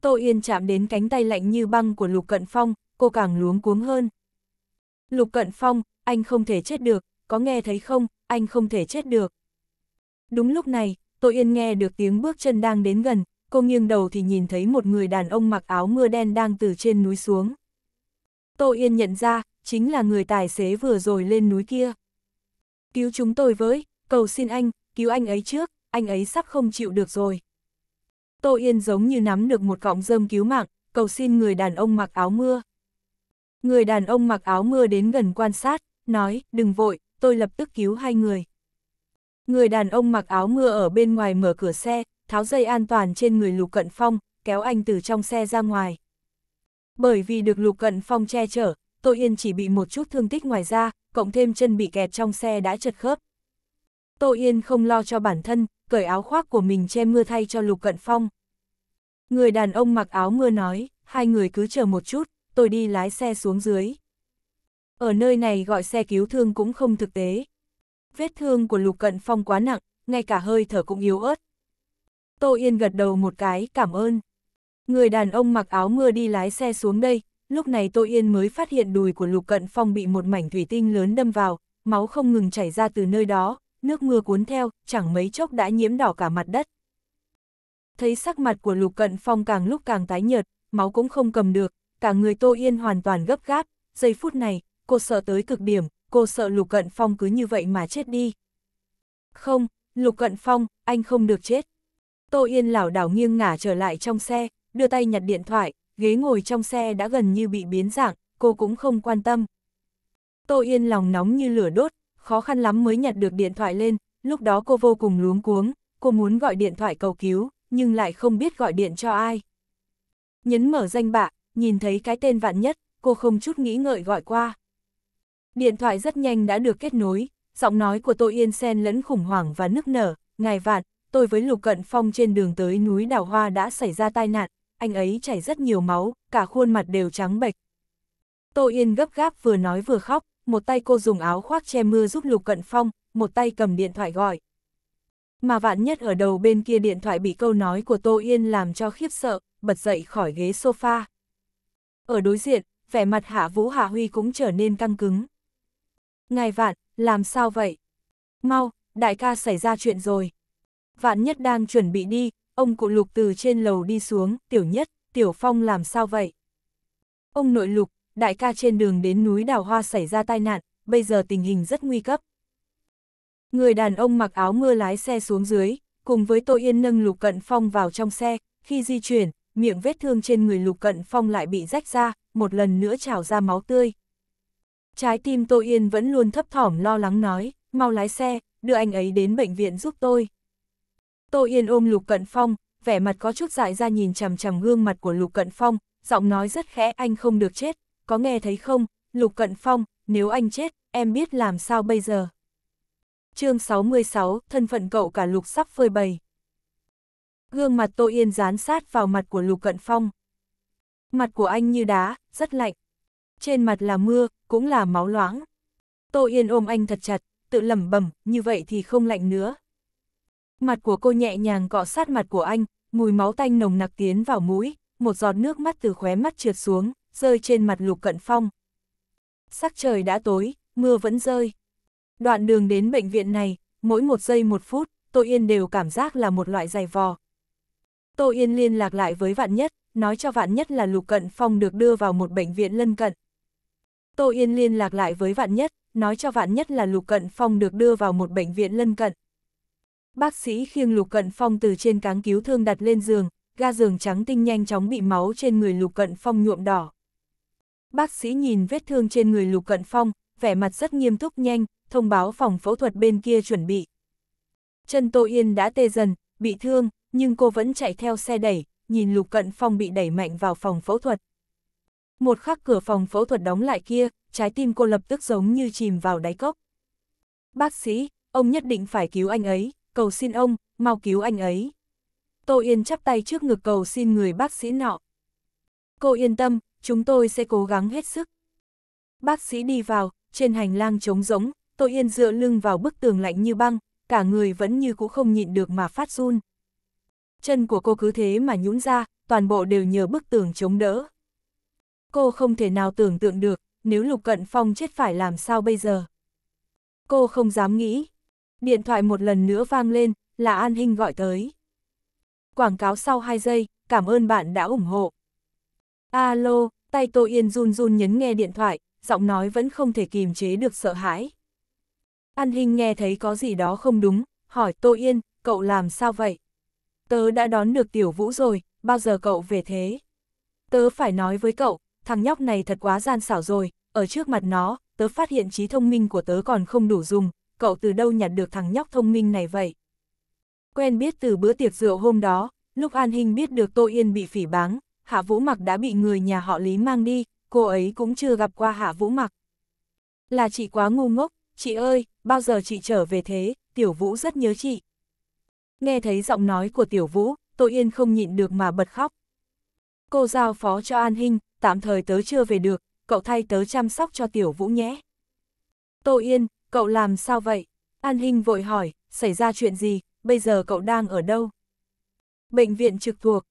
Tô Yên chạm đến cánh tay lạnh như băng của Lục Cận Phong, cô càng luống cuống hơn. Lục Cận Phong, anh không thể chết được, có nghe thấy không, anh không thể chết được. Đúng lúc này, Tô Yên nghe được tiếng bước chân đang đến gần, cô nghiêng đầu thì nhìn thấy một người đàn ông mặc áo mưa đen đang từ trên núi xuống. Tô Yên nhận ra, chính là người tài xế vừa rồi lên núi kia. Cứu chúng tôi với, cầu xin anh, cứu anh ấy trước anh ấy sắp không chịu được rồi. Tô Yên giống như nắm được một cọng rơm cứu mạng, cầu xin người đàn ông mặc áo mưa. Người đàn ông mặc áo mưa đến gần quan sát, nói, đừng vội, tôi lập tức cứu hai người. Người đàn ông mặc áo mưa ở bên ngoài mở cửa xe, tháo dây an toàn trên người Lục Cận Phong, kéo anh từ trong xe ra ngoài. Bởi vì được Lục Cận Phong che chở, Tô Yên chỉ bị một chút thương tích ngoài da, cộng thêm chân bị kẹt trong xe đã chật khớp. Tô Yên không lo cho bản thân, cởi áo khoác của mình che mưa thay cho Lục Cận Phong. Người đàn ông mặc áo mưa nói, hai người cứ chờ một chút, tôi đi lái xe xuống dưới. Ở nơi này gọi xe cứu thương cũng không thực tế. Vết thương của Lục Cận Phong quá nặng, ngay cả hơi thở cũng yếu ớt. Tô Yên gật đầu một cái, cảm ơn. Người đàn ông mặc áo mưa đi lái xe xuống đây, lúc này Tô Yên mới phát hiện đùi của Lục Cận Phong bị một mảnh thủy tinh lớn đâm vào, máu không ngừng chảy ra từ nơi đó, nước mưa cuốn theo, chẳng mấy chốc đã nhiễm đỏ cả mặt đất. Thấy sắc mặt của Lục Cận Phong càng lúc càng tái nhợt, máu cũng không cầm được, cả người Tô Yên hoàn toàn gấp gáp, giây phút này, cô sợ tới cực điểm, cô sợ Lục Cận Phong cứ như vậy mà chết đi. Không, Lục Cận Phong, anh không được chết. Tô Yên lảo đảo nghiêng ngả trở lại trong xe, đưa tay nhặt điện thoại, ghế ngồi trong xe đã gần như bị biến dạng, cô cũng không quan tâm. Tô Yên lòng nóng như lửa đốt, khó khăn lắm mới nhặt được điện thoại lên, lúc đó cô vô cùng luống cuống, cô muốn gọi điện thoại cầu cứu, nhưng lại không biết gọi điện cho ai. Nhấn mở danh bạ, nhìn thấy cái tên vạn nhất, cô không chút nghĩ ngợi gọi qua. Điện thoại rất nhanh đã được kết nối, giọng nói của Tô Yên Sen lẫn khủng hoảng và nức nở, ngài vạn, tôi với Lục Cận Phong trên đường tới núi Đào Hoa đã xảy ra tai nạn, anh ấy chảy rất nhiều máu, cả khuôn mặt đều trắng bệch. Tô Yên gấp gáp vừa nói vừa khóc, một tay cô dùng áo khoác che mưa giúp Lục Cận Phong, một tay cầm điện thoại gọi. Mà vạn nhất ở đầu bên kia điện thoại bị câu nói của Tô Yên làm cho khiếp sợ, bật dậy khỏi ghế sofa. Ở đối diện, vẻ mặt Hạ Vũ Hạ Huy cũng trở nên căng cứng. Ngài vạn, làm sao vậy? Mau, đại ca xảy ra chuyện rồi. Vạn nhất đang chuẩn bị đi, ông cụ lục từ trên lầu đi xuống, tiểu nhất, tiểu phong làm sao vậy? Ông nội lục, đại ca trên đường đến núi đào hoa xảy ra tai nạn, bây giờ tình hình rất nguy cấp. Người đàn ông mặc áo mưa lái xe xuống dưới, cùng với Tô Yên nâng Lục Cận Phong vào trong xe, khi di chuyển, miệng vết thương trên người Lục Cận Phong lại bị rách ra, một lần nữa trào ra máu tươi. Trái tim Tô Yên vẫn luôn thấp thỏm lo lắng nói, mau lái xe, đưa anh ấy đến bệnh viện giúp tôi. Tô Yên ôm Lục Cận Phong, vẻ mặt có chút dại ra nhìn chằm chằm gương mặt của Lục Cận Phong, giọng nói rất khẽ anh không được chết, có nghe thấy không, Lục Cận Phong, nếu anh chết, em biết làm sao bây giờ. chương 66, thân phận cậu cả Lục sắp phơi bày. Gương mặt Tô Yên dán sát vào mặt của Lục Cận Phong. Mặt của anh như đá, rất lạnh. Trên mặt là mưa, cũng là máu loãng. Tô Yên ôm anh thật chặt, tự lẩm bẩm, như vậy thì không lạnh nữa. Mặt của cô nhẹ nhàng cọ sát mặt của anh, mùi máu tanh nồng nặc tiến vào mũi, một giọt nước mắt từ khóe mắt trượt xuống rơi trên mặt lục cận phong. Sắc trời đã tối, mưa vẫn rơi. Đoạn đường đến bệnh viện này, mỗi một giây một phút, Tô Yên đều cảm giác là một loại dày vò. Tô Yên liên lạc lại với Vạn Nhất, nói cho Vạn Nhất là Lục Cận Phong được đưa vào một bệnh viện lân cận. Tô Yên liên lạc lại với Vạn Nhất, nói cho Vạn Nhất là Lục Cận Phong được đưa vào một bệnh viện lân cận. Bác sĩ khiêng Lục Cận Phong từ trên cáng cứu thương đặt lên giường, ga giường trắng tinh nhanh chóng bị máu trên người Lục Cận Phong nhuộm đỏ. Bác sĩ nhìn vết thương trên người Lục Cận Phong, vẻ mặt rất nghiêm túc nhanh, thông báo phòng phẫu thuật bên kia chuẩn bị. Chân Tô Yên đã tê dần, bị thương, nhưng cô vẫn chạy theo xe đẩy, nhìn Lục Cận Phong bị đẩy mạnh vào phòng phẫu thuật. Một khắc cửa phòng phẫu thuật đóng lại kia, trái tim cô lập tức giống như chìm vào đáy cốc. Bác sĩ, ông nhất định phải cứu anh ấy, cầu xin ông, mau cứu anh ấy. Tô Yên chắp tay trước ngực cầu xin người bác sĩ nọ. Cô yên tâm, chúng tôi sẽ cố gắng hết sức. Bác sĩ đi vào, trên hành lang trống rỗng, tôi Yên dựa lưng vào bức tường lạnh như băng, cả người vẫn như cũ không nhịn được mà phát run. Chân của cô cứ thế mà nhũn ra, toàn bộ đều nhờ bức tường chống đỡ. Cô không thể nào tưởng tượng được, nếu Lục Cận Phong chết phải làm sao bây giờ. Cô không dám nghĩ. Điện thoại một lần nữa vang lên, là An Hinh gọi tới. Quảng cáo sau 2 giây, cảm ơn bạn đã ủng hộ. Alo, tay Tô Yên run run nhấn nghe điện thoại, giọng nói vẫn không thể kìm chế được sợ hãi. An Hinh nghe thấy có gì đó không đúng, hỏi Tô Yên, cậu làm sao vậy? Tớ đã đón được Tiểu Vũ rồi, bao giờ cậu về thế? Tớ phải nói với cậu, thằng nhóc này thật quá gian xảo rồi, ở trước mặt nó, tớ phát hiện trí thông minh của tớ còn không đủ dùng, cậu từ đâu nhặt được thằng nhóc thông minh này vậy? Quen biết từ bữa tiệc rượu hôm đó, lúc An Hinh biết được Tô Yên bị phỉ báng, Hạ Vũ Mặc đã bị người nhà họ Lý mang đi, cô ấy cũng chưa gặp qua Hạ Vũ Mặc. Là chị quá ngu ngốc, chị ơi, bao giờ chị trở về thế, Tiểu Vũ rất nhớ chị. Nghe thấy giọng nói của Tiểu Vũ, Tô Yên không nhịn được mà bật khóc. Cô giao phó cho An Hinh, tạm thời tớ chưa về được, cậu thay tớ chăm sóc cho Tiểu Vũ nhé. Tô Yên, cậu làm sao vậy? An Hinh vội hỏi, xảy ra chuyện gì, bây giờ cậu đang ở đâu? Bệnh viện trực thuộc,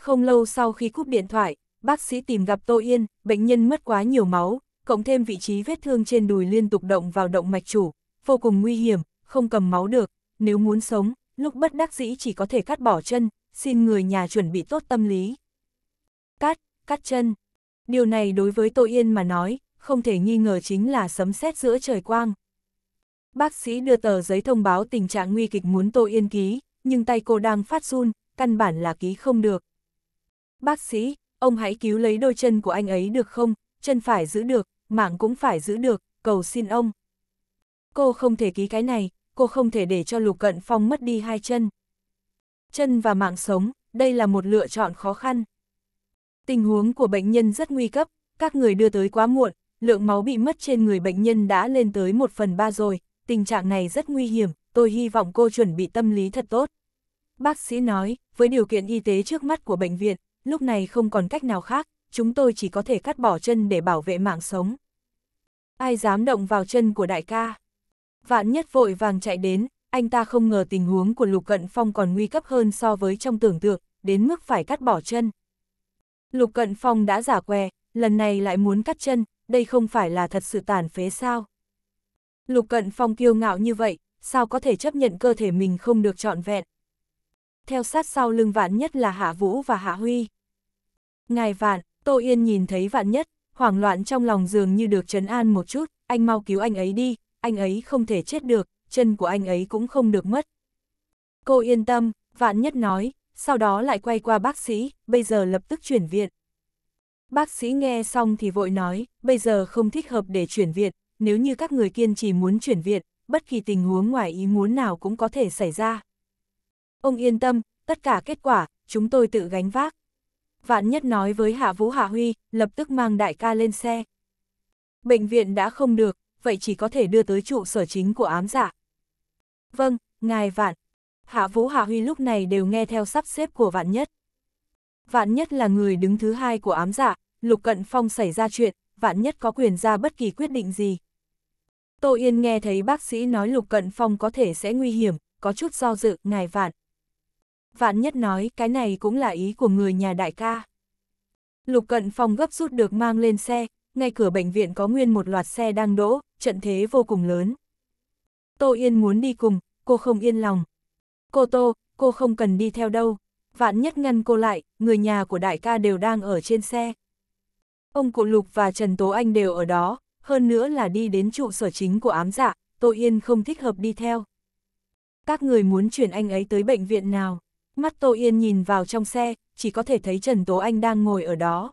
không lâu sau khi cúp điện thoại, bác sĩ tìm gặp Tô Yên, bệnh nhân mất quá nhiều máu, cộng thêm vị trí vết thương trên đùi liên tục động vào động mạch chủ, vô cùng nguy hiểm, không cầm máu được, nếu muốn sống, lúc bất đắc dĩ chỉ có thể cắt bỏ chân, xin người nhà chuẩn bị tốt tâm lý. Cắt, cắt chân. Điều này đối với Tô Yên mà nói, không thể nghi ngờ chính là sấm sét giữa trời quang. Bác sĩ đưa tờ giấy thông báo tình trạng nguy kịch muốn Tô Yên ký, nhưng tay cô đang phát run, căn bản là ký không được. Bác sĩ, ông hãy cứu lấy đôi chân của anh ấy được không? Chân phải giữ được, mạng cũng phải giữ được, cầu xin ông. Cô không thể ký cái này, cô không thể để cho Lục Cận Phong mất đi hai chân. Chân và mạng sống, đây là một lựa chọn khó khăn. Tình huống của bệnh nhân rất nguy cấp, các người đưa tới quá muộn, lượng máu bị mất trên người bệnh nhân đã lên tới một phần ba rồi, tình trạng này rất nguy hiểm, tôi hy vọng cô chuẩn bị tâm lý thật tốt. Bác sĩ nói, với điều kiện y tế trước mắt của bệnh viện, lúc này không còn cách nào khác, chúng tôi chỉ có thể cắt bỏ chân để bảo vệ mạng sống. Ai dám động vào chân của đại ca? Vạn nhất vội vàng chạy đến, anh ta không ngờ tình huống của Lục Cận Phong còn nguy cấp hơn so với trong tưởng tượng, đến mức phải cắt bỏ chân. Lục Cận Phong đã giả què, lần này lại muốn cắt chân, đây không phải là thật sự tàn phế sao? Lục Cận Phong kiêu ngạo như vậy, sao có thể chấp nhận cơ thể mình không được trọn vẹn? Theo sát sau lưng vạn nhất là Hạ Vũ và Hạ Huy. Ngài Vạn, Tô Yên nhìn thấy Vạn Nhất, hoảng loạn trong lòng dường như được trấn an một chút, anh mau cứu anh ấy đi, anh ấy không thể chết được, chân của anh ấy cũng không được mất. Cô yên tâm, Vạn Nhất nói, sau đó lại quay qua bác sĩ, bây giờ lập tức chuyển viện. Bác sĩ nghe xong thì vội nói, bây giờ không thích hợp để chuyển viện, nếu như các người kiên trì muốn chuyển viện, bất kỳ tình huống ngoài ý muốn nào cũng có thể xảy ra. Ông yên tâm, tất cả kết quả, chúng tôi tự gánh vác, vạn nhất nói với Hạ Vũ Hạ Huy, lập tức mang đại ca lên xe. Bệnh viện đã không được, vậy chỉ có thể đưa tới trụ sở chính của ám giả. Dạ. Vâng, ngài vạn. Hạ Vũ Hạ Huy lúc này đều nghe theo sắp xếp của vạn nhất. Vạn nhất là người đứng thứ hai của ám giả, dạ, Lục Cận Phong xảy ra chuyện, vạn nhất có quyền ra bất kỳ quyết định gì. Tô Yên nghe thấy bác sĩ nói Lục Cận Phong có thể sẽ nguy hiểm, có chút do dự, ngài vạn vạn nhất nói cái này cũng là ý của người nhà đại ca. Lục cận phòng gấp rút được mang lên xe, ngay cửa bệnh viện có nguyên một loạt xe đang đỗ, trận thế vô cùng lớn. Tô Yên muốn đi cùng, cô không yên lòng. Cô Tô, cô không cần đi theo đâu. Vạn nhất ngăn cô lại, người nhà của đại ca đều đang ở trên xe. Ông cụ Lục và Trần Tố Anh đều ở đó, hơn nữa là đi đến trụ sở chính của ám dạ, Tô Yên không thích hợp đi theo. Các người muốn chuyển anh ấy tới bệnh viện nào? Mắt Tô Yên nhìn vào trong xe, chỉ có thể thấy Trần Tố Anh đang ngồi ở đó.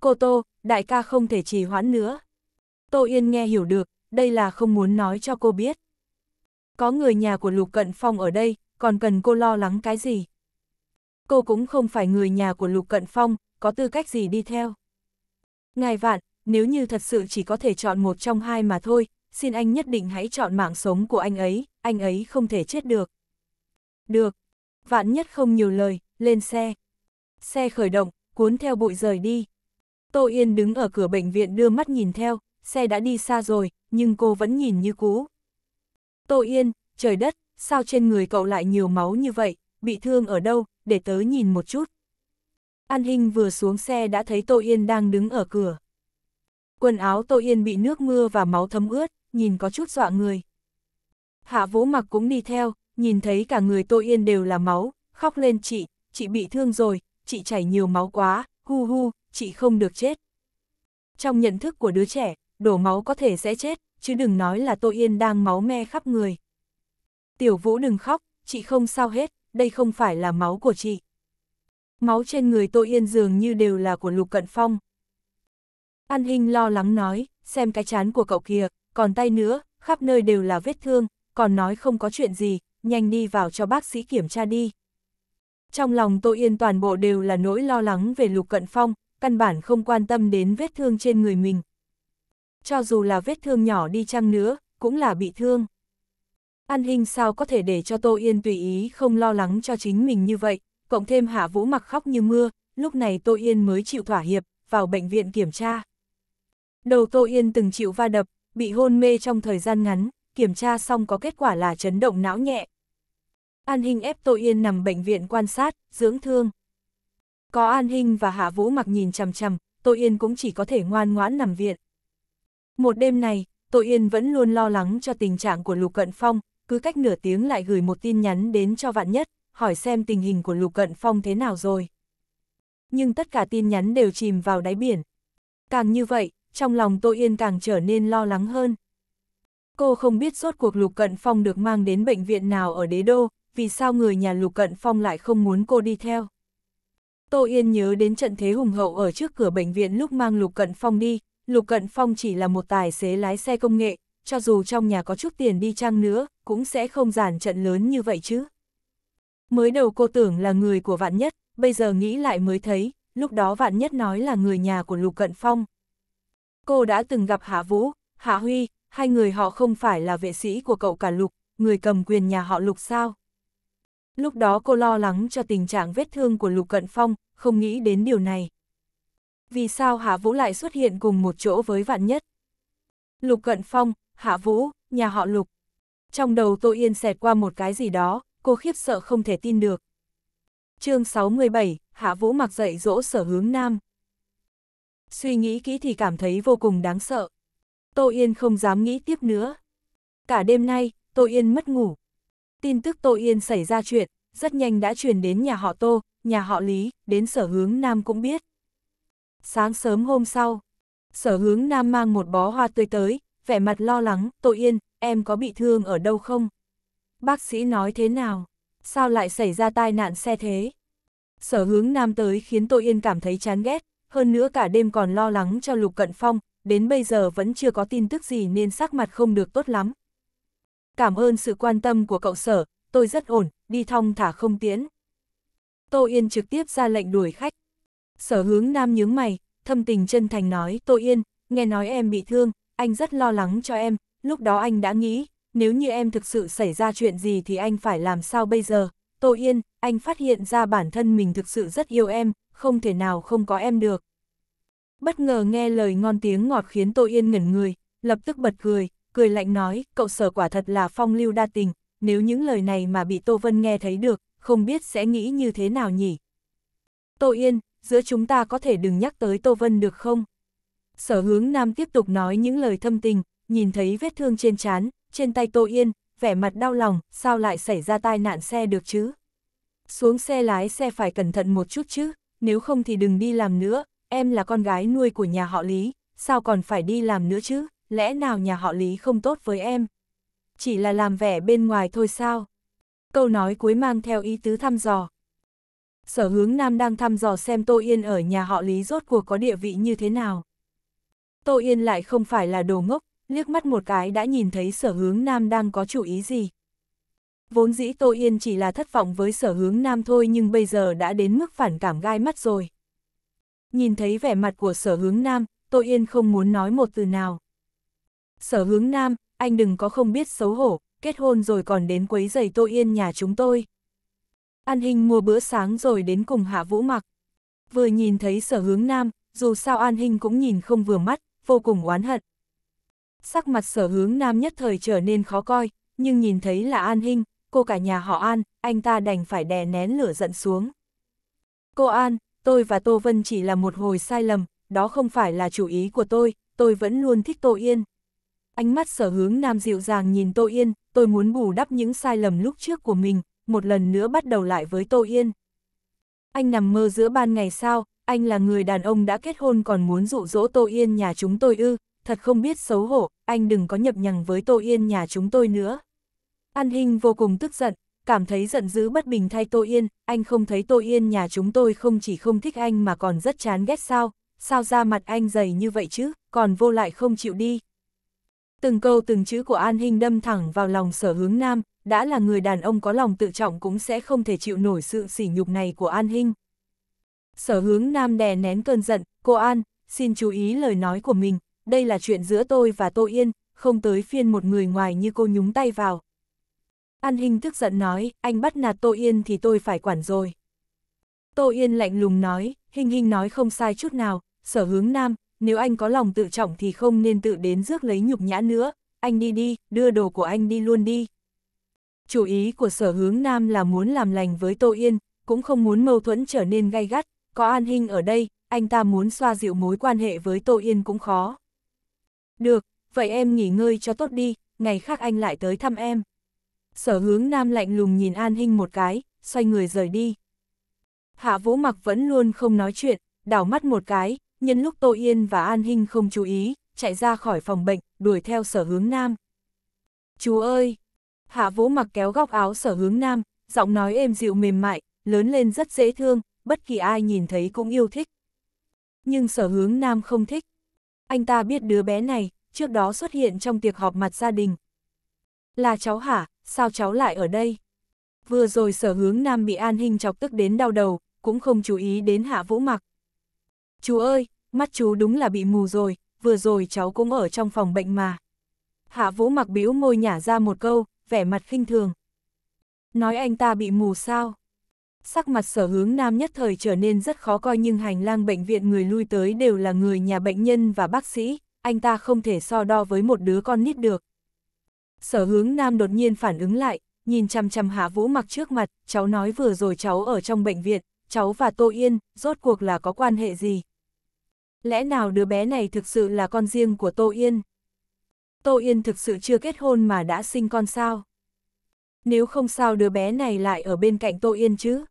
Cô Tô, đại ca không thể trì hoãn nữa. Tô Yên nghe hiểu được, đây là không muốn nói cho cô biết. Có người nhà của Lục Cận Phong ở đây, còn cần cô lo lắng cái gì? Cô cũng không phải người nhà của Lục Cận Phong, có tư cách gì đi theo? Ngài vạn, nếu như thật sự chỉ có thể chọn một trong hai mà thôi, xin anh nhất định hãy chọn mạng sống của anh ấy, anh ấy không thể chết được. Được, vạn nhất không nhiều lời, lên xe. Xe khởi động, cuốn theo bụi rời đi. Tô Yên đứng ở cửa bệnh viện đưa mắt nhìn theo, xe đã đi xa rồi, nhưng cô vẫn nhìn như cũ. Tô Yên, trời đất, sao trên người cậu lại nhiều máu như vậy, bị thương ở đâu, để tớ nhìn một chút. An Hinh vừa xuống xe đã thấy Tô Yên đang đứng ở cửa. Quần áo Tô Yên bị nước mưa và máu thấm ướt, nhìn có chút dọa người. Hạ Vũ Mặc cũng đi theo, nhìn thấy cả người Tô Yên đều là máu, khóc lên chị, chị bị thương rồi, chị chảy nhiều máu quá, hu hu, chị không được chết. Trong nhận thức của đứa trẻ, đổ máu có thể sẽ chết, chứ đừng nói là Tô Yên đang máu me khắp người. Tiểu Vũ đừng khóc, chị không sao hết, đây không phải là máu của chị. Máu trên người Tô Yên dường như đều là của Lục Cận Phong. An Hinh lo lắng nói, xem cái chán của cậu kìa, còn tay nữa, khắp nơi đều là vết thương, còn nói không có chuyện gì, nhanh đi vào cho bác sĩ kiểm tra đi. Trong lòng Tô Yên toàn bộ đều là nỗi lo lắng về Lục Cận Phong, căn bản không quan tâm đến vết thương trên người mình. Cho dù là vết thương nhỏ đi chăng nữa, cũng là bị thương. An Hinh sao có thể để cho Tô Yên tùy ý không lo lắng cho chính mình như vậy, cộng thêm Hạ Vũ mặc khóc như mưa, lúc này Tô Yên mới chịu thỏa hiệp, vào bệnh viện kiểm tra. Đầu Tô Yên từng chịu va đập, bị hôn mê trong thời gian ngắn, kiểm tra xong có kết quả là chấn động não nhẹ, An Hinh ép Tô Yên nằm bệnh viện quan sát, dưỡng thương. Có An Hinh và Hạ Vũ mặc nhìn chằm chằm, Tô Yên cũng chỉ có thể ngoan ngoãn nằm viện. Một đêm này, Tô Yên vẫn luôn lo lắng cho tình trạng của Lục Cận Phong, cứ cách nửa tiếng lại gửi một tin nhắn đến cho Vạn Nhất, hỏi xem tình hình của Lục Cận Phong thế nào rồi. Nhưng tất cả tin nhắn đều chìm vào đáy biển. Càng như vậy, trong lòng Tô Yên càng trở nên lo lắng hơn. Cô không biết suốt cuộc Lục Cận Phong được mang đến bệnh viện nào ở đế đô, vì sao người nhà Lục Cận Phong lại không muốn cô đi theo. Tô Yên nhớ đến trận thế hùng hậu ở trước cửa bệnh viện lúc mang Lục Cận Phong đi, Lục Cận Phong chỉ là một tài xế lái xe công nghệ, cho dù trong nhà có chút tiền đi chăng nữa, cũng sẽ không giản trận lớn như vậy chứ. Mới đầu cô tưởng là người của Vạn Nhất, bây giờ nghĩ lại mới thấy, lúc đó Vạn Nhất nói là người nhà của Lục Cận Phong. Cô đã từng gặp Hạ Vũ, Hạ Huy, hai người họ không phải là vệ sĩ của cậu cả Lục, người cầm quyền nhà họ Lục sao? Lúc đó cô lo lắng cho tình trạng vết thương của Lục Cận Phong, không nghĩ đến điều này. Vì sao Hạ Vũ lại xuất hiện cùng một chỗ với Vạn Nhất? Lục Cận Phong, Hạ Vũ, nhà họ Lục. Trong đầu Tô Yên xẹt qua một cái gì đó, cô khiếp sợ không thể tin được. chương 67, Hạ Vũ mặc dậy dỗ sở hướng nam. Suy nghĩ kỹ thì cảm thấy vô cùng đáng sợ. Tô Yên không dám nghĩ tiếp nữa. Cả đêm nay, Tô Yên mất ngủ, Tin tức Tô Yên xảy ra chuyện, rất nhanh đã truyền đến nhà họ Tô, nhà họ Lý, đến sở hướng Nam cũng biết. Sáng sớm hôm sau, sở hướng Nam mang một bó hoa tươi tới, vẻ mặt lo lắng, Tô Yên, em có bị thương ở đâu không? Bác sĩ nói thế nào? Sao lại xảy ra tai nạn xe thế? Sở hướng Nam tới khiến Tô Yên cảm thấy chán ghét, hơn nữa cả đêm còn lo lắng cho Lục Cận Phong, đến bây giờ vẫn chưa có tin tức gì nên sắc mặt không được tốt lắm, cảm ơn sự quan tâm của cậu sở, tôi rất ổn, đi thong thả không tiến Tô Yên trực tiếp ra lệnh đuổi khách. Sở hướng nam nhướng mày, thâm tình chân thành nói Tô Yên, nghe nói em bị thương, anh rất lo lắng cho em, lúc đó anh đã nghĩ, nếu như em thực sự xảy ra chuyện gì thì anh phải làm sao bây giờ. Tô Yên, anh phát hiện ra bản thân mình thực sự rất yêu em, không thể nào không có em được. Bất ngờ nghe lời ngon tiếng ngọt khiến Tô Yên ngẩn người, lập tức bật cười, cười lạnh nói, cậu sở quả thật là phong lưu đa tình, nếu những lời này mà bị Tô Vân nghe thấy được, không biết sẽ nghĩ như thế nào nhỉ? Tô Yên, giữa chúng ta có thể đừng nhắc tới Tô Vân được không? Sở hướng nam tiếp tục nói những lời thâm tình, nhìn thấy vết thương trên trán, trên tay Tô Yên, vẻ mặt đau lòng, sao lại xảy ra tai nạn xe được chứ? Xuống xe lái xe phải cẩn thận một chút chứ, nếu không thì đừng đi làm nữa, em là con gái nuôi của nhà họ Lý, sao còn phải đi làm nữa chứ? lẽ nào nhà họ Lý không tốt với em? Chỉ là làm vẻ bên ngoài thôi sao? Câu nói cuối mang theo ý tứ thăm dò. Sở hướng Nam đang thăm dò xem Tô Yên ở nhà họ Lý rốt cuộc có địa vị như thế nào. Tô Yên lại không phải là đồ ngốc, liếc mắt một cái đã nhìn thấy sở hướng Nam đang có chủ ý gì. Vốn dĩ Tô Yên chỉ là thất vọng với sở hướng Nam thôi nhưng bây giờ đã đến mức phản cảm gai mắt rồi. Nhìn thấy vẻ mặt của sở hướng Nam, Tô Yên không muốn nói một từ nào. Sở hướng nam, anh đừng có không biết xấu hổ, kết hôn rồi còn đến quấy giày Tô Yên nhà chúng tôi. An Hinh mua bữa sáng rồi đến cùng Hạ Vũ mặc. Vừa nhìn thấy sở hướng nam, dù sao An Hinh cũng nhìn không vừa mắt, vô cùng oán hận. Sắc mặt sở hướng nam nhất thời trở nên khó coi, nhưng nhìn thấy là An Hinh, cô cả nhà họ An, anh ta đành phải đè nén lửa giận xuống. Cô An, tôi và Tô Vân chỉ là một hồi sai lầm, đó không phải là chủ ý của tôi, tôi vẫn luôn thích Tô Yên. Ánh mắt sở hướng nam dịu dàng nhìn Tô Yên, tôi muốn bù đắp những sai lầm lúc trước của mình, một lần nữa bắt đầu lại với Tô Yên. Anh nằm mơ giữa ban ngày sao, anh là người đàn ông đã kết hôn còn muốn dụ dỗ Tô Yên nhà chúng tôi ư, thật không biết xấu hổ, anh đừng có nhập nhằng với Tô Yên nhà chúng tôi nữa. An Hinh vô cùng tức giận, cảm thấy giận dữ bất bình thay Tô Yên, anh không thấy Tô Yên nhà chúng tôi không chỉ không thích anh mà còn rất chán ghét sao, sao ra mặt anh dày như vậy chứ, còn vô lại không chịu đi, Từng câu từng chữ của An Hinh đâm thẳng vào lòng sở hướng nam, đã là người đàn ông có lòng tự trọng cũng sẽ không thể chịu nổi sự sỉ nhục này của An Hinh. Sở hướng nam đè nén cơn giận, cô An, xin chú ý lời nói của mình, đây là chuyện giữa tôi và Tô Yên, không tới phiên một người ngoài như cô nhúng tay vào. An Hinh tức giận nói, anh bắt nạt Tô Yên thì tôi phải quản rồi. Tô Yên lạnh lùng nói, Hinh Hinh nói không sai chút nào, sở hướng nam, nếu anh có lòng tự trọng thì không nên tự đến rước lấy nhục nhã nữa, anh đi đi, đưa đồ của anh đi luôn đi. Chủ ý của sở hướng nam là muốn làm lành với Tô Yên, cũng không muốn mâu thuẫn trở nên gay gắt, có an hình ở đây, anh ta muốn xoa dịu mối quan hệ với Tô Yên cũng khó. Được, vậy em nghỉ ngơi cho tốt đi, ngày khác anh lại tới thăm em. Sở hướng nam lạnh lùng nhìn An Hinh một cái, xoay người rời đi. Hạ Vũ Mặc vẫn luôn không nói chuyện, đảo mắt một cái, nhân lúc Tô Yên và An Hinh không chú ý, chạy ra khỏi phòng bệnh, đuổi theo sở hướng nam. Chú ơi! Hạ vũ mặc kéo góc áo sở hướng nam, giọng nói êm dịu mềm mại, lớn lên rất dễ thương, bất kỳ ai nhìn thấy cũng yêu thích. Nhưng sở hướng nam không thích. Anh ta biết đứa bé này, trước đó xuất hiện trong tiệc họp mặt gia đình. Là cháu hả, sao cháu lại ở đây? Vừa rồi sở hướng nam bị an hình chọc tức đến đau đầu, cũng không chú ý đến hạ vũ mặc chú ơi, mắt chú đúng là bị mù rồi, vừa rồi cháu cũng ở trong phòng bệnh mà. Hạ vũ mặc biểu môi nhả ra một câu, vẻ mặt khinh thường. Nói anh ta bị mù sao? Sắc mặt sở hướng nam nhất thời trở nên rất khó coi nhưng hành lang bệnh viện người lui tới đều là người nhà bệnh nhân và bác sĩ, anh ta không thể so đo với một đứa con nít được. Sở hướng nam đột nhiên phản ứng lại, nhìn chăm chăm hạ vũ mặc trước mặt, cháu nói vừa rồi cháu ở trong bệnh viện, cháu và Tô Yên, rốt cuộc là có quan hệ gì, lẽ nào đứa bé này thực sự là con riêng của Tô Yên? Tô Yên thực sự chưa kết hôn mà đã sinh con sao? Nếu không sao đứa bé này lại ở bên cạnh Tô Yên chứ?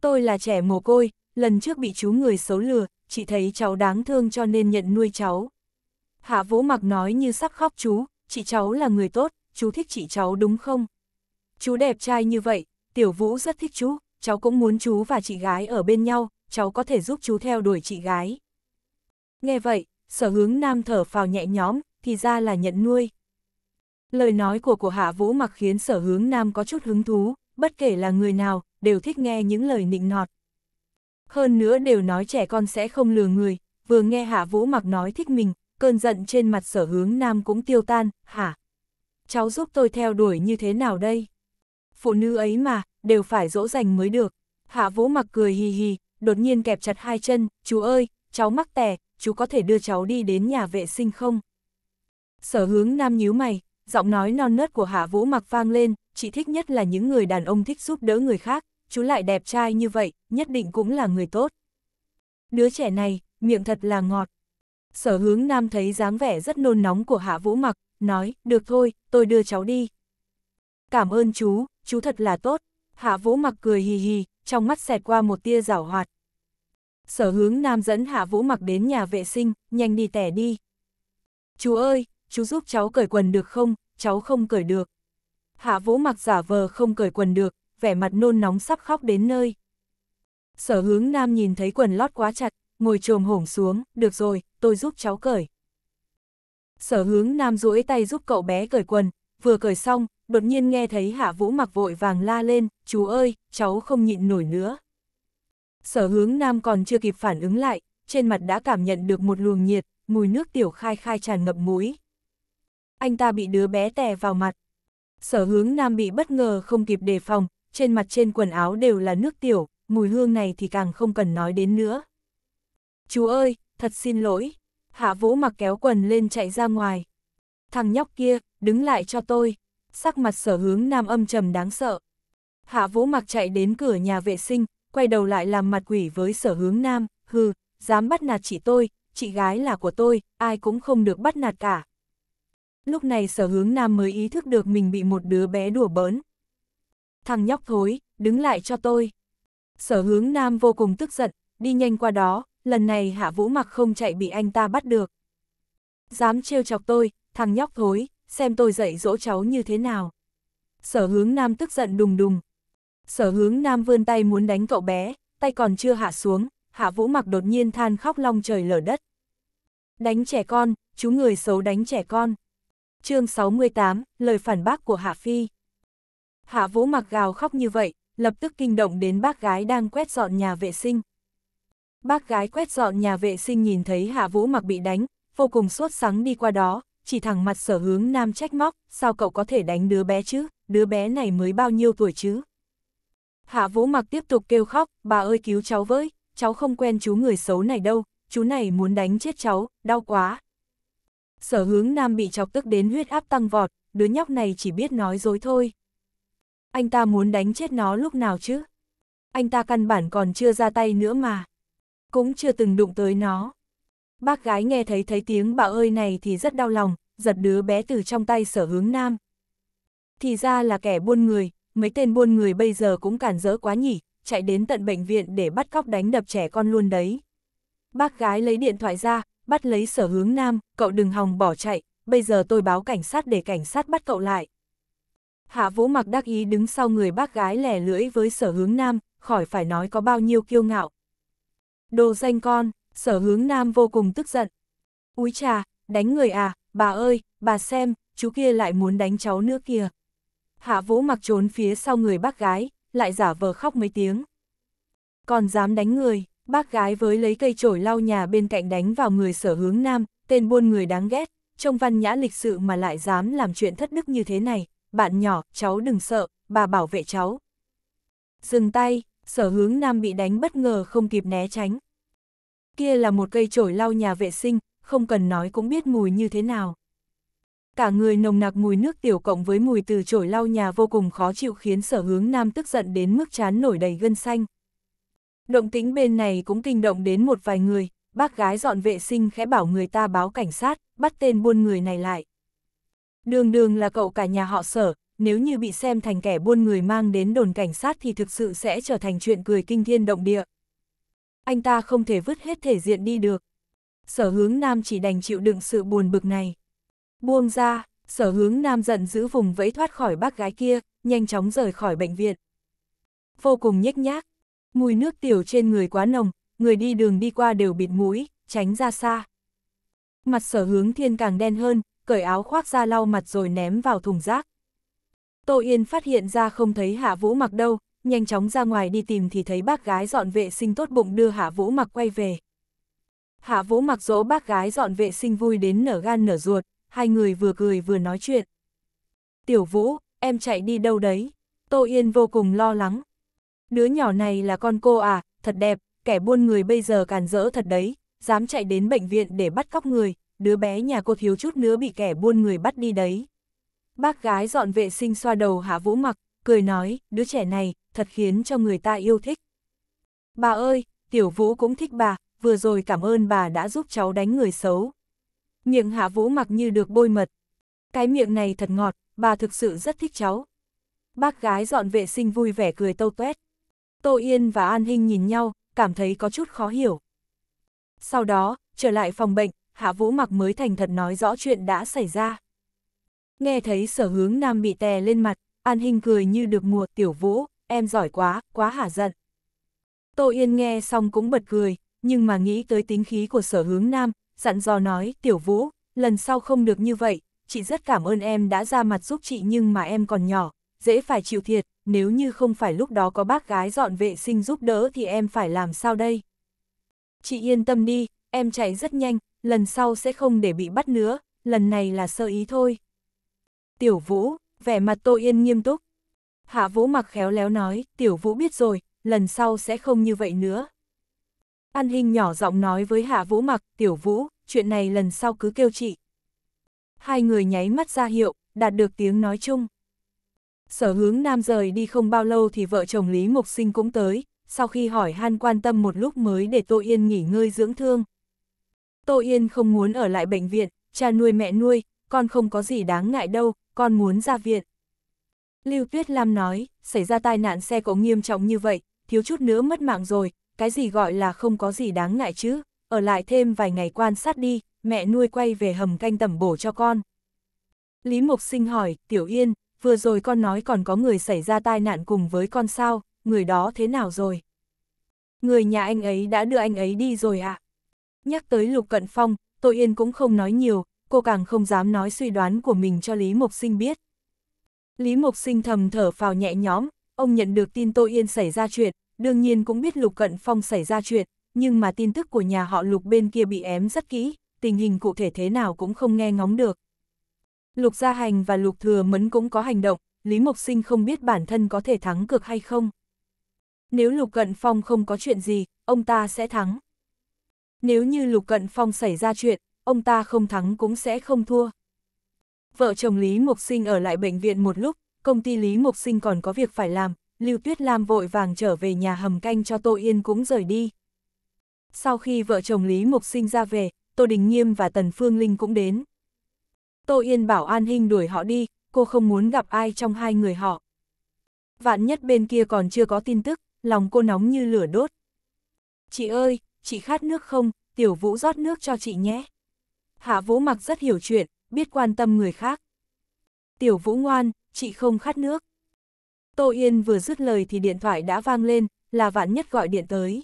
Tôi là trẻ mồ côi, lần trước bị chú người xấu lừa, chị thấy cháu đáng thương cho nên nhận nuôi cháu. Hạ Vũ Mặc nói như sắp khóc chú, chị cháu là người tốt, chú thích chị cháu đúng không? Chú đẹp trai như vậy, Tiểu Vũ rất thích chú, cháu cũng muốn chú và chị gái ở bên nhau, cháu có thể giúp chú theo đuổi chị gái. Nghe vậy, sở hướng nam thở phào nhẹ nhõm, thì ra là nhận nuôi. Lời nói của của hạ vũ mặc khiến sở hướng nam có chút hứng thú, bất kể là người nào, đều thích nghe những lời nịnh nọt. Hơn nữa đều nói trẻ con sẽ không lừa người, vừa nghe hạ vũ mặc nói thích mình, cơn giận trên mặt sở hướng nam cũng tiêu tan, hả? Cháu giúp tôi theo đuổi như thế nào đây? Phụ nữ ấy mà, đều phải dỗ dành mới được. Hạ vũ mặc cười hì hì, đột nhiên kẹp chặt hai chân, chú ơi, cháu mắc tè, chú có thể đưa cháu đi đến nhà vệ sinh không? Sở hướng nam nhíu mày, giọng nói non nớt của Hạ Vũ mặc vang lên, chị thích nhất là những người đàn ông thích giúp đỡ người khác, chú lại đẹp trai như vậy, nhất định cũng là người tốt. Đứa trẻ này, miệng thật là ngọt. Sở hướng nam thấy dáng vẻ rất nôn nóng của Hạ Vũ mặc, nói, được thôi, tôi đưa cháu đi. Cảm ơn chú, chú thật là tốt. Hạ Vũ mặc cười hì hì, trong mắt xẹt qua một tia giảo hoạt sở hướng nam dẫn hạ vũ mặc đến nhà vệ sinh, nhanh đi tẻ đi. Chú ơi, chú giúp cháu cởi quần được không, cháu không cởi được. Hạ vũ mặc giả vờ không cởi quần được, vẻ mặt nôn nóng sắp khóc đến nơi. Sở hướng nam nhìn thấy quần lót quá chặt, ngồi trồm hổm xuống, được rồi, tôi giúp cháu cởi. Sở hướng nam duỗi tay giúp cậu bé cởi quần, vừa cởi xong, đột nhiên nghe thấy hạ vũ mặc vội vàng la lên, chú ơi, cháu không nhịn nổi nữa. Sở hướng nam còn chưa kịp phản ứng lại, trên mặt đã cảm nhận được một luồng nhiệt, mùi nước tiểu khai khai tràn ngập mũi. Anh ta bị đứa bé tè vào mặt. Sở hướng nam bị bất ngờ không kịp đề phòng, trên mặt trên quần áo đều là nước tiểu, mùi hương này thì càng không cần nói đến nữa. Chú ơi, thật xin lỗi. Hạ vũ mặc kéo quần lên chạy ra ngoài. Thằng nhóc kia, đứng lại cho tôi. Sắc mặt sở hướng nam âm trầm đáng sợ. Hạ vũ mặc chạy đến cửa nhà vệ sinh, quay đầu lại làm mặt quỷ với sở hướng nam, hừ, dám bắt nạt chị tôi, chị gái là của tôi, ai cũng không được bắt nạt cả. Lúc này sở hướng nam mới ý thức được mình bị một đứa bé đùa bỡn. Thằng nhóc thối, đứng lại cho tôi. Sở hướng nam vô cùng tức giận, đi nhanh qua đó, lần này hạ vũ mặc không chạy bị anh ta bắt được. Dám trêu chọc tôi, thằng nhóc thối, xem tôi dạy dỗ cháu như thế nào. Sở hướng nam tức giận đùng đùng, Sở hướng nam vươn tay muốn đánh cậu bé, tay còn chưa hạ xuống, hạ vũ mặc đột nhiên than khóc long trời lở đất. Đánh trẻ con, chú người xấu đánh trẻ con. chương 68, lời phản bác của Hạ Phi. Hạ vũ mặc gào khóc như vậy, lập tức kinh động đến bác gái đang quét dọn nhà vệ sinh. Bác gái quét dọn nhà vệ sinh nhìn thấy Hạ Vũ mặc bị đánh, vô cùng sốt sắng đi qua đó, chỉ thẳng mặt sở hướng nam trách móc, sao cậu có thể đánh đứa bé chứ, đứa bé này mới bao nhiêu tuổi chứ. Hạ Vũ Mặc tiếp tục kêu khóc, bà ơi cứu cháu với, cháu không quen chú người xấu này đâu, chú này muốn đánh chết cháu, đau quá. Sở hướng nam bị chọc tức đến huyết áp tăng vọt, đứa nhóc này chỉ biết nói dối thôi. Anh ta muốn đánh chết nó lúc nào chứ? Anh ta căn bản còn chưa ra tay nữa mà. Cũng chưa từng đụng tới nó. Bác gái nghe thấy thấy tiếng bà ơi này thì rất đau lòng, giật đứa bé từ trong tay sở hướng nam. Thì ra là kẻ buôn người, mấy tên buôn người bây giờ cũng cản rỡ quá nhỉ, chạy đến tận bệnh viện để bắt cóc đánh đập trẻ con luôn đấy. Bác gái lấy điện thoại ra, bắt lấy sở hướng nam, cậu đừng hòng bỏ chạy, bây giờ tôi báo cảnh sát để cảnh sát bắt cậu lại. Hạ vũ mặc đắc ý đứng sau người bác gái lẻ lưỡi với sở hướng nam, khỏi phải nói có bao nhiêu kiêu ngạo. Đồ danh con, sở hướng nam vô cùng tức giận. Úi trà, đánh người à, bà ơi, bà xem, chú kia lại muốn đánh cháu nữa kìa. Hạ Vũ mặc trốn phía sau người bác gái, lại giả vờ khóc mấy tiếng. Còn dám đánh người, bác gái với lấy cây chổi lau nhà bên cạnh đánh vào người sở hướng nam, tên buôn người đáng ghét, trông văn nhã lịch sự mà lại dám làm chuyện thất đức như thế này, bạn nhỏ, cháu đừng sợ, bà bảo vệ cháu. Dừng tay, sở hướng nam bị đánh bất ngờ không kịp né tránh. Kia là một cây chổi lau nhà vệ sinh, không cần nói cũng biết mùi như thế nào cả người nồng nặc mùi nước tiểu cộng với mùi từ chổi lau nhà vô cùng khó chịu khiến sở hướng nam tức giận đến mức chán nổi đầy gân xanh. Động tính bên này cũng kinh động đến một vài người, bác gái dọn vệ sinh khẽ bảo người ta báo cảnh sát, bắt tên buôn người này lại. Đường đường là cậu cả nhà họ sở, nếu như bị xem thành kẻ buôn người mang đến đồn cảnh sát thì thực sự sẽ trở thành chuyện cười kinh thiên động địa. Anh ta không thể vứt hết thể diện đi được. Sở hướng nam chỉ đành chịu đựng sự buồn bực này. Buông ra, sở hướng nam giận giữ vùng vẫy thoát khỏi bác gái kia, nhanh chóng rời khỏi bệnh viện. Vô cùng nhếch nhác, mùi nước tiểu trên người quá nồng, người đi đường đi qua đều bịt mũi, tránh ra xa. Mặt sở hướng thiên càng đen hơn, cởi áo khoác ra lau mặt rồi ném vào thùng rác. Tô Yên phát hiện ra không thấy Hạ Vũ mặc đâu, nhanh chóng ra ngoài đi tìm thì thấy bác gái dọn vệ sinh tốt bụng đưa Hạ Vũ mặc quay về. Hạ Vũ mặc dỗ bác gái dọn vệ sinh vui đến nở gan nở ruột, hai người vừa cười vừa nói chuyện. Tiểu Vũ, em chạy đi đâu đấy? Tô Yên vô cùng lo lắng. Đứa nhỏ này là con cô à, thật đẹp, kẻ buôn người bây giờ càn rỡ thật đấy, dám chạy đến bệnh viện để bắt cóc người, đứa bé nhà cô thiếu chút nữa bị kẻ buôn người bắt đi đấy. Bác gái dọn vệ sinh xoa đầu Hạ Vũ mặc, cười nói, đứa trẻ này, thật khiến cho người ta yêu thích. Bà ơi, Tiểu Vũ cũng thích bà, vừa rồi cảm ơn bà đã giúp cháu đánh người xấu, Miệng hạ vũ mặc như được bôi mật. Cái miệng này thật ngọt, bà thực sự rất thích cháu. Bác gái dọn vệ sinh vui vẻ cười tâu tuét. Tô Yên và An Hinh nhìn nhau, cảm thấy có chút khó hiểu. Sau đó, trở lại phòng bệnh, Hạ Vũ Mặc mới thành thật nói rõ chuyện đã xảy ra. Nghe thấy sở hướng nam bị tè lên mặt, An Hinh cười như được mùa tiểu vũ, em giỏi quá, quá hả giận. Tô Yên nghe xong cũng bật cười, nhưng mà nghĩ tới tính khí của sở hướng nam, dặn dò nói, tiểu vũ, lần sau không được như vậy, chị rất cảm ơn em đã ra mặt giúp chị nhưng mà em còn nhỏ, dễ phải chịu thiệt, nếu như không phải lúc đó có bác gái dọn vệ sinh giúp đỡ thì em phải làm sao đây? Chị yên tâm đi, em chạy rất nhanh, lần sau sẽ không để bị bắt nữa, lần này là sơ ý thôi. Tiểu Vũ, vẻ mặt Tô Yên nghiêm túc. Hạ Vũ mặc khéo léo nói, Tiểu Vũ biết rồi, lần sau sẽ không như vậy nữa, An Hinh nhỏ giọng nói với Hạ Vũ Mặc, Tiểu Vũ, chuyện này lần sau cứ kêu chị. Hai người nháy mắt ra hiệu, đạt được tiếng nói chung. Sở hướng nam rời đi không bao lâu thì vợ chồng Lý Mục Sinh cũng tới, sau khi hỏi han quan tâm một lúc mới để Tô Yên nghỉ ngơi dưỡng thương. Tô Yên không muốn ở lại bệnh viện, cha nuôi mẹ nuôi, con không có gì đáng ngại đâu, con muốn ra viện. Lưu Tuyết Lam nói, xảy ra tai nạn xe cậu nghiêm trọng như vậy, thiếu chút nữa mất mạng rồi, cái gì gọi là không có gì đáng ngại chứ, ở lại thêm vài ngày quan sát đi, mẹ nuôi quay về hầm canh tẩm bổ cho con. Lý Mộc Sinh hỏi, Tiểu Yên, vừa rồi con nói còn có người xảy ra tai nạn cùng với con sao, người đó thế nào rồi? Người nhà anh ấy đã đưa anh ấy đi rồi ạ. À? Nhắc tới Lục Cận Phong, Tô Yên cũng không nói nhiều, cô càng không dám nói suy đoán của mình cho Lý Mộc Sinh biết. Lý Mộc Sinh thầm thở phào nhẹ nhõm, ông nhận được tin Tô Yên xảy ra chuyện, đương nhiên cũng biết Lục Cận Phong xảy ra chuyện, nhưng mà tin tức của nhà họ Lục bên kia bị ém rất kỹ, tình hình cụ thể thế nào cũng không nghe ngóng được. Lục Gia Hành và Lục Thừa Mẫn cũng có hành động, Lý Mộc Sinh không biết bản thân có thể thắng cược hay không. Nếu Lục Cận Phong không có chuyện gì, ông ta sẽ thắng. Nếu như Lục Cận Phong xảy ra chuyện, ông ta không thắng cũng sẽ không thua. Vợ chồng Lý Mộc Sinh ở lại bệnh viện một lúc, công ty Lý Mộc Sinh còn có việc phải làm, Lưu Tuyết Lam vội vàng trở về nhà hầm canh cho Tô Yên cũng rời đi. Sau khi vợ chồng Lý Mục Sinh ra về, Tô Đình Nghiêm và Tần Phương Linh cũng đến. Tô Yên bảo An Hinh đuổi họ đi, cô không muốn gặp ai trong hai người họ. Vạn nhất bên kia còn chưa có tin tức, lòng cô nóng như lửa đốt. Chị ơi, chị khát nước không, tiểu vũ rót nước cho chị nhé. Hạ vũ mặc rất hiểu chuyện, biết quan tâm người khác. Tiểu vũ ngoan, chị không khát nước. Tô Yên vừa dứt lời thì điện thoại đã vang lên, là Vạn Nhất gọi điện tới.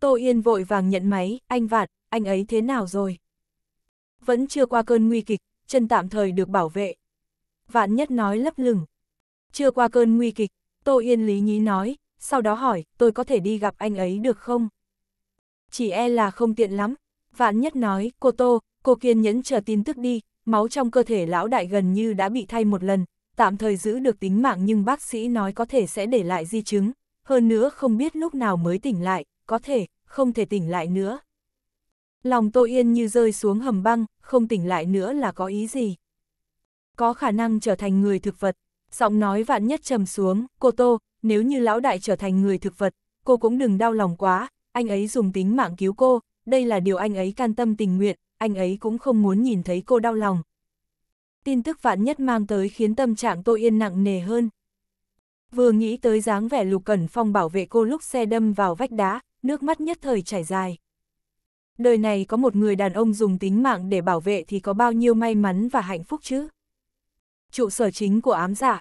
Tô Yên vội vàng nhận máy, anh Vạn, anh ấy thế nào rồi? Vẫn chưa qua cơn nguy kịch, chân tạm thời được bảo vệ. Vạn Nhất nói lấp lửng. Chưa qua cơn nguy kịch, Tô Yên lý nhí nói, sau đó hỏi, tôi có thể đi gặp anh ấy được không? Chỉ e là không tiện lắm. Vạn Nhất nói, cô Tô, cô kiên nhẫn chờ tin tức đi, máu trong cơ thể lão đại gần như đã bị thay một lần, tạm thời giữ được tính mạng nhưng bác sĩ nói có thể sẽ để lại di chứng, hơn nữa không biết lúc nào mới tỉnh lại, có thể, không thể tỉnh lại nữa. Lòng Tô Yên như rơi xuống hầm băng, không tỉnh lại nữa là có ý gì? Có khả năng trở thành người thực vật, giọng nói vạn nhất trầm xuống, cô Tô, nếu như lão đại trở thành người thực vật, cô cũng đừng đau lòng quá, anh ấy dùng tính mạng cứu cô, đây là điều anh ấy can tâm tình nguyện, anh ấy cũng không muốn nhìn thấy cô đau lòng, tin tức vạn nhất mang tới khiến tâm trạng tôi yên nặng nề hơn. Vừa nghĩ tới dáng vẻ Lục Cẩn Phong bảo vệ cô lúc xe đâm vào vách đá, nước mắt nhất thời chảy dài. Đời này có một người đàn ông dùng tính mạng để bảo vệ thì có bao nhiêu may mắn và hạnh phúc chứ? Trụ sở chính của ám giả.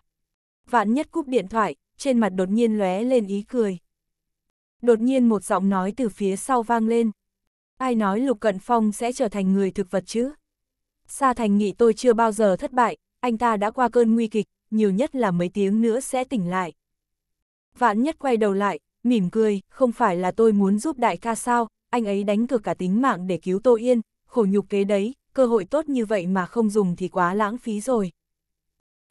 Vạn nhất cúp điện thoại, trên mặt đột nhiên lóe lên ý cười. Đột nhiên một giọng nói từ phía sau vang lên. Ai nói Lục Cận Phong sẽ trở thành người thực vật chứ? Sa Thành Nghị tôi chưa bao giờ thất bại, anh ta đã qua cơn nguy kịch, nhiều nhất là mấy tiếng nữa sẽ tỉnh lại. Vạn nhất quay đầu lại, mỉm cười, không phải là tôi muốn giúp đại ca sao, anh ấy đánh cược cả tính mạng để cứu Tô Yên, khổ nhục kế đấy, cơ hội tốt như vậy mà không dùng thì quá lãng phí rồi.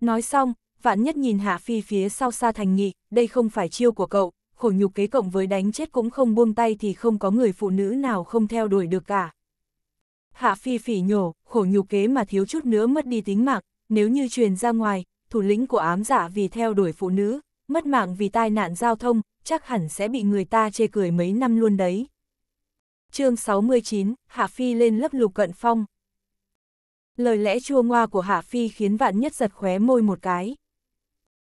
Nói xong, vạn nhất nhìn Hạ Phi phía sau Sa Thành Nghị, đây không phải chiêu của cậu, khổ nhục kế cộng với đánh chết cũng không buông tay thì không có người phụ nữ nào không theo đuổi được cả. Hạ Phi phỉ nhổ, khổ nhục kế mà thiếu chút nữa mất đi tính mạng, nếu như truyền ra ngoài, thủ lĩnh của ám giả dạ vì theo đuổi phụ nữ, mất mạng vì tai nạn giao thông, chắc hẳn sẽ bị người ta chê cười mấy năm luôn đấy. chương 69, Hạ Phi lên lớp lục cận phong. Lời lẽ chua ngoa của Hạ Phi khiến vạn nhất giật khóe môi một cái.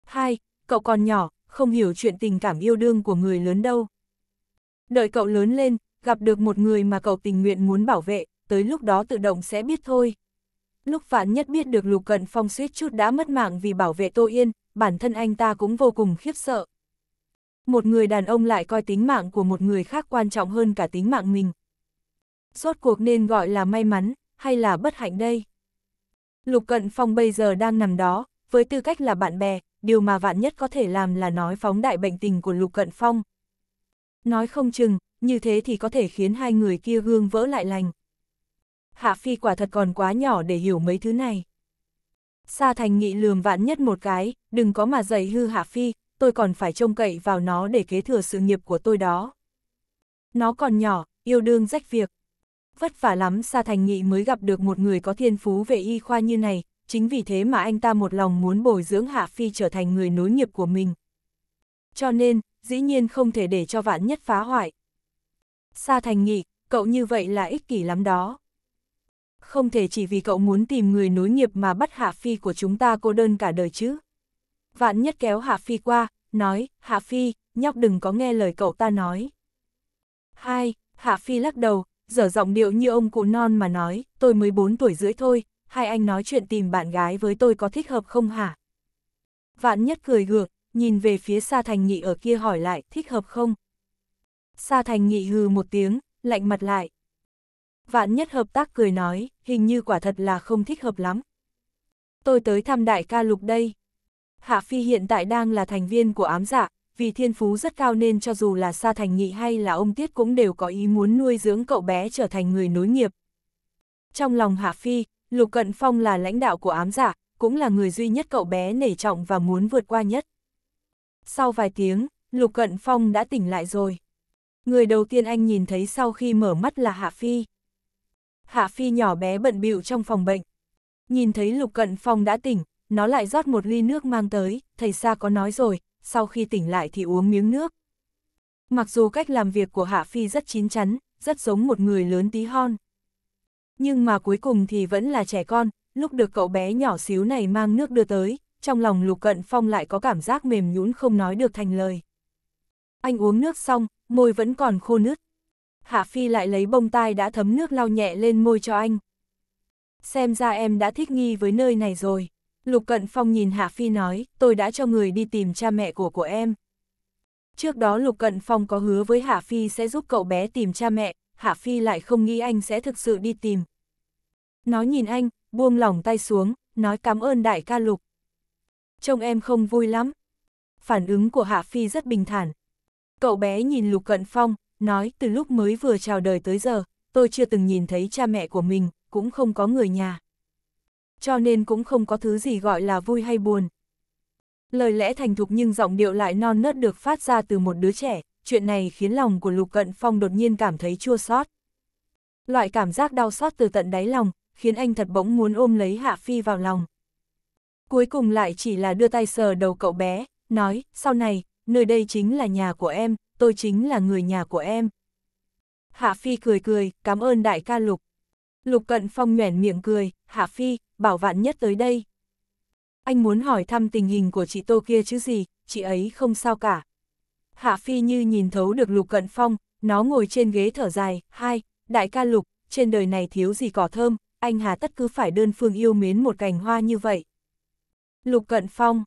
Hai, cậu còn nhỏ, không hiểu chuyện tình cảm yêu đương của người lớn đâu. Đợi cậu lớn lên, gặp được một người mà cậu tình nguyện muốn bảo vệ, tới lúc đó tự động sẽ biết thôi. Lúc Vạn Nhất biết được Lục Cận Phong suýt chút đã mất mạng vì bảo vệ Tô Yên, bản thân anh ta cũng vô cùng khiếp sợ. Một người đàn ông lại coi tính mạng của một người khác quan trọng hơn cả tính mạng mình. Rốt cuộc nên gọi là may mắn, hay là bất hạnh đây? Lục Cận Phong bây giờ đang nằm đó, với tư cách là bạn bè, điều mà Vạn Nhất có thể làm là nói phóng đại bệnh tình của Lục Cận Phong. Nói không chừng, như thế thì có thể khiến hai người kia gương vỡ lại lành. Hạ Phi quả thật còn quá nhỏ để hiểu mấy thứ này. Sa Thành Nghị lườm vạn nhất một cái, đừng có mà dày hư Hạ Phi, tôi còn phải trông cậy vào nó để kế thừa sự nghiệp của tôi đó. Nó còn nhỏ, yêu đương rách việc. Vất vả lắm Sa Thành Nghị mới gặp được một người có thiên phú về y khoa như này, chính vì thế mà anh ta một lòng muốn bồi dưỡng Hạ Phi trở thành người nối nghiệp của mình. Cho nên, dĩ nhiên không thể để cho vạn nhất phá hoại. Sa Thành Nghị, cậu như vậy là ích kỷ lắm đó không thể chỉ vì cậu muốn tìm người nối nghiệp mà bắt Hạ Phi của chúng ta cô đơn cả đời chứ. Vạn nhất kéo Hạ Phi qua, nói, Hạ Phi, nhóc đừng có nghe lời cậu ta nói. Hai, Hạ Phi lắc đầu, dở giọng điệu như ông cụ non mà nói, tôi 14 tuổi rưỡi thôi, hai anh nói chuyện tìm bạn gái với tôi có thích hợp không hả? Vạn nhất cười gượng, nhìn về phía Sa Thành Nghị ở kia hỏi lại, thích hợp không? Sa Thành Nghị hừ một tiếng, lạnh mặt lại, vạn nhất hợp tác cười nói, hình như quả thật là không thích hợp lắm. Tôi tới thăm đại ca lục đây. Hạ Phi hiện tại đang là thành viên của ám dạ, vì thiên phú rất cao nên cho dù là Sa Thành Nghị hay là ông Tiết cũng đều có ý muốn nuôi dưỡng cậu bé trở thành người nối nghiệp. Trong lòng Hạ Phi, Lục Cận Phong là lãnh đạo của ám giả, dạ, cũng là người duy nhất cậu bé nể trọng và muốn vượt qua nhất. Sau vài tiếng, Lục Cận Phong đã tỉnh lại rồi. Người đầu tiên anh nhìn thấy sau khi mở mắt là Hạ Phi. Hạ Phi nhỏ bé bận bịu trong phòng bệnh. Nhìn thấy Lục Cận Phong đã tỉnh, nó lại rót một ly nước mang tới, thầy Sa có nói rồi, sau khi tỉnh lại thì uống miếng nước. Mặc dù cách làm việc của Hạ Phi rất chín chắn, rất giống một người lớn tí hon. Nhưng mà cuối cùng thì vẫn là trẻ con, lúc được cậu bé nhỏ xíu này mang nước đưa tới, trong lòng Lục Cận Phong lại có cảm giác mềm nhũn không nói được thành lời. Anh uống nước xong, môi vẫn còn khô nứt, Hạ Phi lại lấy bông tai đã thấm nước lau nhẹ lên môi cho anh. Xem ra em đã thích nghi với nơi này rồi. Lục Cận Phong nhìn Hạ Phi nói, tôi đã cho người đi tìm cha mẹ của của em. Trước đó Lục Cận Phong có hứa với Hạ Phi sẽ giúp cậu bé tìm cha mẹ, Hạ Phi lại không nghĩ anh sẽ thực sự đi tìm. Nó nhìn anh, buông lỏng tay xuống, nói cảm ơn đại ca Lục. Trông em không vui lắm. Phản ứng của Hạ Phi rất bình thản. Cậu bé nhìn Lục Cận Phong, nói từ lúc mới vừa chào đời tới giờ, tôi chưa từng nhìn thấy cha mẹ của mình, cũng không có người nhà. Cho nên cũng không có thứ gì gọi là vui hay buồn. Lời lẽ thành thục nhưng giọng điệu lại non nớt được phát ra từ một đứa trẻ, chuyện này khiến lòng của Lục Cận Phong đột nhiên cảm thấy chua xót. Loại cảm giác đau xót từ tận đáy lòng, khiến anh thật bỗng muốn ôm lấy Hạ Phi vào lòng. Cuối cùng lại chỉ là đưa tay sờ đầu cậu bé, nói, sau này, nơi đây chính là nhà của em, tôi chính là người nhà của em. Hạ Phi cười cười, cảm ơn đại ca Lục. Lục Cận Phong nhoẻn miệng cười, Hạ Phi, bảo vạn nhất tới đây. Anh muốn hỏi thăm tình hình của chị Tô kia chứ gì, chị ấy không sao cả. Hạ Phi như nhìn thấu được Lục Cận Phong, nó ngồi trên ghế thở dài, hai, đại ca Lục, trên đời này thiếu gì cỏ thơm, anh hà tất cứ phải đơn phương yêu mến một cành hoa như vậy. Lục Cận Phong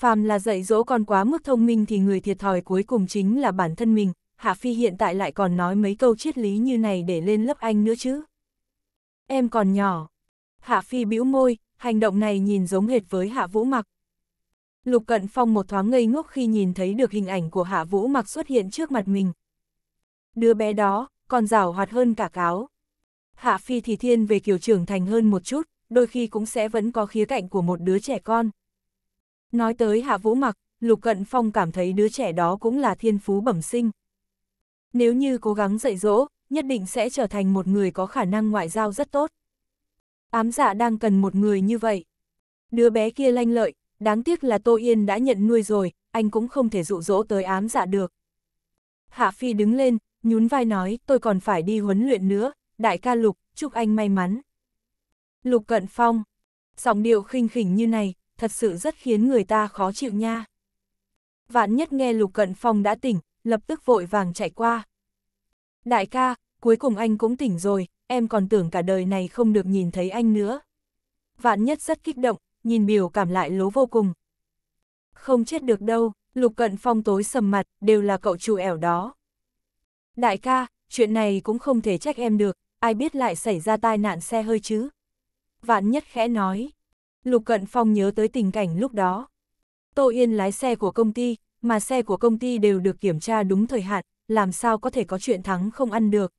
phàm là dạy dỗ con quá mức thông minh thì người thiệt thòi cuối cùng chính là bản thân mình, Hạ Phi hiện tại lại còn nói mấy câu triết lý như này để lên lớp anh nữa chứ. Em còn nhỏ. Hạ Phi bĩu môi, hành động này nhìn giống hệt với Hạ Vũ Mặc. Lục Cận Phong một thoáng ngây ngốc khi nhìn thấy được hình ảnh của Hạ Vũ Mặc xuất hiện trước mặt mình. Đứa bé đó, còn rào hoạt hơn cả cáo. Hạ Phi thì thiên về kiểu trưởng thành hơn một chút, đôi khi cũng sẽ vẫn có khía cạnh của một đứa trẻ con. Nói tới Hạ Vũ Mặc, Lục Cận Phong cảm thấy đứa trẻ đó cũng là thiên phú bẩm sinh. Nếu như cố gắng dạy dỗ, nhất định sẽ trở thành một người có khả năng ngoại giao rất tốt. Ám dạ đang cần một người như vậy. Đứa bé kia lanh lợi, đáng tiếc là Tô Yên đã nhận nuôi rồi, anh cũng không thể dụ dỗ tới ám dạ được. Hạ Phi đứng lên, nhún vai nói, tôi còn phải đi huấn luyện nữa, đại ca Lục, chúc anh may mắn. Lục Cận Phong, giọng điệu khinh khỉnh như này, thật sự rất khiến người ta khó chịu nha. Vạn nhất nghe Lục Cận Phong đã tỉnh, lập tức vội vàng chạy qua. Đại ca, cuối cùng anh cũng tỉnh rồi, em còn tưởng cả đời này không được nhìn thấy anh nữa. Vạn nhất rất kích động, nhìn biểu cảm lại lố vô cùng. Không chết được đâu, Lục Cận Phong tối sầm mặt, đều là cậu chủ ẻo đó. Đại ca, chuyện này cũng không thể trách em được, ai biết lại xảy ra tai nạn xe hơi chứ. Vạn nhất khẽ nói. Lục Cận Phong nhớ tới tình cảnh lúc đó. Tô Yên lái xe của công ty, mà xe của công ty đều được kiểm tra đúng thời hạn, làm sao có thể có chuyện thắng không ăn được.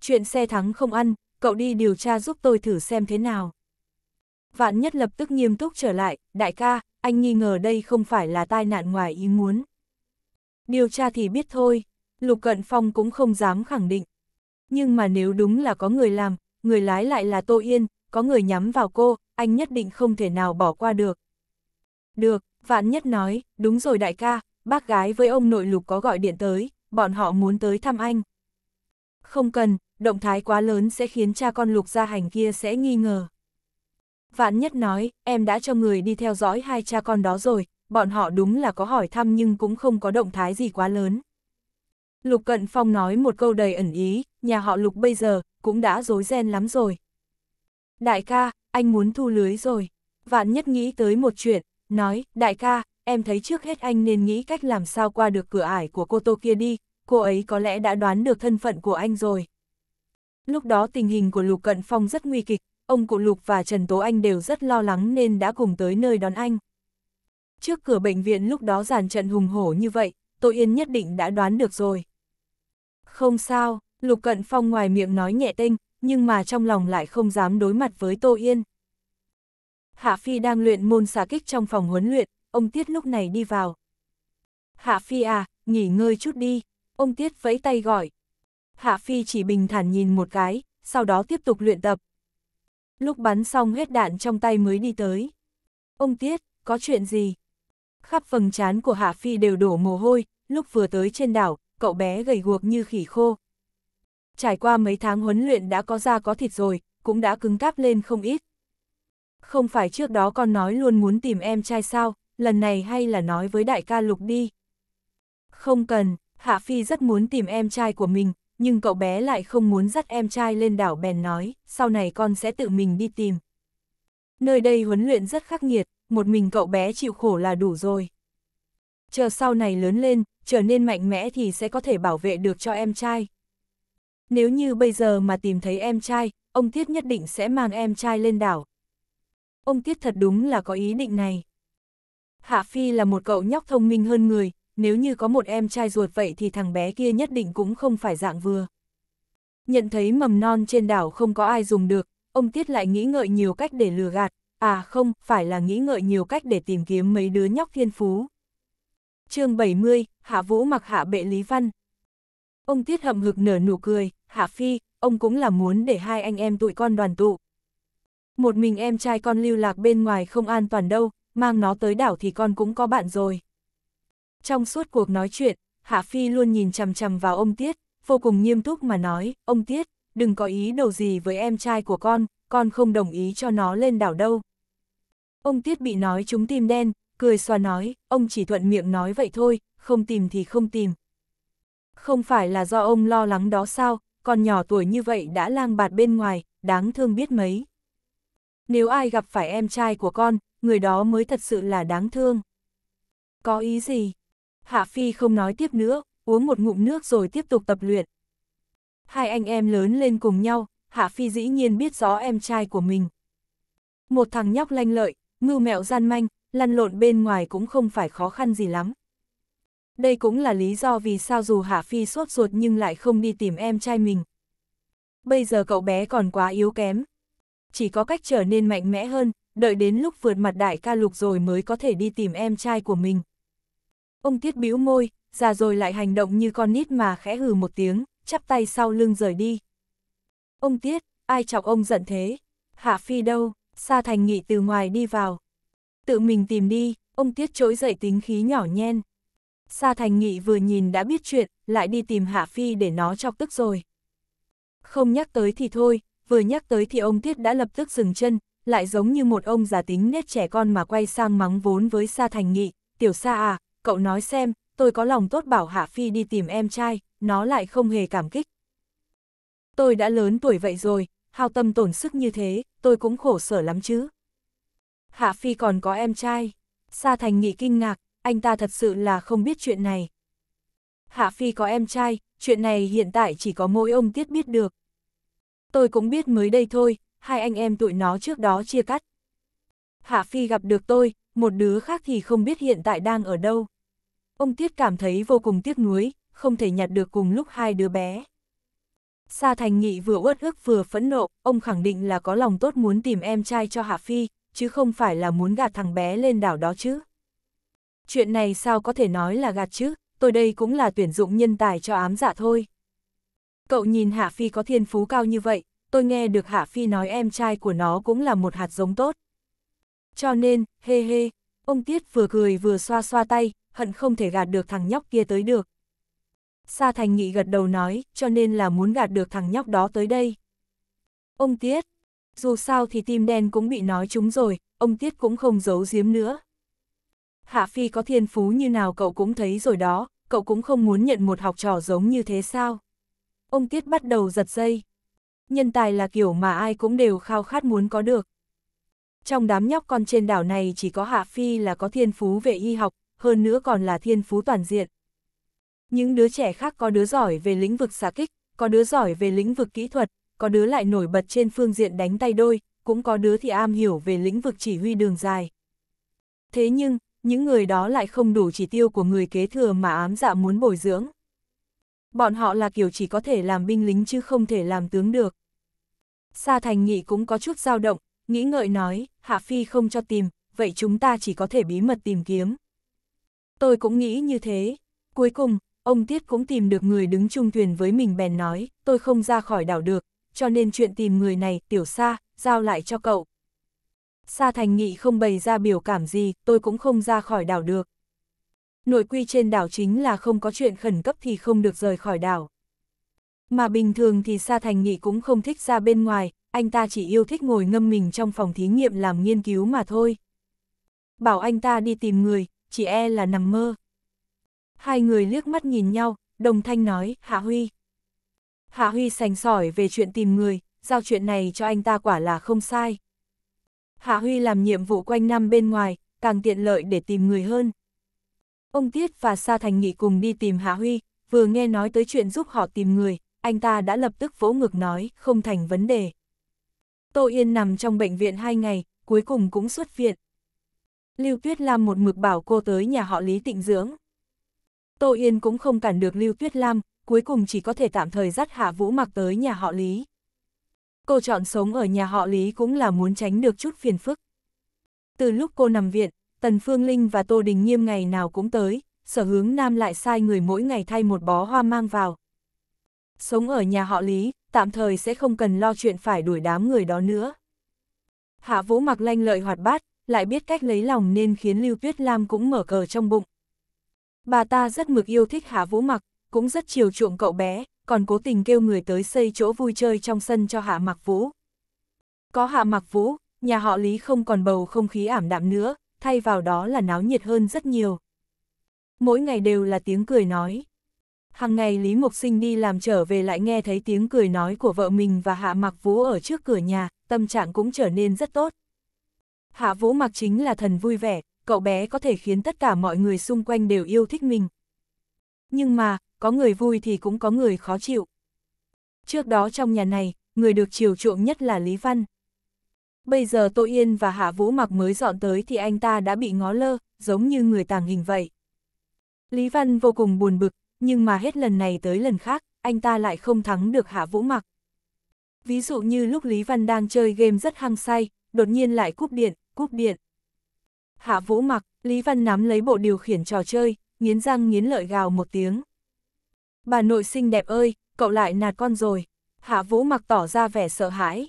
Chuyện xe thắng không ăn, cậu đi điều tra giúp tôi thử xem thế nào. Vạn nhất lập tức nghiêm túc trở lại, đại ca, anh nghi ngờ đây không phải là tai nạn ngoài ý muốn. Điều tra thì biết thôi, Lục Cận Phong cũng không dám khẳng định. Nhưng mà nếu đúng là có người làm, người lái lại là Tô Yên, có người nhắm vào cô, anh nhất định không thể nào bỏ qua được. Được, vạn nhất nói, đúng rồi đại ca, bác gái với ông nội lục có gọi điện tới, bọn họ muốn tới thăm anh. Không cần, động thái quá lớn sẽ khiến cha con lục gia hành kia sẽ nghi ngờ. Vạn nhất nói, em đã cho người đi theo dõi hai cha con đó rồi, bọn họ đúng là có hỏi thăm nhưng cũng không có động thái gì quá lớn. Lục Cận Phong nói một câu đầy ẩn ý, nhà họ Lục bây giờ cũng đã rối ren lắm rồi. Đại ca, anh muốn thu lưới rồi. Vạn nhất nghĩ tới một chuyện, nói, đại ca, em thấy trước hết anh nên nghĩ cách làm sao qua được cửa ải của cô tô kia đi, cô ấy có lẽ đã đoán được thân phận của anh rồi. Lúc đó tình hình của Lục Cận Phong rất nguy kịch, ông cụ Lục và Trần Tố Anh đều rất lo lắng nên đã cùng tới nơi đón anh. Trước cửa bệnh viện lúc đó giàn trận hùng hổ như vậy, Tô Yên nhất định đã đoán được rồi. Không sao, Lục Cận Phong ngoài miệng nói nhẹ tinh, nhưng mà trong lòng lại không dám đối mặt với Tô Yên. Hạ Phi đang luyện môn xà kích trong phòng huấn luyện, ông Tiết lúc này đi vào. Hạ Phi à, nghỉ ngơi chút đi, ông Tiết vẫy tay gọi. Hạ Phi chỉ bình thản nhìn một cái, sau đó tiếp tục luyện tập. Lúc bắn xong hết đạn trong tay mới đi tới. Ông Tiết, có chuyện gì? Khắp vầng trán của Hạ Phi đều đổ mồ hôi, lúc vừa tới trên đảo, cậu bé gầy guộc như khỉ khô, trải qua mấy tháng huấn luyện đã có da có thịt rồi, cũng đã cứng cáp lên không ít. Không phải trước đó con nói luôn muốn tìm em trai sao, lần này hay là nói với đại ca Lục đi. Không cần, Hạ Phi rất muốn tìm em trai của mình, nhưng cậu bé lại không muốn dắt em trai lên đảo bèn nói, sau này con sẽ tự mình đi tìm. Nơi đây huấn luyện rất khắc nghiệt, một mình cậu bé chịu khổ là đủ rồi. Chờ sau này lớn lên, trở nên mạnh mẽ thì sẽ có thể bảo vệ được cho em trai nếu như bây giờ mà tìm thấy em trai, ông Tiết nhất định sẽ mang em trai lên đảo. Ông Tiết thật đúng là có ý định này. Hạ Phi là một cậu nhóc thông minh hơn người, nếu như có một em trai ruột vậy thì thằng bé kia nhất định cũng không phải dạng vừa. Nhận thấy mầm non trên đảo không có ai dùng được, ông Tiết lại nghĩ ngợi nhiều cách để lừa gạt, à không, phải là nghĩ ngợi nhiều cách để tìm kiếm mấy đứa nhóc thiên phú. chương 70, Hạ Vũ mặc hạ bệ Lý Văn. Ông Tiết hậm hực nở nụ cười, Hạ Phi, ông cũng là muốn để hai anh em tụi con đoàn tụ. Một mình em trai con lưu lạc bên ngoài không an toàn đâu, mang nó tới đảo thì con cũng có bạn rồi. Trong suốt cuộc nói chuyện, Hạ Phi luôn nhìn chằm chằm vào ông Tiết, vô cùng nghiêm túc mà nói, ông Tiết, đừng có ý đồ gì với em trai của con, con không đồng ý cho nó lên đảo đâu. Ông Tiết bị nói trúng tim đen, cười xoa nói, ông chỉ thuận miệng nói vậy thôi, không tìm thì không tìm. Không phải là do ông lo lắng đó sao, còn nhỏ tuổi như vậy đã lang bạt bên ngoài, đáng thương biết mấy. Nếu ai gặp phải em trai của con, người đó mới thật sự là đáng thương. Có ý gì? Hạ Phi không nói tiếp nữa, uống một ngụm nước rồi tiếp tục tập luyện. Hai anh em lớn lên cùng nhau, Hạ Phi dĩ nhiên biết rõ em trai của mình. Một thằng nhóc lanh lợi, ngưu mẹo gian manh, lăn lộn bên ngoài cũng không phải khó khăn gì lắm đây cũng là lý do vì sao dù Hạ Phi sốt ruột nhưng lại không đi tìm em trai mình. Bây giờ cậu bé còn quá yếu kém. Chỉ có cách trở nên mạnh mẽ hơn, đợi đến lúc vượt mặt đại ca lục rồi mới có thể đi tìm em trai của mình. Ông Tiết bĩu môi, già rồi lại hành động như con nít mà khẽ hừ một tiếng, chắp tay sau lưng rời đi. Ông Tiết, ai chọc ông giận thế? Hạ Phi đâu? Sa Thành Nghị từ ngoài đi vào. Tự mình tìm đi, ông Tiết trỗi dậy tính khí nhỏ nhen. Sa Thành Nghị vừa nhìn đã biết chuyện, lại đi tìm Hạ Phi để nó chọc tức rồi. Không nhắc tới thì thôi, vừa nhắc tới thì ông Tiết đã lập tức dừng chân, lại giống như một ông già tính nết trẻ con mà quay sang mắng vốn với Sa Thành Nghị, tiểu Sa à, cậu nói xem, tôi có lòng tốt bảo Hạ Phi đi tìm em trai, nó lại không hề cảm kích. Tôi đã lớn tuổi vậy rồi, hao tâm tổn sức như thế, tôi cũng khổ sở lắm chứ. Hạ Phi còn có em trai, Sa Thành Nghị kinh ngạc, anh ta thật sự là không biết chuyện này. Hạ Phi có em trai, chuyện này hiện tại chỉ có mỗi ông Tiết biết được. Tôi cũng biết mới đây thôi, hai anh em tụi nó trước đó chia cắt. Hạ Phi gặp được tôi, một đứa khác thì không biết hiện tại đang ở đâu. Ông Tiết cảm thấy vô cùng tiếc nuối, không thể nhặt được cùng lúc hai đứa bé. Sa Thành Nghị vừa uất ức vừa phẫn nộ, ông khẳng định là có lòng tốt muốn tìm em trai cho Hạ Phi, chứ không phải là muốn gạt thằng bé lên đảo đó chứ chuyện này sao có thể nói là gạt chứ, tôi đây cũng là tuyển dụng nhân tài cho ám dạ thôi. Cậu nhìn Hạ Phi có thiên phú cao như vậy, tôi nghe được Hạ Phi nói em trai của nó cũng là một hạt giống tốt. Cho nên, hê hê, ông Tiết vừa cười vừa xoa xoa tay, hận không thể gạt được thằng nhóc kia tới được. Sa Thành Nghị gật đầu nói, cho nên là muốn gạt được thằng nhóc đó tới đây. Ông Tiết, dù sao thì tim đen cũng bị nói trúng rồi, ông Tiết cũng không giấu giếm nữa. Hạ Phi có thiên phú như nào cậu cũng thấy rồi đó, cậu cũng không muốn nhận một học trò giống như thế sao? Ông Tiết bắt đầu giật dây. Nhân tài là kiểu mà ai cũng đều khao khát muốn có được. Trong đám nhóc con trên đảo này chỉ có Hạ Phi là có thiên phú về y học, hơn nữa còn là thiên phú toàn diện. Những đứa trẻ khác có đứa giỏi về lĩnh vực xạ kích, có đứa giỏi về lĩnh vực kỹ thuật, có đứa lại nổi bật trên phương diện đánh tay đôi, cũng có đứa thì am hiểu về lĩnh vực chỉ huy đường dài. Thế nhưng, những người đó lại không đủ chỉ tiêu của người kế thừa mà ám dạ muốn bồi dưỡng. Bọn họ là kiểu chỉ có thể làm binh lính chứ không thể làm tướng được. Sa Thành Nghị cũng có chút dao động, nghĩ ngợi nói, Hạ Phi không cho tìm, vậy chúng ta chỉ có thể bí mật tìm kiếm. Tôi cũng nghĩ như thế. Cuối cùng, ông Tiết cũng tìm được người đứng chung thuyền với mình bèn nói, tôi không ra khỏi đảo được, cho nên chuyện tìm người này, tiểu Sa giao lại cho cậu. Sa Thành Nghị không bày ra biểu cảm gì, tôi cũng không ra khỏi đảo được. Nội quy trên đảo chính là không có chuyện khẩn cấp thì không được rời khỏi đảo. Mà bình thường thì Sa Thành Nghị cũng không thích ra bên ngoài, anh ta chỉ yêu thích ngồi ngâm mình trong phòng thí nghiệm làm nghiên cứu mà thôi. Bảo anh ta đi tìm người, chỉ e là nằm mơ. Hai người liếc mắt nhìn nhau, đồng thanh nói, Hạ Huy. Hạ Huy sành sỏi về chuyện tìm người, giao chuyện này cho anh ta quả là không sai. Hạ Huy làm nhiệm vụ quanh năm bên ngoài, càng tiện lợi để tìm người hơn. Ông Tiết và Sa Thành Nghị cùng đi tìm Hạ Huy, vừa nghe nói tới chuyện giúp họ tìm người, anh ta đã lập tức vỗ ngực nói, không thành vấn đề. Tô Yên nằm trong bệnh viện 2 ngày, cuối cùng cũng xuất viện. Lưu Tuyết Lam một mực bảo cô tới nhà họ Lý tịnh dưỡng. Tô Yên cũng không cản được Lưu Tuyết Lam, cuối cùng chỉ có thể tạm thời dắt Hạ Vũ Mặc tới nhà họ Lý cô chọn sống ở nhà họ Lý cũng là muốn tránh được chút phiền phức. Từ lúc cô nằm viện, Tần Phương Linh và Tô Đình Nghiêm ngày nào cũng tới, sở hướng nam lại sai người mỗi ngày thay một bó hoa mang vào. Sống ở nhà họ Lý, tạm thời sẽ không cần lo chuyện phải đuổi đám người đó nữa. Hạ vũ mặc lanh lợi hoạt bát, lại biết cách lấy lòng nên khiến Lưu Tuyết Lam cũng mở cờ trong bụng. Bà ta rất mực yêu thích Hạ vũ mặc, cũng rất chiều chuộng cậu bé, còn cố tình kêu người tới xây chỗ vui chơi trong sân cho Hạ Mặc Vũ. Có Hạ Mặc Vũ, nhà họ Lý không còn bầu không khí ảm đạm nữa, thay vào đó là náo nhiệt hơn rất nhiều. Mỗi ngày đều là tiếng cười nói. Hàng ngày Lý Mộc Sinh đi làm trở về lại nghe thấy tiếng cười nói của vợ mình và Hạ Mặc Vũ ở trước cửa nhà, tâm trạng cũng trở nên rất tốt. Hạ Vũ Mặc chính là thần vui vẻ, cậu bé có thể khiến tất cả mọi người xung quanh đều yêu thích mình. Nhưng mà, có người vui thì cũng có người khó chịu. Trước đó trong nhà này, người được chiều chuộng nhất là Lý Văn. Bây giờ Tô Yên và Hạ Vũ Mặc mới dọn tới thì anh ta đã bị ngó lơ, giống như người tàng hình vậy. Lý Văn vô cùng buồn bực, nhưng mà hết lần này tới lần khác, anh ta lại không thắng được Hạ Vũ Mặc. Ví dụ như lúc Lý Văn đang chơi game rất hăng say, đột nhiên lại cúp điện, cúp điện. Hạ Vũ Mặc, Lý Văn nắm lấy bộ điều khiển trò chơi, nghiến răng nghiến lợi gào một tiếng. Bà nội xinh đẹp ơi, cậu lại nạt con rồi. Hạ Vũ mặc tỏ ra vẻ sợ hãi.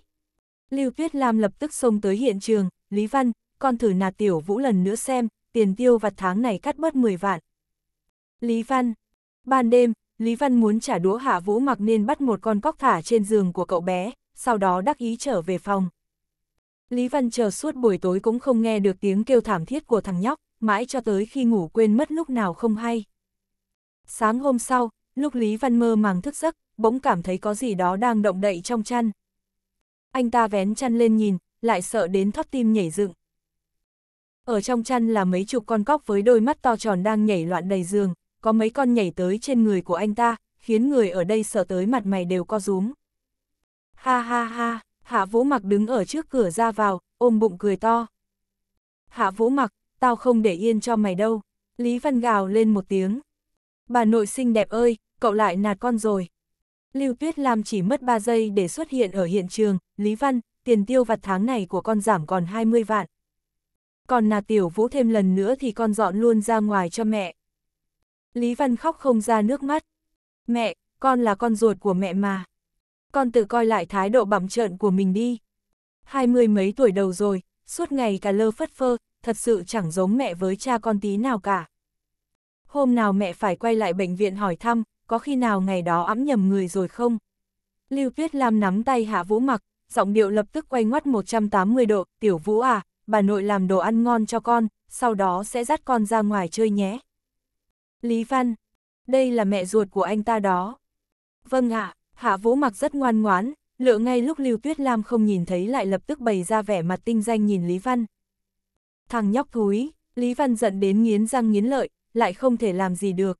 Lưu Tuyết Lam lập tức xông tới hiện trường, Lý Văn, con thử nạt tiểu Vũ lần nữa xem, tiền tiêu vặt tháng này cắt bớt 10 vạn. Lý Văn, ban đêm, Lý Văn muốn trả đũa Hạ Vũ mặc nên bắt một con cóc thả trên giường của cậu bé, sau đó đắc ý trở về phòng. Lý Văn chờ suốt buổi tối cũng không nghe được tiếng kêu thảm thiết của thằng nhóc mãi cho tới khi ngủ quên mất lúc nào không hay. Sáng hôm sau, lúc Lý Văn mơ màng thức giấc, bỗng cảm thấy có gì đó đang động đậy trong chăn. Anh ta vén chăn lên nhìn, lại sợ đến thót tim nhảy dựng. Ở trong chăn là mấy chục con cóc với đôi mắt to tròn đang nhảy loạn đầy giường, có mấy con nhảy tới trên người của anh ta, khiến người ở đây sợ tới mặt mày đều co rúm. Ha ha ha, Hạ Vũ Mặc đứng ở trước cửa ra vào, ôm bụng cười to. Hạ Vũ Mặc, tao không để yên cho mày đâu. Lý Văn gào lên một tiếng. Bà nội xinh đẹp ơi, cậu lại nạt con rồi. Lưu Tuyết Lam chỉ mất 3 giây để xuất hiện ở hiện trường, Lý Văn, tiền tiêu vặt tháng này của con giảm còn 20 vạn. Còn nạt tiểu vũ thêm lần nữa thì con dọn luôn ra ngoài cho mẹ. Lý Văn khóc không ra nước mắt. Mẹ, con là con ruột của mẹ mà. Con tự coi lại thái độ bẩm trợn của mình đi. Hai mươi mấy tuổi đầu rồi, suốt ngày cả lơ phất phơ, thật sự chẳng giống mẹ với cha con tí nào cả. Hôm nào mẹ phải quay lại bệnh viện hỏi thăm, có khi nào ngày đó ẵm nhầm người rồi không? Lưu Tuyết Lam nắm tay Hạ Vũ mặc, giọng điệu lập tức quay ngoắt 180 độ, tiểu Vũ à, bà nội làm đồ ăn ngon cho con, sau đó sẽ dắt con ra ngoài chơi nhé. Lý Văn, đây là mẹ ruột của anh ta đó. Vâng ạ, à, Hạ Vũ mặc rất ngoan ngoãn, lựa ngay lúc Lưu Tuyết Lam không nhìn thấy lại lập tức bày ra vẻ mặt tinh danh nhìn Lý Văn, Thằng nhóc thúi, Lý Văn giận đến nghiến răng nghiến lợi, lại không thể làm gì được.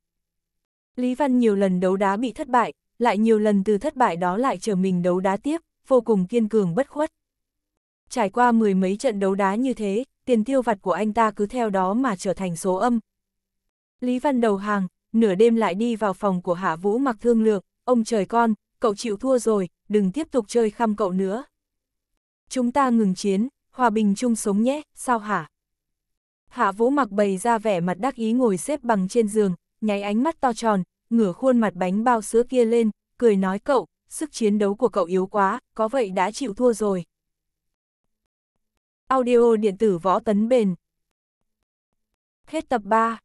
Lý Văn nhiều lần đấu đá bị thất bại, lại nhiều lần từ thất bại đó lại trở mình đấu đá tiếp, vô cùng kiên cường bất khuất. Trải qua mười mấy trận đấu đá như thế, tiền tiêu vặt của anh ta cứ theo đó mà trở thành số âm. Lý Văn đầu hàng, nửa đêm lại đi vào phòng của Hạ Vũ mặc thương lượng, ông trời con, cậu chịu thua rồi, đừng tiếp tục chơi khăm cậu nữa. Chúng ta ngừng chiến, hòa bình chung sống nhé, sao hả? Hạ Vũ mặc bày ra vẻ mặt đắc ý ngồi xếp bằng trên giường, nháy ánh mắt to tròn, ngửa khuôn mặt bánh bao sữa kia lên, cười nói cậu, sức chiến đấu của cậu yếu quá, có vậy đã chịu thua rồi. Audio điện tử võ tấn bền Hết tập 3